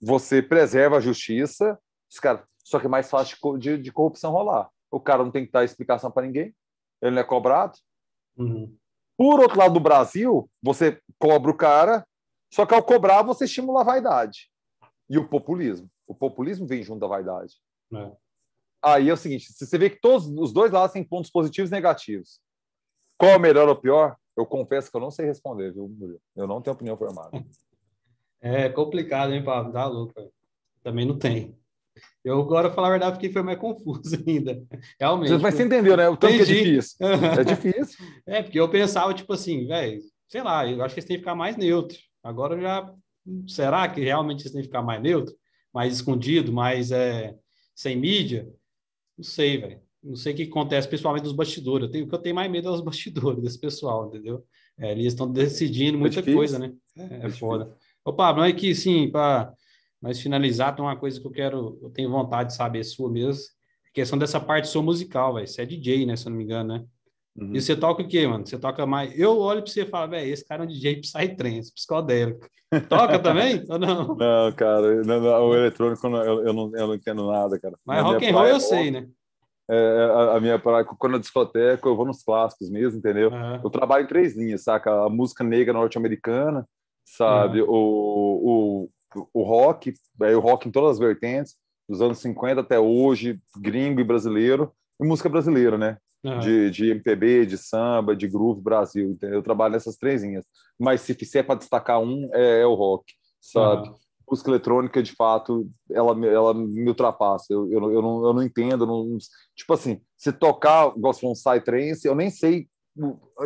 Você preserva a justiça, os cara, só que é mais fácil de, de corrupção rolar. O cara não tem que dar explicação para ninguém, ele não é cobrado. Uhum. Por outro lado do Brasil, você cobra o cara, só que ao cobrar você estimula a vaidade e o populismo. O populismo vem junto da vaidade. É. Aí é o seguinte: você vê que todos os dois lados têm pontos positivos e negativos. Qual é o melhor ou pior? Eu confesso que eu não sei responder, viu, Murilo? Eu não tenho opinião formada. É complicado, hein, Pablo? Dá tá louco. Também não tem. Eu agora, falar a verdade, fiquei foi mais confuso ainda. Realmente. Mas você né? entendeu, né? O tanto que é difícil. é difícil. É, porque eu pensava, tipo assim, velho, sei lá, eu acho que eles têm que ficar mais neutro. Agora já. Será que realmente eles têm que ficar mais neutro? Mais escondido, mais é, sem mídia? Não sei, velho. Não sei o que acontece, principalmente nos bastidores. Eu tenho, o que eu tenho mais medo é os bastidores desse pessoal, entendeu? É, eles estão decidindo é muita é coisa, né? É, é, é foda. Ô, Pablo, é que, sim, para mas finalizar tem uma coisa que eu quero, eu tenho vontade de saber sua mesmo. A questão dessa parte sua musical, velho. Você é DJ, né? Se eu não me engano, né? Uhum. E você toca o quê, mano? Você toca mais. Eu olho pra você e falo, velho, esse cara é um DJ psytrance, psicodélico. Toca também? ou não? Não, cara, não, não, o eletrônico eu, eu, não, eu não entendo nada, cara. Mas rock and roll eu sei, né? É, é, a, a, minha praia, quando eu discoteco, eu vou nos clássicos mesmo, entendeu? Uhum. Eu trabalho em três linhas, saca? A música negra norte-americana, sabe? Uhum. o o rock, é, o rock em todas as vertentes, dos anos 50 até hoje, gringo e brasileiro, e música brasileira, né? Uhum. De, de MPB, de samba, de groove Brasil, entendeu? Eu trabalho nessas três linhas. Mas se fizer é para destacar um, é, é, o rock, sabe? Uhum. Música eletrônica, de fato, ela, ela me ultrapassa. Eu, eu, eu, não, eu não entendo. não, tipo assim, se tocar, gosto de um psytrance, eu nem sei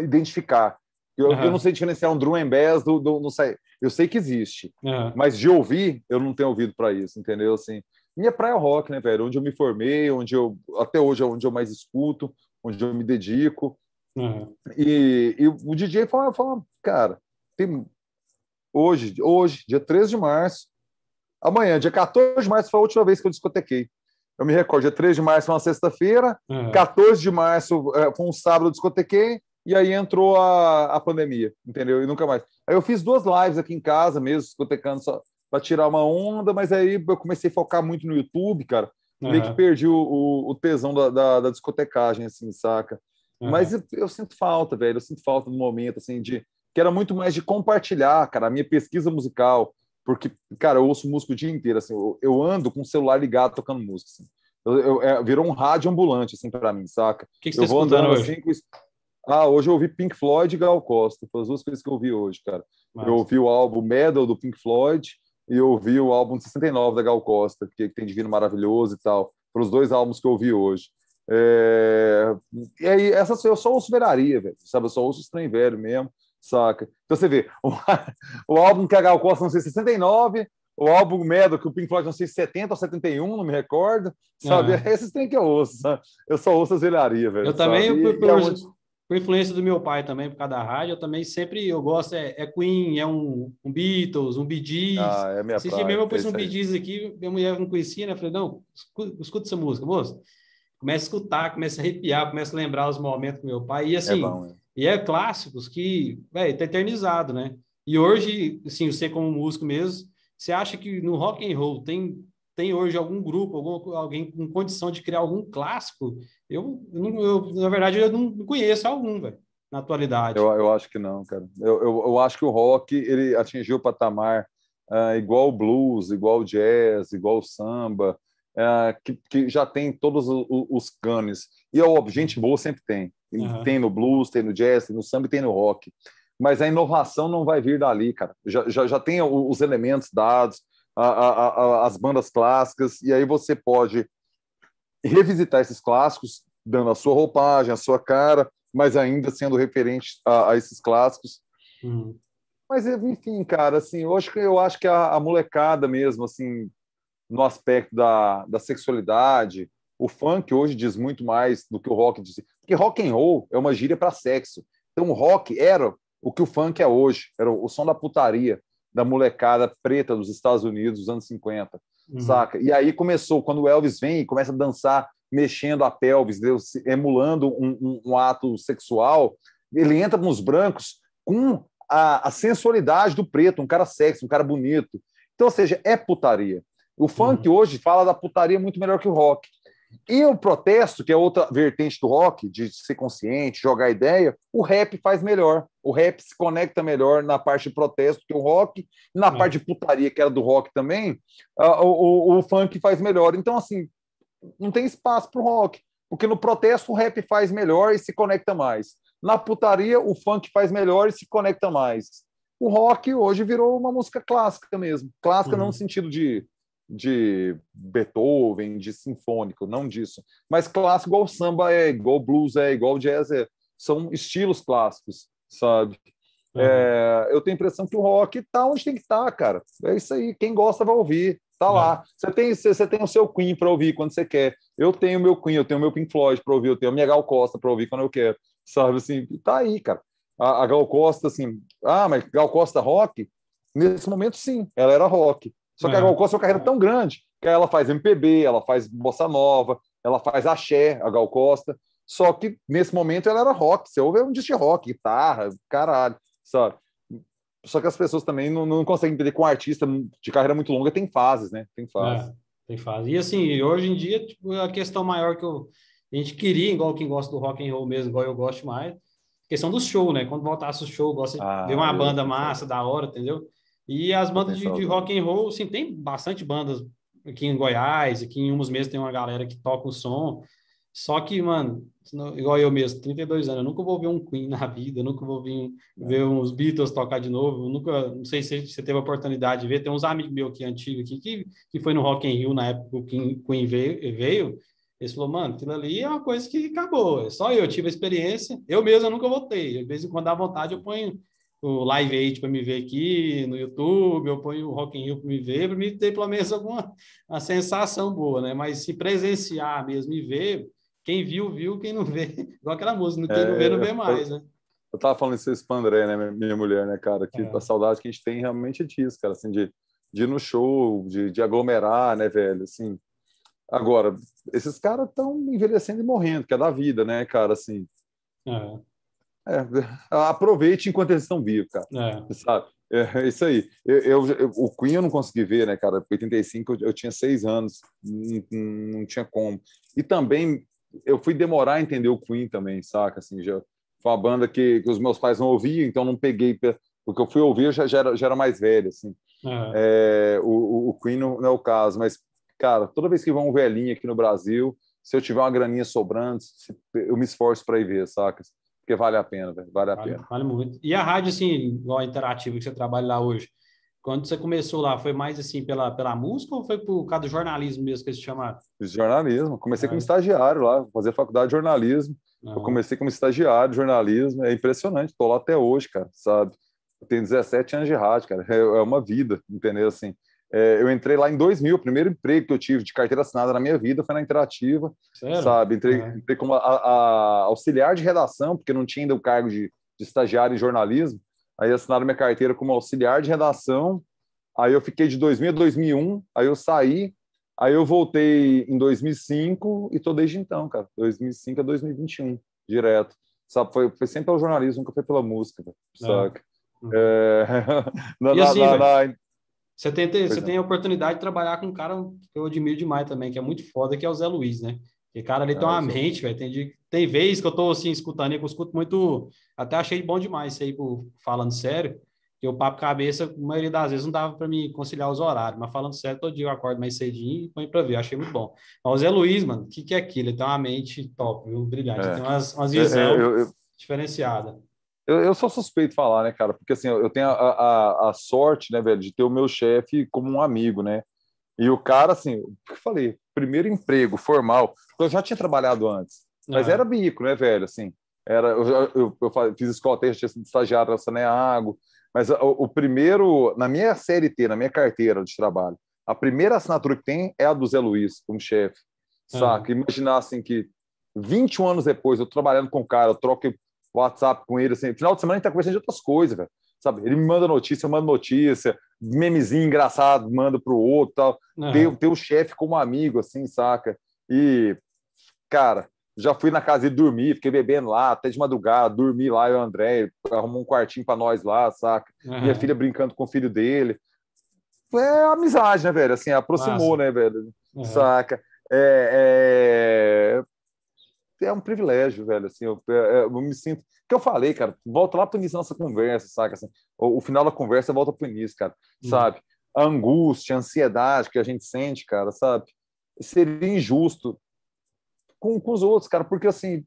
identificar. Eu, uhum. eu não sei diferenciar um drum and bass do, do, do, eu sei que existe, é. mas de ouvir, eu não tenho ouvido para isso, entendeu? Assim, minha praia é o rock, né, velho? Onde eu me formei, onde eu até hoje é onde eu mais escuto, onde eu me dedico. É. E, e, o DJ fala, fala cara, tem hoje, hoje, dia 13 de março, amanhã, dia 14 de março foi a última vez que eu discotequei. Eu me recordo, dia 3 de março foi uma sexta-feira, é. uhum. 14 de março é, foi um sábado eu discotequei, e aí entrou a, a pandemia, entendeu? E nunca mais. Aí eu fiz duas lives aqui em casa mesmo, discotecando só para tirar uma onda, mas aí eu comecei a focar muito no YouTube, cara. Uhum. Meio que perdi o, o, o tesão da, da, da, discotecagem, assim, saca? Uhum. Mas eu, eu, sinto falta, velho. Eu sinto falta do momento, assim, de. Que era muito mais de compartilhar, cara, a minha pesquisa musical. Porque, cara, eu ouço música o dia inteiro, assim. Eu, eu ando com o celular ligado tocando música, assim. Eu, eu, é, virou um rádio ambulante, assim, para mim, saca? O que, que você eu tá vou andando hoje? assim com ah, hoje eu ouvi Pink Floyd e Gal Costa. Foi as duas coisas que eu ouvi hoje, cara. Nossa. Eu ouvi o álbum Metal do Pink Floyd e eu ouvi o álbum de 69 da Gal Costa, que tem Divino Maravilhoso e tal. Foram os dois álbuns que eu ouvi hoje. É... E aí, essas eu só ouço veraria, velho. Sabe, eu só ouço os trem velho mesmo, saca? Então você vê, o, o álbum que a Gal Costa não sei 69, o álbum Metal que o Pink Floyd não sei 70 ou 71, não me recordo, sabe? Uhum. Esses trem que eu ouço, sabe? Eu só ouço as velharias, velho. Eu sabe? também, e, e é onde por influência do meu pai também, por causa da rádio, eu também sempre, eu gosto, é, é Queen, é um, um, Beatles, um Bee Gees. Ah, é minha Esse praia, mesmo eu pus um Bee aqui, minha mulher não conhecia, né? falei, não, escuta essa música, moço. Começa a escutar, começa a arrepiar, começa a lembrar os momentos com meu pai. E assim, é bom, é. e é clássicos que, velho, tá eternizado, né? E hoje, assim, você como músico mesmo, você acha que no rock and roll tem tem hoje algum grupo, algum, alguém com condição de criar algum clássico, eu, eu na verdade, eu não conheço algum, velho, na atualidade. Eu, eu acho que não, cara. Eu, eu, eu acho que o rock ele atingiu o patamar uh, igual o blues, igual o jazz, igual o samba, uh, que, que já tem todos os, os canes. E é o gente boa sempre tem. Uhum. Tem no blues, tem no jazz, tem no samba e tem no rock. Mas a inovação não vai vir dali, cara. Já, já, já tem os elementos dados, a, a, as bandas clássicas, e aí você pode revisitar esses clássicos, dando a sua roupagem, a sua cara, mas ainda sendo referente a, a esses clássicos. Uhum. Mas, enfim, cara, assim, eu acho que, eu acho que a, a molecada mesmo, assim, no aspecto da, da sexualidade, o funk hoje diz muito mais do que o rock diz. Porque rock and roll é uma gíria para sexo. Então, o rock era o que o funk é hoje, era o som da putaria da molecada preta dos Estados Unidos dos anos 50, uhum. saca? E aí começou, quando o Elvis vem e começa a dançar mexendo a pelvis, emulando um, um, um, ato sexual, ele entra nos brancos com a, a, sensualidade do preto, um cara sexy, um cara bonito. Então, ou seja, é putaria. O funk uhum. hoje fala da putaria muito melhor que o rock. E o protesto, que é outra vertente do rock, de ser consciente, jogar ideia, o rap faz melhor. O rap se conecta melhor na parte de protesto que o rock, na é. parte de putaria, que era do rock também, o, o, o funk faz melhor. Então, assim, não tem espaço para o rock, porque no protesto o rap faz melhor e se conecta mais. Na putaria, o funk faz melhor e se conecta mais. O rock hoje virou uma música clássica mesmo. Clássica uhum. não no uhum. sentido de de Beethoven, de sinfônico, não disso. Mas clássico igual samba é, igual blues é, igual jazz é, são estilos clássicos, sabe? Uhum. É, eu tenho a impressão que o rock tá onde tem que estar, tá, cara. É isso aí, quem gosta vai ouvir, tá uhum. lá. Você tem, você tem o seu Queen para ouvir quando você quer. Eu tenho o meu Queen, eu tenho o meu Pink Floyd para ouvir, eu tenho a minha Gal Costa para ouvir quando eu quero, sabe? Assim, tá aí, cara. A, a Gal Costa, assim, ah, mas Gal Costa rock? Nesse momento, sim, ela era rock. Só que é. a Gal Costa é uma carreira tão grande que ela faz MPB, ela faz bossa nova, ela faz axé, a Gal Costa. Só que nesse momento ela era rock, você ouve é um disco de rock, guitarra, caralho, sabe? Só que as pessoas também não, não conseguem entender que um artista de carreira muito longa tem fases, né? Tem fases. É, tem fases. E assim, hoje em dia, tipo, a questão maior que eu, a gente queria, igual quem gosta do rock and roll mesmo, igual eu gosto mais, questão do show, né? Quando voltasse o show, gosta de ah, ver uma banda massa, da hora, entendeu? E as bandas de, de, rock and roll, sim, tem bastante bandas aqui em Goiás, aqui em uns meses tem uma galera que toca o som. Só que, mano, igual eu mesmo, 32 anos, eu nunca vou ver um Queen na vida, eu nunca vou vir, é. ver uns Beatles tocar de novo, nunca, não sei se você teve a oportunidade de ver, tem uns amigos meus aqui, antigos aqui, que, que foi no Rock in Rio na época que o Queen, Queen veio, veio, eles falaram, mano, aquilo ali é uma coisa que acabou, é só eu tive a experiência, eu mesmo eu nunca voltei, de vez em quando dá vontade eu ponho o Live Aid para me ver aqui no YouTube, eu ponho o Rock in Rio para me ver, para me ter pelo menos alguma uma sensação boa, né? Mas se presenciar mesmo e ver, quem viu, viu, quem não vê, igual aquela música, quem é, não vê, não vê é, mais, né? Eu tava falando isso pra André, né, minha mulher, né, cara, que é. a saudade que a gente tem realmente é disso, cara, assim, de, de ir no show, de, de aglomerar, né, velho, assim. Agora, esses caras estão envelhecendo e morrendo, que é da vida, né, cara, assim. É. É, aproveite enquanto eles estão vivos, cara. É. Sabe? É, é, isso aí. Eu, eu, eu, o Queen eu não consegui ver, né, cara? 85 eu, eu tinha seis anos, não, não, tinha como. E também eu fui demorar a entender o Queen também, saca? Assim, já, foi uma banda que, que os meus pais não ouviam, então não peguei. Porque eu fui ouvir, já, já, era, já era mais velho, assim. É, é o, o Queen não, não é o caso, mas, cara, toda vez que vão um velhinho aqui no Brasil, se eu tiver uma graninha sobrando, eu me esforço para ir ver, saca? porque vale a pena, vale a vale, pena. Vale muito. E a rádio, assim, igual a interativa que você trabalha lá hoje, quando você começou lá, foi mais assim pela, pela música ou foi por causa do jornalismo mesmo que eles chamaram? Jornalismo. Comecei ah, é. como estagiário lá, fazer faculdade de jornalismo. Não. Eu comecei como estagiário de jornalismo. É impressionante, estou lá até hoje, cara, sabe? Eu tenho 17 anos de rádio, cara. É, é uma vida, entendeu? Assim, é, eu entrei lá em 2000, o primeiro emprego que eu tive de carteira assinada na minha vida foi na Interativa, Sério? sabe? Entrei, é. entrei como a, a auxiliar de redação, porque não tinha ainda o cargo de, de estagiário em jornalismo. Aí assinaram minha carteira como auxiliar de redação. Aí eu fiquei de 2000 a 2001, aí eu saí, aí eu voltei em 2005 e tô desde então, cara, 2005 a 2021, direto. Sabe, foi, foi sempre pelo jornalismo, nunca fui pela música, ah. saca? Uhum. É. É, na, e assim, na, na, você tem, você é. tem a oportunidade de trabalhar com um cara que eu admiro demais também, que é muito foda, que é o Zé Luiz, né? Que cara ali tem ah, uma mente, velho. Tem, tem que eu tô assim escutando, eu escuto muito. Até achei bom demais isso aí, por, falando sério. Que o papo cabeça, a maioria das vezes, não dava para me conciliar os horários. Mas falando sério, todo dia eu acordo mais cedinho e põe para ver. Achei muito bom. Mas o Zé Luiz, mano, o que, que é aquilo? Ele tem uma mente top, viu? Brilhante. É. Tem umas, umas diferenciadas. É, é, eu, eu... Eu, eu sou suspeito de falar, né, cara? Porque assim, eu tenho a, a, a sorte, né, velho, de ter o meu chefe como um amigo, né? E o cara, assim, o que eu falei? Primeiro emprego formal. Eu já tinha trabalhado antes, mas ah. era bico, né, velho? Assim, era, eu, eu, eu fiz escola terrestre de estagiário na Saneago, mas o, o, primeiro, na minha CLT, na minha carteira de trabalho, a primeira assinatura que tem é a do Zé Luiz, como chefe, saca? Ah. Imaginar, assim, que 21 anos depois, eu trabalhando com o cara, eu troco WhatsApp com ele, assim, final de semana a gente tá conversando de outras coisas, velho. Sabe? Ele me manda notícia, eu mando notícia, memezinho engraçado, manda pro outro, tal. tem Ter, ter o chefe como amigo, assim, saca? E, cara, já fui na casa e dormir, fiquei bebendo lá até de madrugada, dormi lá, eu e o André, arrumou um quartinho para nós lá, saca? Uhum. Minha filha brincando com o filho dele. É amizade, né, velho? Assim, aproximou, Nossa. né, velho? Uhum. Saca? É, é é um privilégio, velho. Assim, eu, é, é, eu me sinto. que eu falei, cara, volta lá o início da nossa conversa, saca? Assim, o, o, final da conversa volta para o início, cara, uhum. sabe? A angústia, a ansiedade que a gente sente, cara, sabe? Seria injusto com, com os outros, cara, porque assim,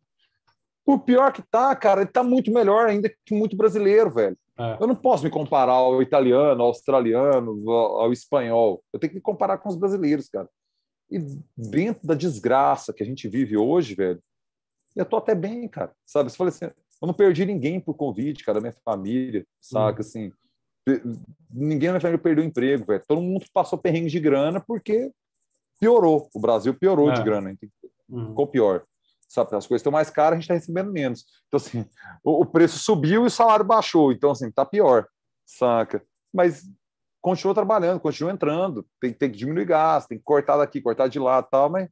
o pior que tá, cara, ele tá muito melhor ainda que muito brasileiro, velho. É. Eu não posso me comparar ao italiano, ao australiano, ao, ao espanhol. Eu tenho que me comparar com os brasileiros, cara. E dentro da desgraça que a gente vive hoje, velho, eu tô até bem, cara, sabe? Você fala assim, eu não perdi ninguém por Covid, cara, minha família, saca? Hum. Assim, ninguém na minha família perdeu emprego, velho. Todo mundo passou perrengue de grana porque piorou. O Brasil piorou é. de grana, hum. ficou pior. Sabe, as coisas estão mais caras, a gente está recebendo menos. Então, assim, o, o preço subiu e o salário baixou. Então, assim, tá pior, saca? Mas continua trabalhando, continua entrando, tem, tem que diminuir gasto, tem que cortar daqui, cortar de lá tal, mas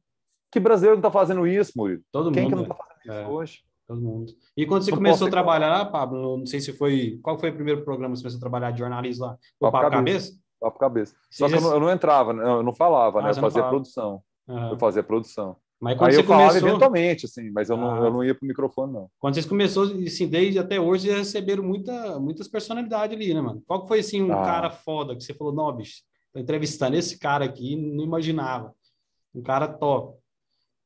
que brasileiro não está fazendo isso, Murilo? Todo Quem mundo. Que não né? tá é, pessoas. É, todo mundo. E quando você começou a trabalhar, Pablo, não sei se foi. Qual foi o primeiro programa que você começou a trabalhar de jornalismo lá? O Papo, Cabeça? cabeça? Papo Cabeça. Só que eu, não, eu não, entrava, né? eu não falava, ah, né? Eu fazia falava. produção. Uhum. Eu fazia produção. Mas quando Aí você eu começou... falava eventualmente, assim, mas eu, ah. não, eu não ia para o microfone, não. Quando vocês começaram, assim, desde até hoje, vocês receberam muita, muitas personalidades ali, né, mano? Qual que foi, assim, um ah. cara foda que você falou, não, bicho, tô entrevistando esse cara aqui, não imaginava. Um cara top.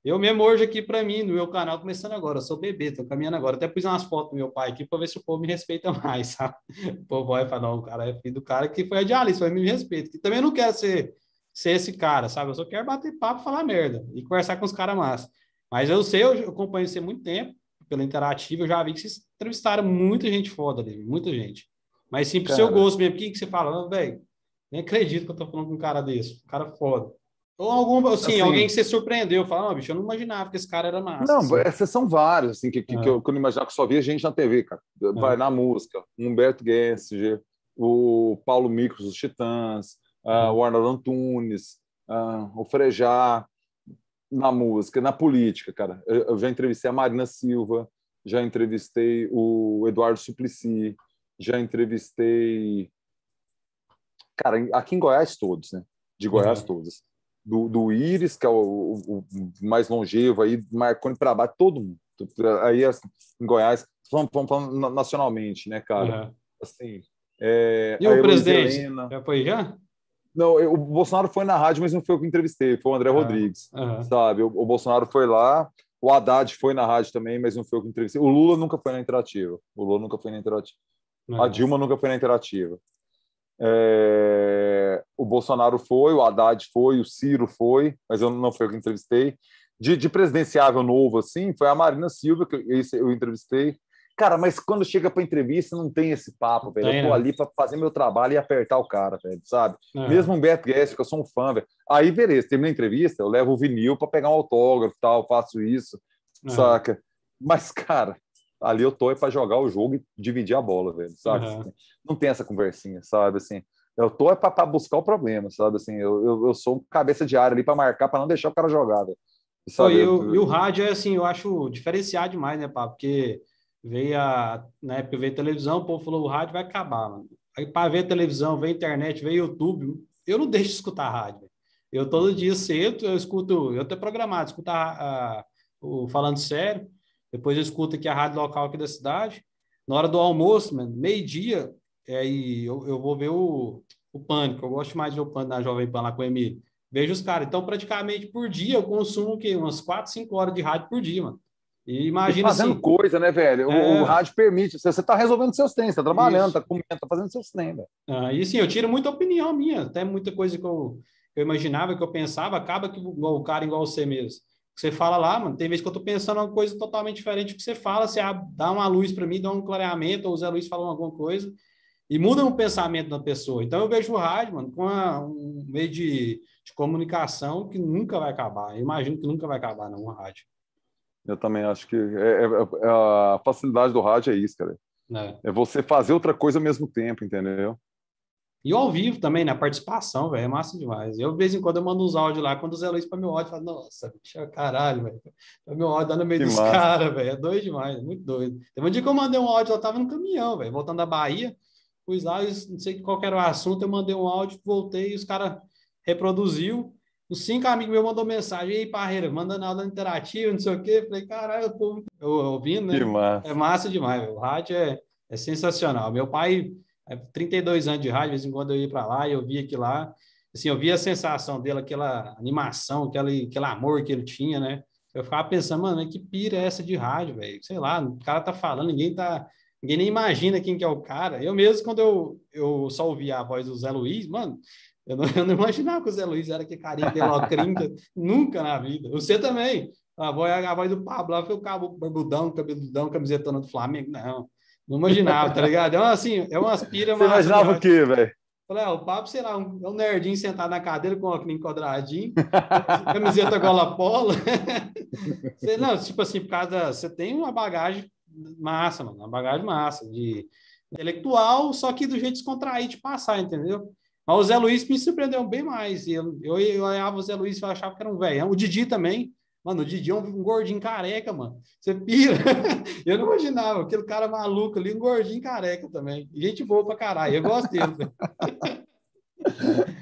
Eu mesmo hoje aqui para mim, no meu canal, começando agora, sou bebê, tô caminhando agora. Até pus umas fotos do meu pai aqui para ver se o povo me respeita mais, sabe? O povo vai falar, não, o cara é filho do cara que foi a Dialis, mas me respeita. Que também não quero ser, ser esse cara, sabe? Eu só quero bater papo, falar merda e conversar com os caras massa. Mas eu sei, eu acompanho você muito tempo, pela Interativa, eu já vi que vocês entrevistaram muita gente foda ali, muita gente. Mas sim pro cara. seu gosto mesmo, o que, que você fala? Velho, nem acredito que eu tô falando com um cara desse, um cara foda. Ou algum, assim, assim, alguém que você surpreendeu, fala, oh, bicho, eu não imaginava que esse cara era massa. Não, assim. essas são vários, assim, que, que, que, é. eu, que eu não imaginava, que só via gente na TV, cara. É. Vai na música, Humberto Gessinger, o Paulo Micros dos Titãs, uh, o Arnaldo Antunes, uh, o Frejá, na música, na política, cara. Eu, eu já entrevistei a Marina Silva, já entrevistei o Eduardo Suplicy, já entrevistei... Cara, aqui em Goiás todos, né? De Goiás uhum. todos do, do Iris, que é o, o, o mais longevo, aí, Marconi para baixo, todo mundo. Aí assim, em Goiás, vamos, vamos falando nacionalmente, né, cara? Uhum. Assim, é, e o presidente? Helena... Já foi já? Não, eu, o Bolsonaro foi na rádio, mas não foi eu que entrevistei, foi o André uhum. Rodrigues, uhum. sabe? O, o, Bolsonaro foi lá, o Haddad foi na rádio também, mas não foi eu que entrevistei. O Lula nunca foi na interativa. O Lula nunca foi na interativa. A Dilma nunca foi na interativa. É, o Bolsonaro foi, o Haddad foi, o Ciro foi, mas eu não foi eu que entrevistei. De, de, presidenciável novo, assim, foi a Marina Silva, que eu, eu entrevistei. Cara, mas quando chega para entrevista, não tem esse papo, velho. Tem, eu tô né? ali para fazer meu trabalho e apertar o cara, velho, sabe? É. mesmo Mesmo Humberto Guest, que eu sou um fã, velho. Aí, beleza, termina a entrevista, eu levo o vinil para pegar um autógrafo tal, faço isso, saca? Mas, cara, ali eu tô é para jogar o jogo e dividir a bola, velho, sabe? Uhum. Assim, não tem essa conversinha, sabe? Assim, eu tô é para buscar o problema, sabe? Assim, eu, eu, eu sou cabeça de área ali para marcar, para não deixar o cara jogar, velho. Sabe? E, o, eu, e o rádio é assim, eu acho diferenciar demais, né, pá? Porque veio a, na época veio televisão, o povo falou o rádio vai acabar, mano. Aí para ver televisão, ver internet, ver YouTube, eu não deixo de escutar rádio. Eu todo dia cedo eu escuto, eu até programado, escutar uh, o falando sério. Depois eu escuto aqui a rádio local aqui da cidade. Na hora do almoço, meio-dia, aí é, eu, eu, vou ver o, o Pânico. Eu gosto mais de ver o Pânico na Jovem Pan lá com o Emílio. Vejo os caras. Então, praticamente por dia, eu consumo o quê? Umas 4, 5 horas de rádio por dia, mano. E imagina e fazendo assim, coisa, né, velho? É... O, o, rádio permite. Você está resolvendo seus treinos, está trabalhando, está comendo, está fazendo seus treinos. Ah, e sim, eu tiro muita opinião minha, até muita coisa que eu, eu imaginava, que eu pensava, acaba que o cara igual você mesmo você fala lá, mano, tem vezes que eu tô pensando uma coisa totalmente diferente do que você fala, você dá uma luz para mim, dá um clareamento, ou o Zé Luiz fala alguma coisa, e muda o pensamento da pessoa. Então eu vejo o rádio, mano, com um meio de, de, comunicação que nunca vai acabar. Eu imagino que nunca vai acabar, não, o rádio. Eu também acho que é, é, é, é a facilidade do rádio é isso, cara. É. é você fazer outra coisa ao mesmo tempo, entendeu? E ao vivo também, na né? participação, velho, é massa demais. Eu, de vez em quando, eu mando uns áudios lá, quando o Zé Luiz para meu áudio, fala, nossa, bicho, caralho, velho. Meu áudio dá no meio que dos caras, velho. É doido demais, muito doido. Teve um dia que eu mandei um áudio, eu tava no caminhão, velho, voltando da Bahia, pus lá, não sei qual era o assunto, eu mandei um áudio, voltei e os caras reproduziu. Os cinco amigos meus mandou mensagem, aí, parreira, mandando aula interativa, não sei o quê. Falei, caralho, o povo tá ouvindo, né? Massa. É massa demais, velho. O rádio é, é sensacional. Meu pai 32 anos de rádio, de vez em quando eu ia para lá e eu via que lá, assim, eu via a sensação dele, aquela animação, aquele, aquele amor que ele tinha, né? Eu ficava pensando, mano, que pira é essa de rádio, velho? Sei lá, o cara tá falando, ninguém tá, ninguém nem imagina quem que é o cara. Eu mesmo, quando eu, eu só ouvia a voz do Zé Luiz, mano, eu não, eu não imaginava que o Zé Luiz era que carinha de locrinda, nunca na vida. Você também. A voz, a voz do Pablo, lá foi o cabo barbudão, cabeludão, camisetona do Flamengo, não. Não imaginava, tá ligado? É uma, assim, é uma aspira... Você imaginava o quê, velho? Falei, ah, o papo, sei lá, um, é um nerdinho sentado na cadeira com o óculos quadradinho, camiseta gola polo. você, não, tipo assim, por causa Você tem uma bagagem massa, mano, uma bagagem massa, de intelectual, só que do jeito descontraído de passar, entendeu? Mas o Zé Luiz me surpreendeu bem mais. Eu, eu, eu olhava o Zé Luiz e achava que era um velho. O Didi também. Mano, o Didi é uhum. um gordinho careca, mano. Você pira. Eu não imaginava. Aquele cara maluco ali, um gordinho careca também. Gente boa pra caralho. Eu gosto dele.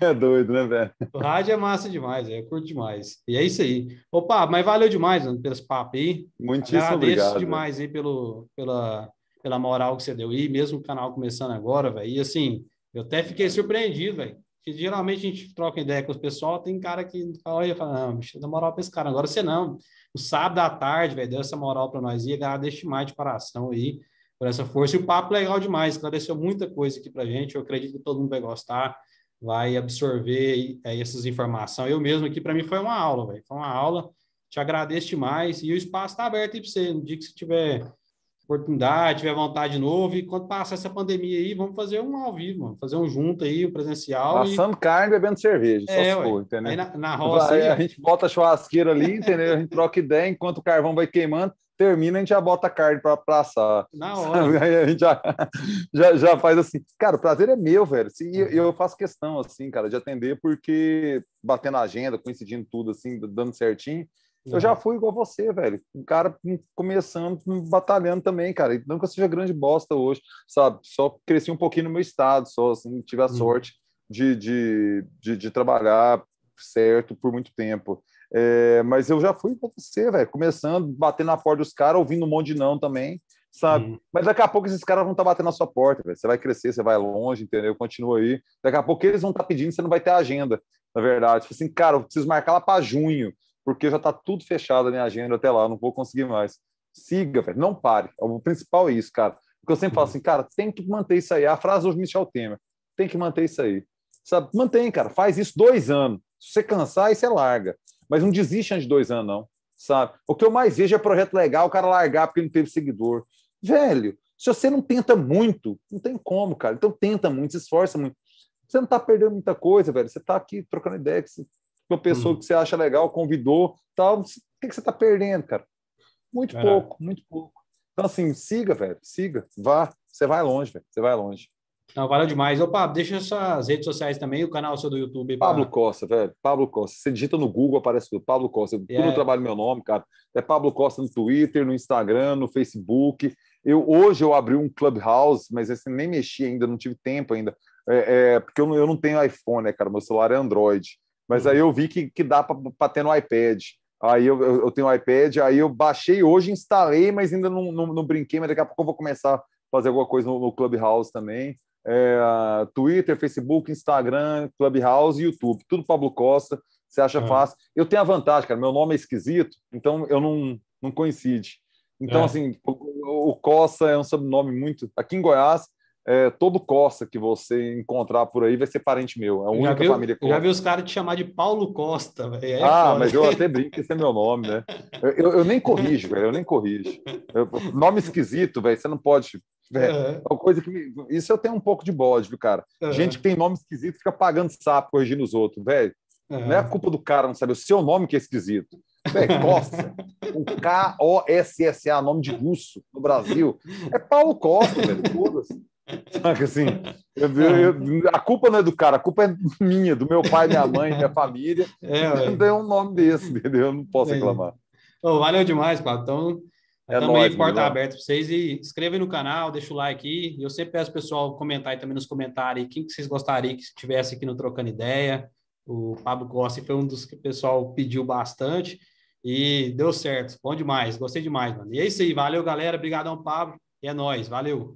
É doido, né, velho? O rádio é massa demais, eu curto demais. E é isso aí. Opa, mas valeu demais, mano, pelos papos aí. Muitíssimo Agradeço obrigado. demais aí pelo, pela, pela moral que você deu aí, mesmo o canal começando agora, velho. E assim, eu até fiquei surpreendido, velho que geralmente a gente troca ideia com o pessoal, tem cara que olha e fala, não, eu dar moral pra esse cara. Agora você não. O sábado à tarde, velho, deu essa moral para nós. E agradeço demais de coração aí por essa força. E o papo legal demais, esclareceu muita coisa aqui pra gente. Eu acredito que todo mundo vai gostar, vai absorver aí, essas informações. Eu mesmo aqui, para mim, foi uma aula, velho. Foi uma aula. Te agradeço demais. E o espaço está aberto aí para você. No dia que você tiver oportunidade, tiver vontade de novo, e quando passar essa pandemia aí, vamos fazer um ao vivo, mano. fazer um junto aí, um presencial. Passando e... carne, bebendo cerveja, é, só se for, entendeu? Aí na, na roça aí, aí, a gente bota a churrasqueira ali, entendeu? A gente troca ideia, enquanto o carvão vai queimando, termina, a gente já bota a carne para passar. Na hora. Aí a gente já, já, já, faz assim. Cara, o prazer é meu, velho. E eu, eu faço questão, assim, cara, de atender, porque batendo a agenda, coincidindo tudo, assim, dando certinho, eu já uhum. fui igual você, velho. Um cara começando, batalhando também, cara. Não que eu seja grande bosta hoje, sabe? Só cresci um pouquinho no meu estado, só assim, tive a uhum. sorte de, de, de, de trabalhar certo por muito tempo. É, mas eu já fui com você, velho. Começando, batendo na porta dos caras, ouvindo um monte de não também, sabe? Uhum. Mas daqui a pouco esses caras vão estar tá batendo na sua porta, velho. Você vai crescer, você vai longe, entendeu? Continua aí. Daqui a pouco eles vão estar tá pedindo, você não vai ter agenda, na verdade. Tipo assim, cara, eu preciso marcar lá para junho porque já está tudo fechado a minha agenda até lá, não vou conseguir mais. Siga, velho, não pare. É o principal é isso, cara. Porque eu sempre falo uhum. assim, cara, tem que manter isso aí. A frase do Michel Temer, tem que manter isso aí. Sabe? Mantém, cara, faz isso dois anos. Se você cansar, aí você larga. Mas não desiste antes de dois anos, não. Sabe? O que eu mais vejo é projeto legal, o cara largar porque não teve seguidor. Velho, se você não tenta muito, não tem como, cara. Então tenta muito, se esforça muito. Você não está perdendo muita coisa, velho. Você está aqui trocando ideia, uma pessoa uhum. que você acha legal convidou, tal. O que, que você está perdendo, cara? Muito é. pouco, muito pouco. Então, assim, siga, velho, siga, vá. Você vai longe, velho, você vai longe. Não, valeu demais. Ô, Pablo, deixa suas redes sociais também, o canal seu do YouTube. Pra... Pablo Costa, velho. Pablo Costa. Você digita no Google, aparece tudo. Pablo Costa. Eu, Tudo é. trabalho meu nome, cara. É Pablo Costa no Twitter, no Instagram, no Facebook. Eu, hoje eu abri um Clubhouse, mas assim, nem mexi ainda, não tive tempo ainda. É, é porque eu não, eu não tenho iPhone, né, cara? Meu celular é Android. Mas aí eu vi que, que dá para ter no iPad. Aí eu, eu, eu tenho o iPad, aí eu baixei hoje, instalei, mas ainda não, não, não, brinquei, mas daqui a pouco eu vou começar a fazer alguma coisa no, no Clubhouse também. É, Twitter, Facebook, Instagram, Clubhouse e YouTube. Tudo Pablo Costa, você acha é. fácil. Eu tenho a vantagem, cara, meu nome é esquisito, então eu não, não coincide. Então, é. assim, o, o Costa é um sobrenome muito. Aqui em Goiás, é, todo Costa que você encontrar por aí vai ser parente meu. É a única viu, família Costa. Já vi os caras te chamar de Paulo Costa, é ah, foda. mas eu até brinco que esse é meu nome, né? Eu, eu, eu nem corrijo, velho. Eu nem corrijo. Eu, nome esquisito, velho. Você não pode. uhum. É uma coisa que. Me, isso eu tenho um pouco de bode, viu, cara? Uhum. Gente que tem nome esquisito fica pagando sapo corrigindo os outros, velho. Uhum. Não é a culpa do cara não sabe o seu nome que é esquisito. Véio, Costa. o K-O-S-S-A, nome de russo no Brasil. É Paulo Costa, velho. Foda-se. Saca assim? Eu, eu, a culpa não é do cara, a culpa é minha, do meu pai, minha mãe, minha família. É, eu um nome desse, entendeu? Eu não posso é. reclamar. Oh, valeu demais, Pato. Então, é também nóis, porta aberta para vocês. E inscreva no canal, deixa o like E eu sempre peço o pessoal comentar aí também nos comentários quem que vocês gostariam que estivesse aqui no Trocando Ideia. O Pablo Costa foi um dos que o pessoal pediu bastante. E deu certo. Bom demais. Gostei demais, mano. E é isso aí. Valeu, galera. Obrigadão, Pablo. E é nóis. Valeu.